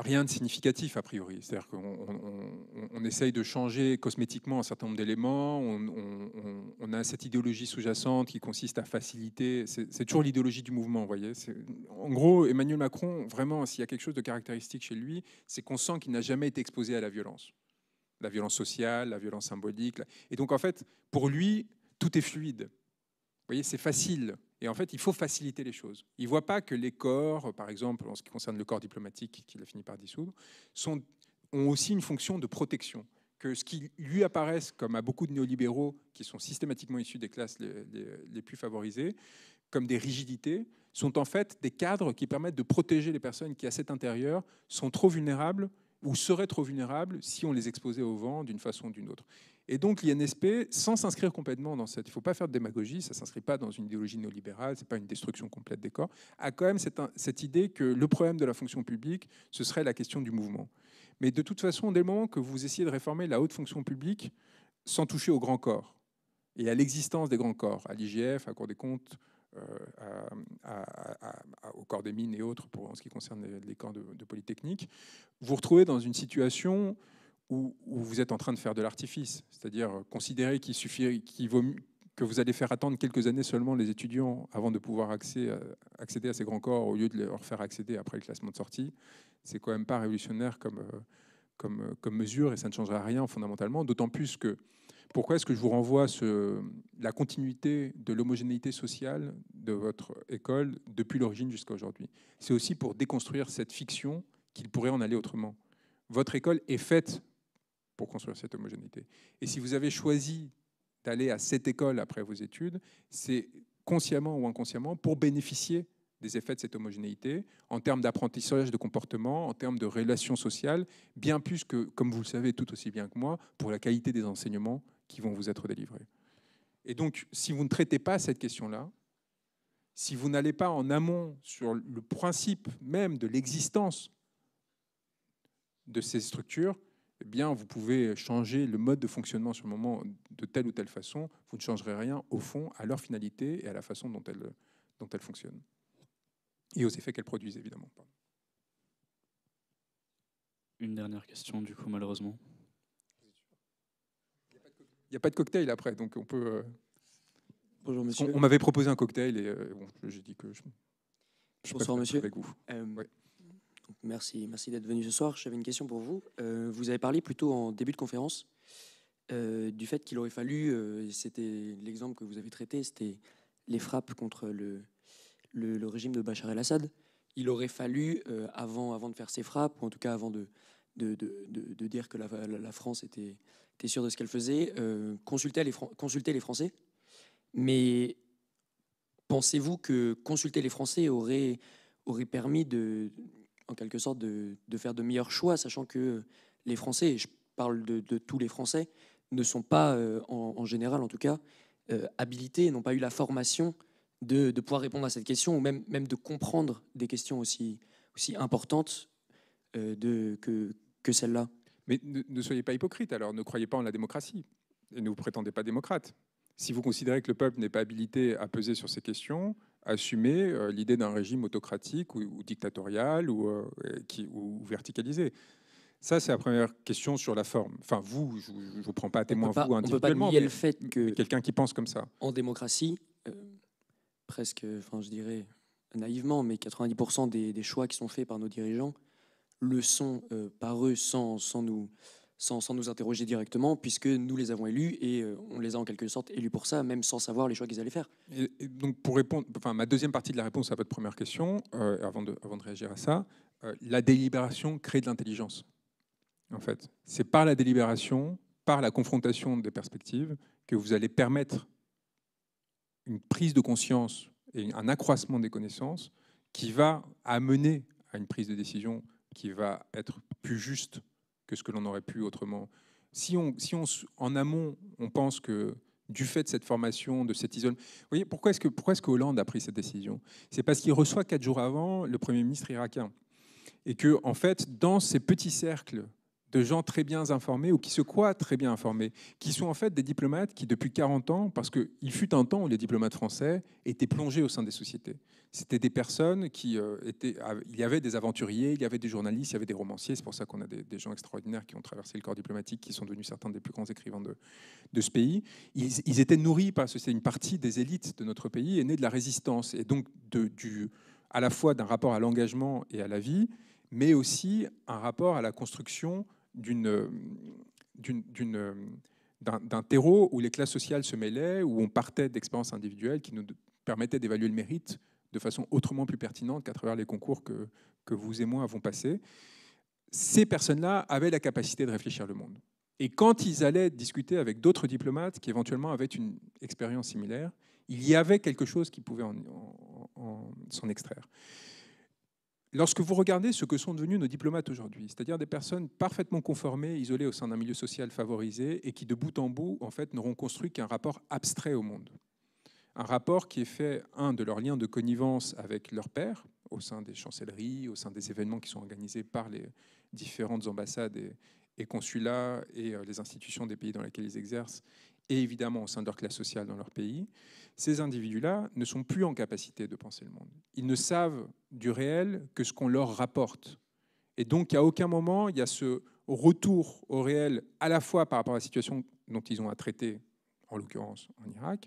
rien de significatif a priori. C'est-à-dire qu'on on, essaye de changer cosmétiquement un certain nombre d'éléments. On, a cette idéologie sous-jacente qui consiste à faciliter. C'est toujours l'idéologie du mouvement, voyez. En gros, Emmanuel Macron, vraiment, s'il y a quelque chose de caractéristique chez lui, c'est qu'on sent qu'il n'a jamais été exposé à la violence. La violence sociale, la violence symbolique. Et donc, en fait, pour lui, tout est fluide. voyez, c'est facile et en fait, il faut faciliter les choses. Il ne voit pas que les corps, par exemple, en ce qui concerne le corps diplomatique qu'il a fini par dissoudre, ont aussi une fonction de protection. Que ce qui lui apparaissent comme à beaucoup de néolibéraux qui sont systématiquement issus des classes les plus favorisées, comme des rigidités, sont en fait des cadres qui permettent de protéger les personnes qui, à cet intérieur, sont trop vulnérables ou seraient trop vulnérables si on les exposait au vent d'une façon ou d'une autre. Et donc l'INSP, sans s'inscrire complètement dans cette, il ne faut pas faire de démagogie, ça ne s'inscrit pas dans une idéologie néolibérale, ce n'est pas une destruction complète des corps, a quand même cette, cette idée que le problème de la fonction publique, ce serait la question du mouvement. Mais de toute façon, dès le moment que vous essayez de réformer la haute fonction publique sans toucher au grand corps, et à l'existence des grands corps, à l'IGF, à la Cour des comptes, euh, au corps des mines et autres pour en ce qui concerne les, corps de, polytechnique, vous vous retrouvez dans une situation où, vous êtes en train de faire de l'artifice, c'est-à-dire euh, considérer qu'il suffit, qu'il vaut, que vous allez faire attendre quelques années seulement les étudiants avant de pouvoir accéder, euh, accéder à ces grands corps au lieu de leur faire accéder après le classement de sortie, c'est quand même pas révolutionnaire comme, euh, comme, comme mesure et ça ne changera rien fondamentalement. D'autant plus que pourquoi est-ce que je vous renvoie ce, la continuité de l'homogénéité sociale de votre école depuis l'origine jusqu'à aujourd'hui C'est aussi pour déconstruire cette fiction qu'il pourrait en aller autrement. Votre école est faite pour construire cette homogénéité. Et si vous avez choisi d'aller à cette école après vos études, c'est consciemment ou inconsciemment pour bénéficier des effets de cette homogénéité en termes d'apprentissage de comportement, en termes de relations sociales, bien plus que, comme vous le savez tout aussi bien que moi, pour la qualité des enseignements qui vont vous être délivrés. Et donc, si vous ne traitez pas cette question-là, si vous n'allez pas en amont sur le principe même de l'existence de ces structures, eh bien, vous pouvez changer le mode de fonctionnement sur le moment de telle ou telle façon. Vous ne changerez rien au fond à leur finalité et à la façon dont elles, fonctionnent. Et aux effets qu'elles produisent, évidemment. Une dernière question, du coup, malheureusement. Il n'y a pas de cocktail après, donc on peut. Euh, Bonjour, monsieur. On, m'avait proposé un cocktail et euh, j'ai dit que je. je Bonsoir, monsieur. Avec vous. Euh, Merci, merci d'être venu ce soir. J'avais une question pour vous. Euh, vous avez parlé plutôt en début de conférence euh, du fait qu'il aurait fallu, euh, c'était l'exemple que vous avez traité, c'était les frappes contre le, le, régime de Bachar el-Assad. Il aurait fallu, avant, avant de faire ces frappes, ou en tout cas avant de, de, dire que la, France était, sûre de ce qu'elle faisait, consulter, les consulter les Français. Mais pensez-vous que consulter les Français aurait permis de en quelque sorte de, faire de meilleurs choix, sachant que les Français, et je parle de, tous les Français, ne sont pas, euh, en, général en tout cas, euh, habilités, n'ont pas eu la formation de, pouvoir répondre à cette question, ou même, de comprendre des questions aussi, importantes euh, que, celle-là. Mais ne, ne, soyez pas hypocrite, alors ne croyez pas en la démocratie, et ne vous prétendez pas démocrate. Si vous considérez que le peuple n'est pas habilité à peser sur ces questions, assumer euh, l'idée d'un régime autocratique ou, dictatorial ou, euh, qui, ou verticalisé. Ça, c'est la mmh. première question sur la forme. Enfin, vous, je ne vous prends pas à témoin, vous, individuellement. mais le fait que... Quelqu'un qui pense comme ça. En démocratie, euh, presque, enfin, je dirais naïvement, mais 90% des, choix qui sont faits par nos dirigeants le sont par eux sans, sans nous sans, nous interroger directement, puisque nous les avons élus et euh, on les a en quelque sorte élus pour ça, même sans savoir les choix qu'ils allaient faire. donc pour répondre, enfin ma deuxième partie de la réponse à votre première question, euh, avant, de, avant de réagir à ça, euh, la délibération crée de l'intelligence. En fait, c'est par la délibération, par la confrontation des perspectives, que vous allez permettre une prise de conscience et un accroissement des connaissances qui va amener à une prise de décision qui va être plus juste que ce que l'on aurait pu autrement. Si, on, si on, en amont, on pense que du fait de cette formation, de cette isolement. voyez, pourquoi est-ce que, est que Hollande a pris cette décision C'est parce qu'il reçoit quatre jours avant le Premier ministre irakien. Et que, en fait, dans ces petits cercles de gens très bien informés ou qui se croient très bien informés, qui sont en fait des diplomates qui, depuis 40 ans, parce qu'il fut un temps où les diplomates français étaient plongés au sein des sociétés. C'était des personnes qui euh, étaient... Il y avait des aventuriers, il y avait des journalistes, il y avait des romanciers. C'est pour ça qu'on a des, gens extraordinaires qui ont traversé le corps diplomatique, qui sont devenus certains des plus grands écrivains de, ce pays. Ils, étaient nourris parce que C'est une partie des élites de notre pays est née de la résistance et donc de, du, à la fois d'un rapport à l'engagement et à la vie, mais aussi un rapport à la construction euh, euh, d'un terreau où les classes sociales se mêlaient, où on partait d'expériences individuelles qui nous permettaient d'évaluer le mérite de façon autrement plus pertinente qu'à travers les concours que, que vous et moi avons passés. Ces personnes-là avaient la capacité de réfléchir le monde. Et quand ils allaient discuter avec d'autres diplomates qui éventuellement avaient une expérience similaire, il y avait quelque chose qui pouvait s'en extraire lorsque vous regardez ce que sont devenus nos diplomates aujourd'hui, c'est-à-dire des personnes parfaitement conformées, isolées au sein d'un milieu social favorisé et qui, de bout en bout, en fait, n'auront construit qu'un rapport abstrait au monde. Un rapport qui est fait, un, de leurs liens de connivence avec leur père, au sein des chancelleries, au sein des événements qui sont organisés par les différentes ambassades et consulats et euh, les institutions des pays dans lesquels ils exercent, et évidemment au sein de leur classe sociale dans leur pays, ces individus-là ne sont plus en capacité de penser le monde. Ils ne savent du réel que ce qu'on leur rapporte. Et donc, à aucun moment, il y a ce retour au réel, à la fois par rapport à la situation dont ils ont à traiter, en l'occurrence en Irak,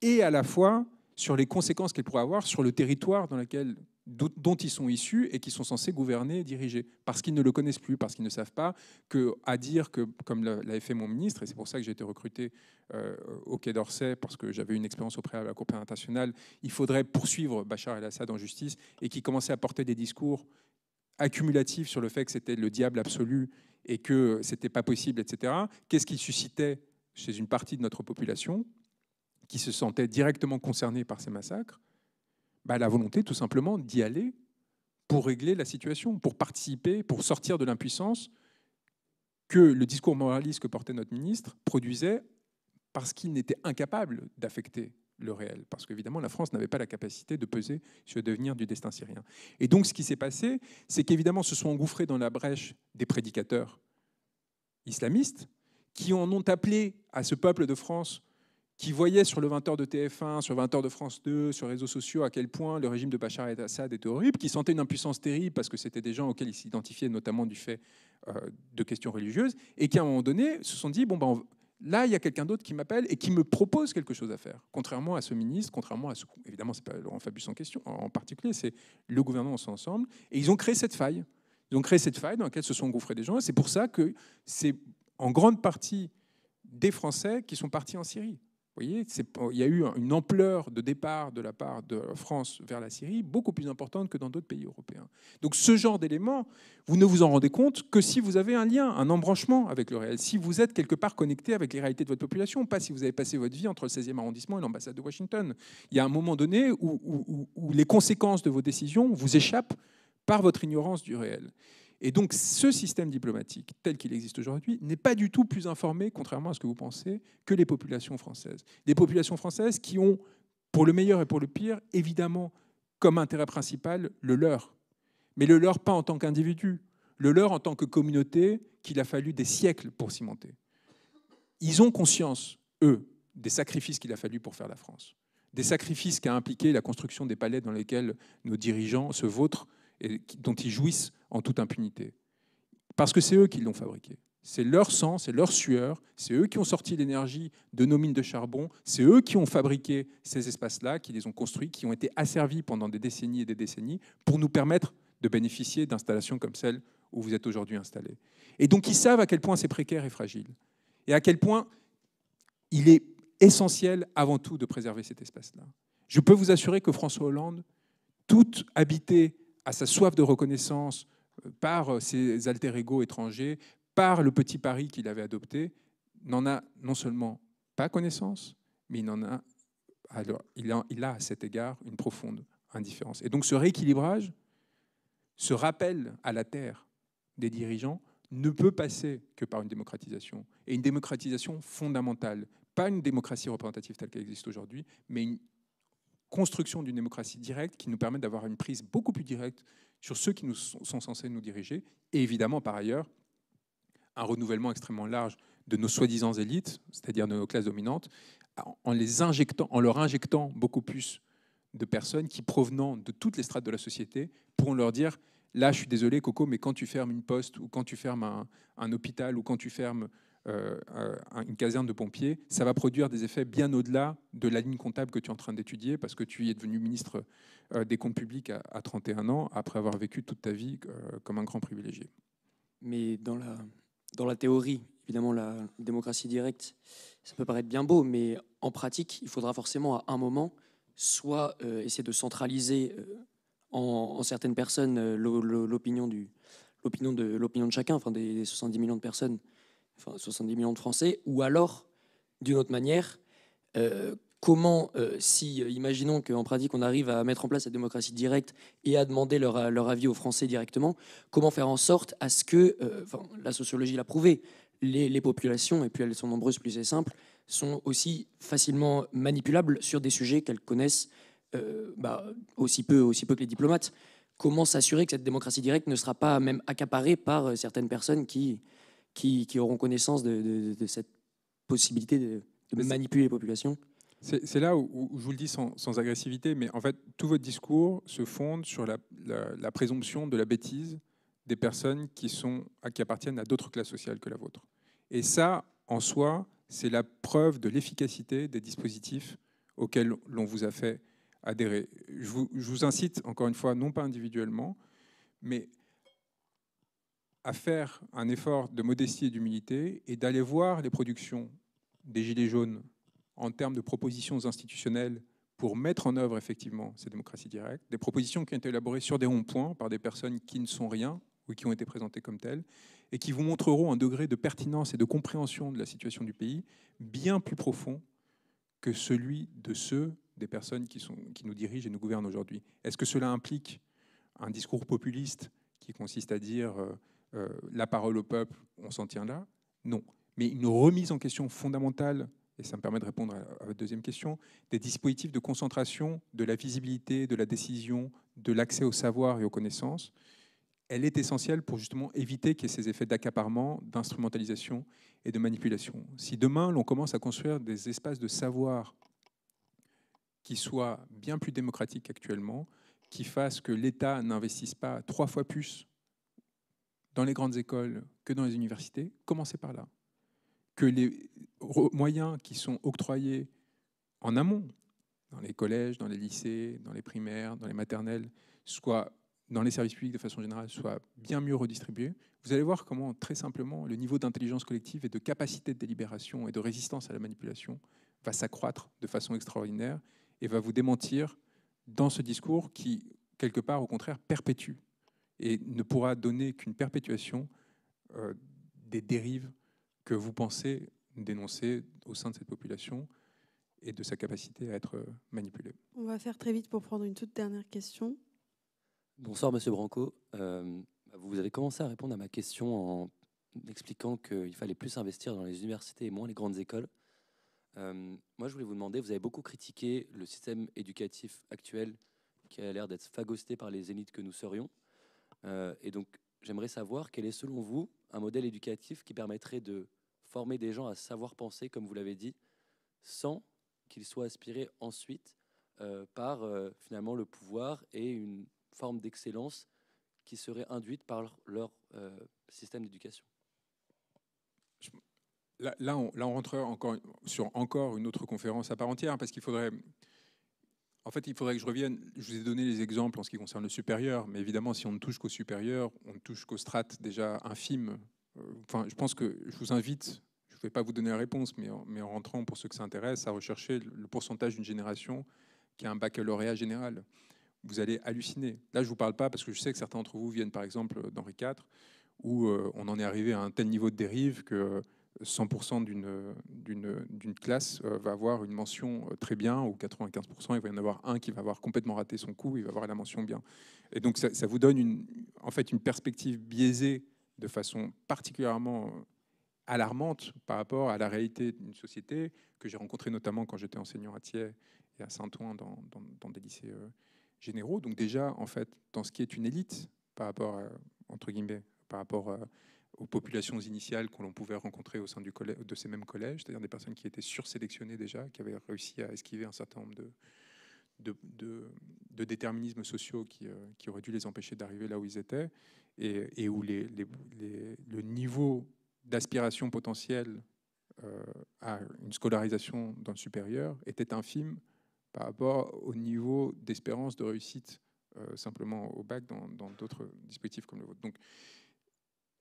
et à la fois sur les conséquences qu'elle pourrait avoir sur le territoire dans lequel dont ils sont issus et qui sont censés gouverner et diriger, parce qu'ils ne le connaissent plus, parce qu'ils ne savent pas que, à dire que, comme l'avait fait mon ministre, et c'est pour ça que j'ai été recruté euh, au Quai d'Orsay, parce que j'avais une expérience auprès de la Cour pénale internationale, il faudrait poursuivre Bachar el-Assad en justice, et qui commençait à porter des discours accumulatifs sur le fait que c'était le diable absolu et que c'était pas possible, etc. Qu'est-ce qu'il suscitait chez une partie de notre population qui se sentait directement concernée par ces massacres bah, la volonté, tout simplement, d'y aller pour régler la situation, pour participer, pour sortir de l'impuissance que le discours moraliste que portait notre ministre produisait parce qu'il n'était incapable d'affecter le réel, parce qu'évidemment la France n'avait pas la capacité de peser sur le devenir du destin syrien. Et donc ce qui s'est passé, c'est qu'évidemment se sont engouffrés dans la brèche des prédicateurs islamistes qui en ont appelé à ce peuple de France qui voyaient sur le 20h de TF1, sur 20h de France 2, sur les réseaux sociaux, à quel point le régime de Bachar el-Assad était horrible, qui sentaient une impuissance terrible parce que c'était des gens auxquels ils s'identifiaient, notamment du fait euh, de questions religieuses, et qui, à un moment donné, se sont dit, bon, ben, là, il y a quelqu'un d'autre qui m'appelle et qui me propose quelque chose à faire, contrairement à ce ministre, contrairement à ce... Évidemment, ce n'est pas Laurent Fabius en question, en particulier, c'est le gouvernement ensemble, et ils ont créé cette faille. Ils ont créé cette faille dans laquelle se sont engouffrés des gens, et c'est pour ça que c'est en grande partie des Français qui sont partis en Syrie voyez, il y a eu une ampleur de départ de la part de France vers la Syrie beaucoup plus importante que dans d'autres pays européens. Donc ce genre d'éléments, vous ne vous en rendez compte que si vous avez un lien, un embranchement avec le réel, si vous êtes quelque part connecté avec les réalités de votre population, pas si vous avez passé votre vie entre le 16e arrondissement et l'ambassade de Washington. Il y a un moment donné où, où les conséquences de vos décisions vous échappent par votre ignorance du réel. Et donc ce système diplomatique tel qu'il existe aujourd'hui n'est pas du tout plus informé, contrairement à ce que vous pensez, que les populations françaises. Des populations françaises qui ont, pour le meilleur et pour le pire, évidemment comme intérêt principal le leur. Mais le leur pas en tant qu'individu, le leur en tant que communauté qu'il a fallu des siècles pour cimenter. Ils ont conscience, eux, des sacrifices qu'il a fallu pour faire la France des sacrifices qu'a impliqué la construction des palais dans lesquels nos dirigeants se vautrent et dont ils jouissent en toute impunité. Parce que c'est eux qui l'ont fabriqué. C'est leur sang, c'est leur sueur, c'est eux qui ont sorti l'énergie de nos mines de charbon, c'est eux qui ont fabriqué ces espaces-là, qui les ont construits, qui ont été asservis pendant des décennies et des décennies pour nous permettre de bénéficier d'installations comme celle où vous êtes aujourd'hui installés. Et donc ils savent à quel point c'est précaire et fragile, et à quel point il est essentiel avant tout de préserver cet espace-là. Je peux vous assurer que François Hollande, tout habité à sa soif de reconnaissance euh, par euh, ses alter ego étrangers, par le petit Paris qu'il avait adopté, n'en a non seulement pas connaissance, mais il en a, alors, il a, il a à cet égard une profonde indifférence. Et donc ce rééquilibrage, ce rappel à la terre des dirigeants, ne peut passer que par une démocratisation, et une démocratisation fondamentale, pas une démocratie représentative telle qu'elle existe aujourd'hui, mais une construction d'une démocratie directe qui nous permet d'avoir une prise beaucoup plus directe sur ceux qui nous sont censés nous diriger, et évidemment par ailleurs un renouvellement extrêmement large de nos soi-disant élites, c'est-à-dire de nos classes dominantes, en les injectant, en leur injectant beaucoup plus de personnes qui, provenant de toutes les strates de la société, pourront leur dire là, je suis désolé, Coco, mais quand tu fermes une poste ou quand tu fermes un hôpital ou quand tu fermes euh, euh, une caserne de pompiers, ça va produire des effets bien au-delà de la ligne comptable que tu es en train d'étudier, parce que tu es devenu ministre euh, des comptes publics à, 31 ans, après avoir vécu toute ta vie comme un grand privilégié. Mais dans la, dans la théorie, évidemment, la démocratie directe, ça peut paraître bien beau, mais en pratique, il faudra forcément à un moment soit essayer de centraliser en, certaines personnes l'opinion de l'opinion de chacun, enfin des 70 millions de personnes enfin 70 millions de Français, ou alors, d'une autre manière, euh, comment, euh, si euh, imaginons qu'en pratique on arrive à mettre en place la démocratie directe et à demander leur, avis aux Français directement, comment faire en sorte à ce que, la sociologie l'a prouvé, les, populations, et puis elles sont nombreuses, plus c'est simple, sont aussi facilement manipulables sur des sujets qu'elles connaissent bah, aussi, peu, aussi peu que les diplomates. Comment s'assurer que cette démocratie directe ne sera pas même accaparée par certaines personnes qui, qui, auront connaissance de, cette possibilité de, manipuler les populations c'est là où, je vous le dis sans, agressivité, mais en fait, tout votre discours se fonde sur la, présomption de la bêtise des personnes qui, sont, qui appartiennent à d'autres classes sociales que la vôtre. Et ça, en soi, c'est la preuve de l'efficacité des dispositifs auxquels l'on vous a fait adhérer. Je vous, je vous, incite, encore une fois, non pas individuellement, mais à faire un effort de modestie et d'humilité et d'aller voir les productions des Gilets jaunes en termes de propositions institutionnelles pour mettre en œuvre effectivement ces démocraties directes, des propositions qui ont été élaborées sur des ronds-points par des personnes qui ne sont rien ou qui ont été présentées comme telles, et qui vous montreront un degré de pertinence et de compréhension de la situation du pays bien plus profond que celui de ceux des personnes qui, sont, qui nous dirigent et nous gouvernent aujourd'hui. Est-ce que cela implique un discours populiste qui consiste à dire euh, euh, la parole au peuple, on s'en tient là Non. Mais une remise en question fondamentale, et ça me permet de répondre à, votre deuxième question, des dispositifs de concentration de la visibilité, de la décision, de l'accès au savoir et aux connaissances, elle est essentielle pour justement éviter qu'il y ait ces effets d'accaparement, d'instrumentalisation et de manipulation. Si demain l'on commence à construire des espaces de savoir qui soient bien plus démocratiques actuellement, qui fassent que l'État n'investisse pas trois fois plus dans les grandes écoles que dans les universités, commencez par là. Que les moyens qui sont octroyés en amont, dans les collèges, dans les lycées, dans les primaires, dans les maternelles, soit dans les services publics de façon générale, soient bien mieux redistribués, vous allez voir comment, très simplement, le niveau d'intelligence collective et de capacité de délibération et de résistance à la manipulation va s'accroître de façon extraordinaire et va vous démentir dans ce discours qui, quelque part, au contraire, perpétue et ne pourra donner qu'une perpétuation euh, des dérives que vous pensez dénoncer au sein de cette population et de sa capacité à être euh, manipulée. On va faire très vite pour prendre une toute dernière question. Bonsoir, Monsieur Branco. Euh, vous avez commencé à répondre à ma question en expliquant qu'il fallait plus investir dans les universités et moins les grandes écoles. moi, je voulais vous demander, vous avez beaucoup critiqué le système éducatif actuel qui a l'air d'être phagosté par les élites que nous serions. Euh, et donc, j'aimerais savoir quel est, selon vous, un modèle éducatif qui permettrait de former des gens à savoir penser, comme vous l'avez dit, sans qu'ils soient aspirés ensuite euh, par euh, finalement le pouvoir et une forme d'excellence qui serait induite par leur, système d'éducation. Là, on, là, on rentre encore sur encore une autre conférence à part entière, hein, parce qu'il faudrait en fait, il faudrait que je revienne. Je vous ai donné les exemples en ce qui concerne le supérieur, mais évidemment, si on ne touche qu'au supérieur, on ne touche qu'au strates déjà infime. Euh, enfin, je pense que je vous invite, je ne vais pas vous donner la réponse, mais en, mais en rentrant, pour ceux que ça intéresse, à rechercher le pourcentage d'une génération qui a un baccalauréat général. Vous allez halluciner. Là, je ne vous parle pas parce que je sais que certains d'entre vous viennent par exemple d'Henri IV, où euh, on en est arrivé à un tel niveau de dérive que 100% d'une classe euh, va avoir une mention euh, très bien, ou 95%, il va y en avoir un qui va avoir complètement raté son coup, il va avoir la mention bien. Et donc ça, vous donne une, en fait une perspective biaisée de façon particulièrement euh, alarmante par rapport à la réalité d'une société que j'ai rencontrée notamment quand j'étais enseignant à Thiers et à Saint-Ouen dans, des lycées généraux. Donc déjà, en fait, dans ce qui est une élite par rapport, entre guillemets, par rapport à aux populations initiales que l'on pouvait rencontrer au sein du collège, de ces mêmes collèges, c'est-à-dire des personnes qui étaient sursélectionnées déjà, qui avaient réussi à esquiver un certain nombre de, de, déterminismes sociaux euh, qui, auraient dû les empêcher d'arriver là où ils étaient, et, où les, le niveau d'aspiration potentielle euh, à une scolarisation dans le supérieur était infime par rapport au niveau d'espérance de réussite euh, simplement au bac dans d'autres dispositifs comme le vôtre. Donc,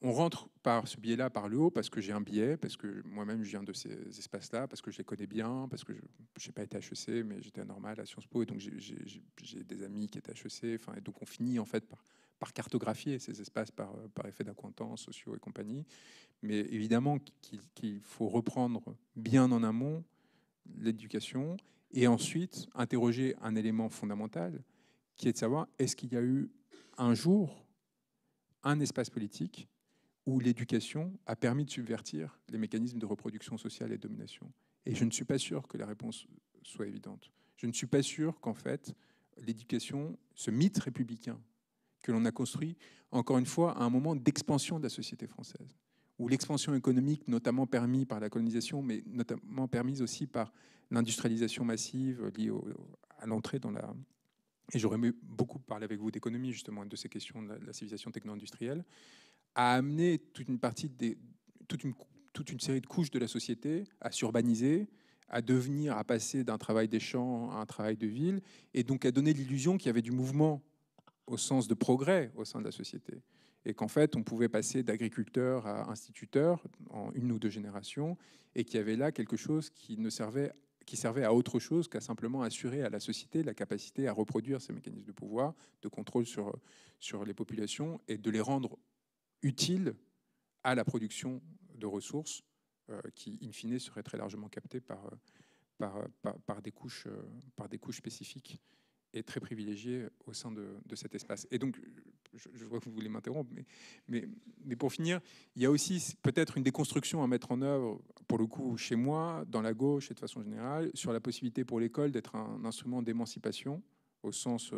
on rentre par ce biais-là, par le haut, parce que j'ai un biais, parce que moi-même je viens de ces espaces-là, parce que je les connais bien, parce que je n'ai pas été HEC, mais j'étais à Normal, à Sciences Po, et donc j'ai des amis qui étaient HEC, enfin, et donc on finit en fait par, cartographier ces espaces par, effet d'acquaintance, sociaux et compagnie. Mais évidemment qu'il faut reprendre bien en amont l'éducation, et ensuite interroger un élément fondamental, qui est de savoir est-ce qu'il y a eu un jour un espace politique où l'éducation a permis de subvertir les mécanismes de reproduction sociale et de domination. Et je ne suis pas sûr que la réponse soit évidente. Je ne suis pas sûr qu'en fait, l'éducation, ce mythe républicain que l'on a construit, encore une fois, à un moment d'expansion de la société française, où l'expansion économique, notamment permis par la colonisation, mais notamment permise aussi par l'industrialisation massive liée à l'entrée dans la... Et j'aurais beaucoup parlé avec vous d'économie, justement, de ces questions de la civilisation techno-industrielle a amené toute une partie des, toute une, série de couches de la société à s'urbaniser, à devenir, à passer d'un travail des champs à un travail de ville, et donc à donner l'illusion qu'il y avait du mouvement au sens de progrès au sein de la société. Et qu'en fait, on pouvait passer d'agriculteur à instituteur en une ou deux générations, et qu'il y avait là quelque chose qui ne servait qui servait à autre chose qu'à simplement assurer à la société la capacité à reproduire ces mécanismes de pouvoir, de contrôle sur, sur les populations et de les rendre utile à la production de ressources euh, qui, in fine, seraient très largement captées par, euh, euh, par, par, des, couches, par des couches spécifiques et très privilégiées au sein de, cet espace. Et donc, je, vois que vous voulez m'interrompre, mais, mais, mais, pour finir, il y a aussi peut-être une déconstruction à mettre en œuvre, pour le coup, chez moi, dans la gauche et de façon générale, sur la possibilité pour l'école d'être un instrument d'émancipation au sens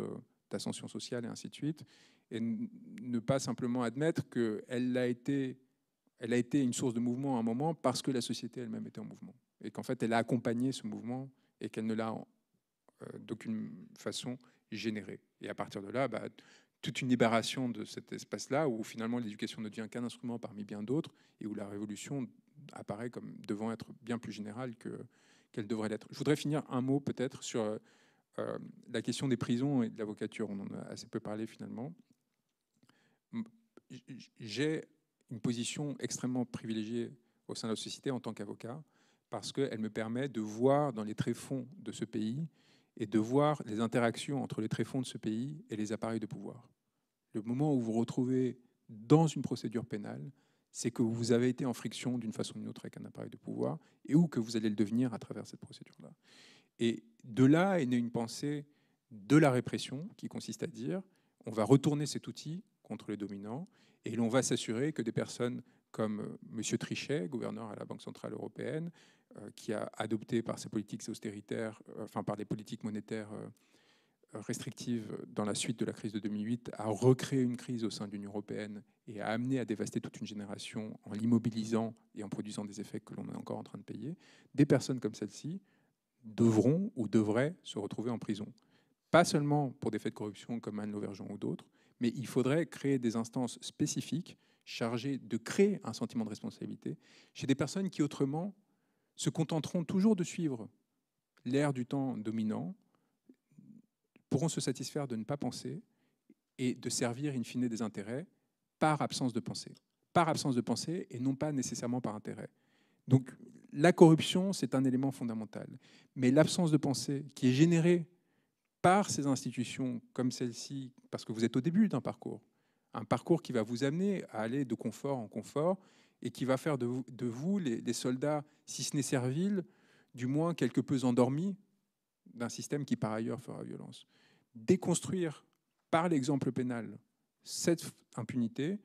d'ascension sociale et ainsi de suite, et ne pas simplement admettre qu'elle a été, elle a été une source de mouvement à un moment parce que la société elle-même était en mouvement et qu'en fait elle a accompagné ce mouvement et qu'elle ne l'a euh, d'aucune façon généré. Et à partir de là, bah, toute une libération de cet espace-là où finalement l'éducation ne devient qu'un instrument parmi bien d'autres et où la révolution apparaît comme devant être bien plus générale que qu'elle devrait l'être. Je voudrais finir un mot peut-être sur euh, la question des prisons et de l'avocature. On en a assez peu parlé finalement j'ai une position extrêmement privilégiée au sein de la société en tant qu'avocat, parce qu'elle me permet de voir dans les tréfonds de ce pays et de voir les interactions entre les tréfonds de ce pays et les appareils de pouvoir. Le moment où vous vous retrouvez dans une procédure pénale, c'est que vous avez été en friction d'une façon ou d'une autre avec un appareil de pouvoir et où que vous allez le devenir à travers cette procédure-là. Et de là est née une pensée de la répression qui consiste à dire on va retourner cet outil contre les dominants. Et l'on va s'assurer que des personnes comme euh, M. Trichet, gouverneur à la Banque centrale européenne, euh, qui a adopté par ses politiques austéritaires, euh, enfin par des politiques monétaires restrictives dans la suite de la crise de 2008, a recréé une crise au sein de l'Union européenne et a amené à dévaster toute une génération en l'immobilisant et en produisant des effets que l'on est encore en train de payer, des personnes comme celle-ci devront ou devraient se retrouver en prison. Pas seulement pour des faits de corruption comme Anne Lauvergeon ou d'autres, mais il faudrait créer des instances spécifiques chargées de créer un sentiment de responsabilité chez des personnes qui autrement se contenteront toujours de suivre l'ère du temps dominant, pourront se satisfaire de ne pas penser et de servir in fine des intérêts par absence de pensée. Par absence de pensée et non pas nécessairement par intérêt. Donc la corruption, c'est un élément fondamental. Mais l'absence de pensée qui est générée par ces institutions comme celle-ci, parce que vous êtes au début d'un parcours, un parcours qui va vous amener à aller de confort en confort et qui va faire de vous, de les, soldats, si ce n'est serviles, du moins quelque peu endormis d'un système qui par ailleurs fera violence. Déconstruire par l'exemple pénal cette impunité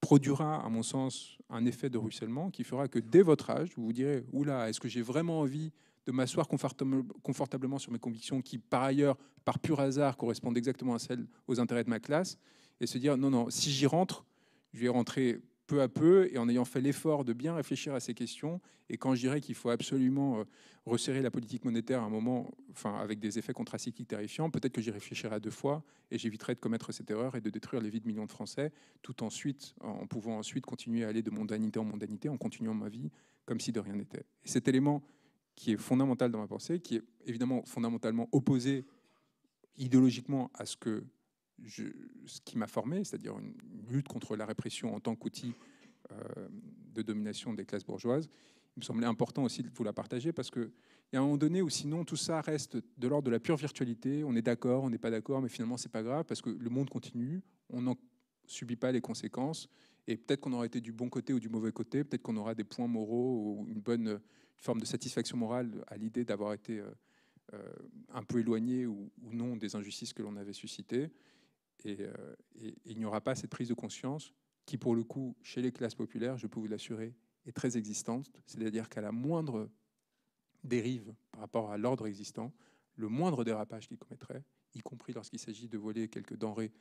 produira, à mon sens, un effet de ruissellement qui fera que dès votre âge, vous vous direz, oula, est-ce que j'ai vraiment envie de m'asseoir confortablement sur mes convictions qui, par ailleurs, par pur hasard, correspondent exactement à celles aux intérêts de ma classe, et se dire non, non, si j'y rentre, je vais rentrer peu à peu et en ayant fait l'effort de bien réfléchir à ces questions. Et quand je dirais qu'il faut absolument euh, resserrer la politique monétaire à un moment, enfin, avec des effets contracycliques terrifiants, peut-être que j'y réfléchirai à deux fois et j'éviterai de commettre cette erreur et de détruire les vies de millions de Français, tout ensuite, en pouvant ensuite continuer à aller de mondanité en mondanité, en continuant ma vie comme si de rien n'était. cet élément qui est fondamentale dans ma pensée, qui est évidemment fondamentalement opposée idéologiquement à ce, que je, ce qui m'a formé, c'est-à-dire une lutte contre la répression en tant qu'outil euh, de domination des classes bourgeoises. Il me semblait important aussi de vous la partager parce qu'il y a un moment donné où sinon tout ça reste de l'ordre de la pure virtualité, on est d'accord, on n'est pas d'accord, mais finalement c'est pas grave parce que le monde continue, on n'en subit pas les conséquences et peut-être qu'on aura été du bon côté ou du mauvais côté, peut-être qu'on aura des points moraux ou une bonne forme de satisfaction morale à l'idée d'avoir été euh, euh, un peu éloigné ou, non des injustices que l'on avait suscitées. Euh, et, il n'y aura pas cette prise de conscience qui, pour le coup, chez les classes populaires, je peux vous l'assurer, est très existante. C'est-à-dire qu'à la moindre dérive par rapport à l'ordre existant, le moindre dérapage qu'ils commettraient, y compris lorsqu'il s'agit de voler quelques denrées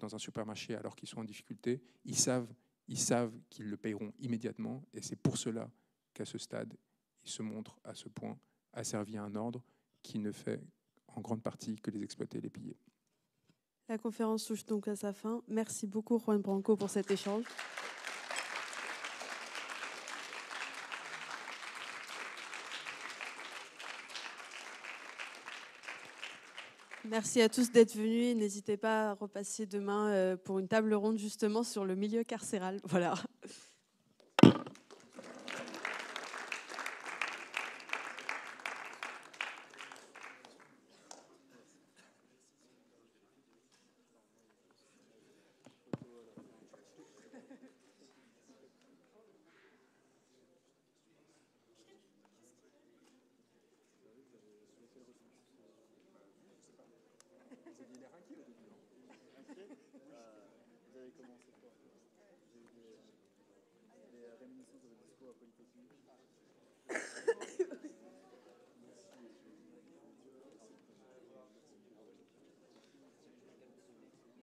dans un supermarché alors qu'ils sont en difficulté, ils savent, ils savent qu'ils le paieront immédiatement. Et c'est pour cela qu'à ce stade, il se montre à ce point asservi à un ordre qui ne fait en grande partie que les exploiter et les piller. La conférence touche donc à sa fin. Merci beaucoup Juan Branco pour cet échange. Merci à tous d'être venus. N'hésitez pas à repasser demain euh, pour une table ronde justement sur le milieu carcéral. Voilà.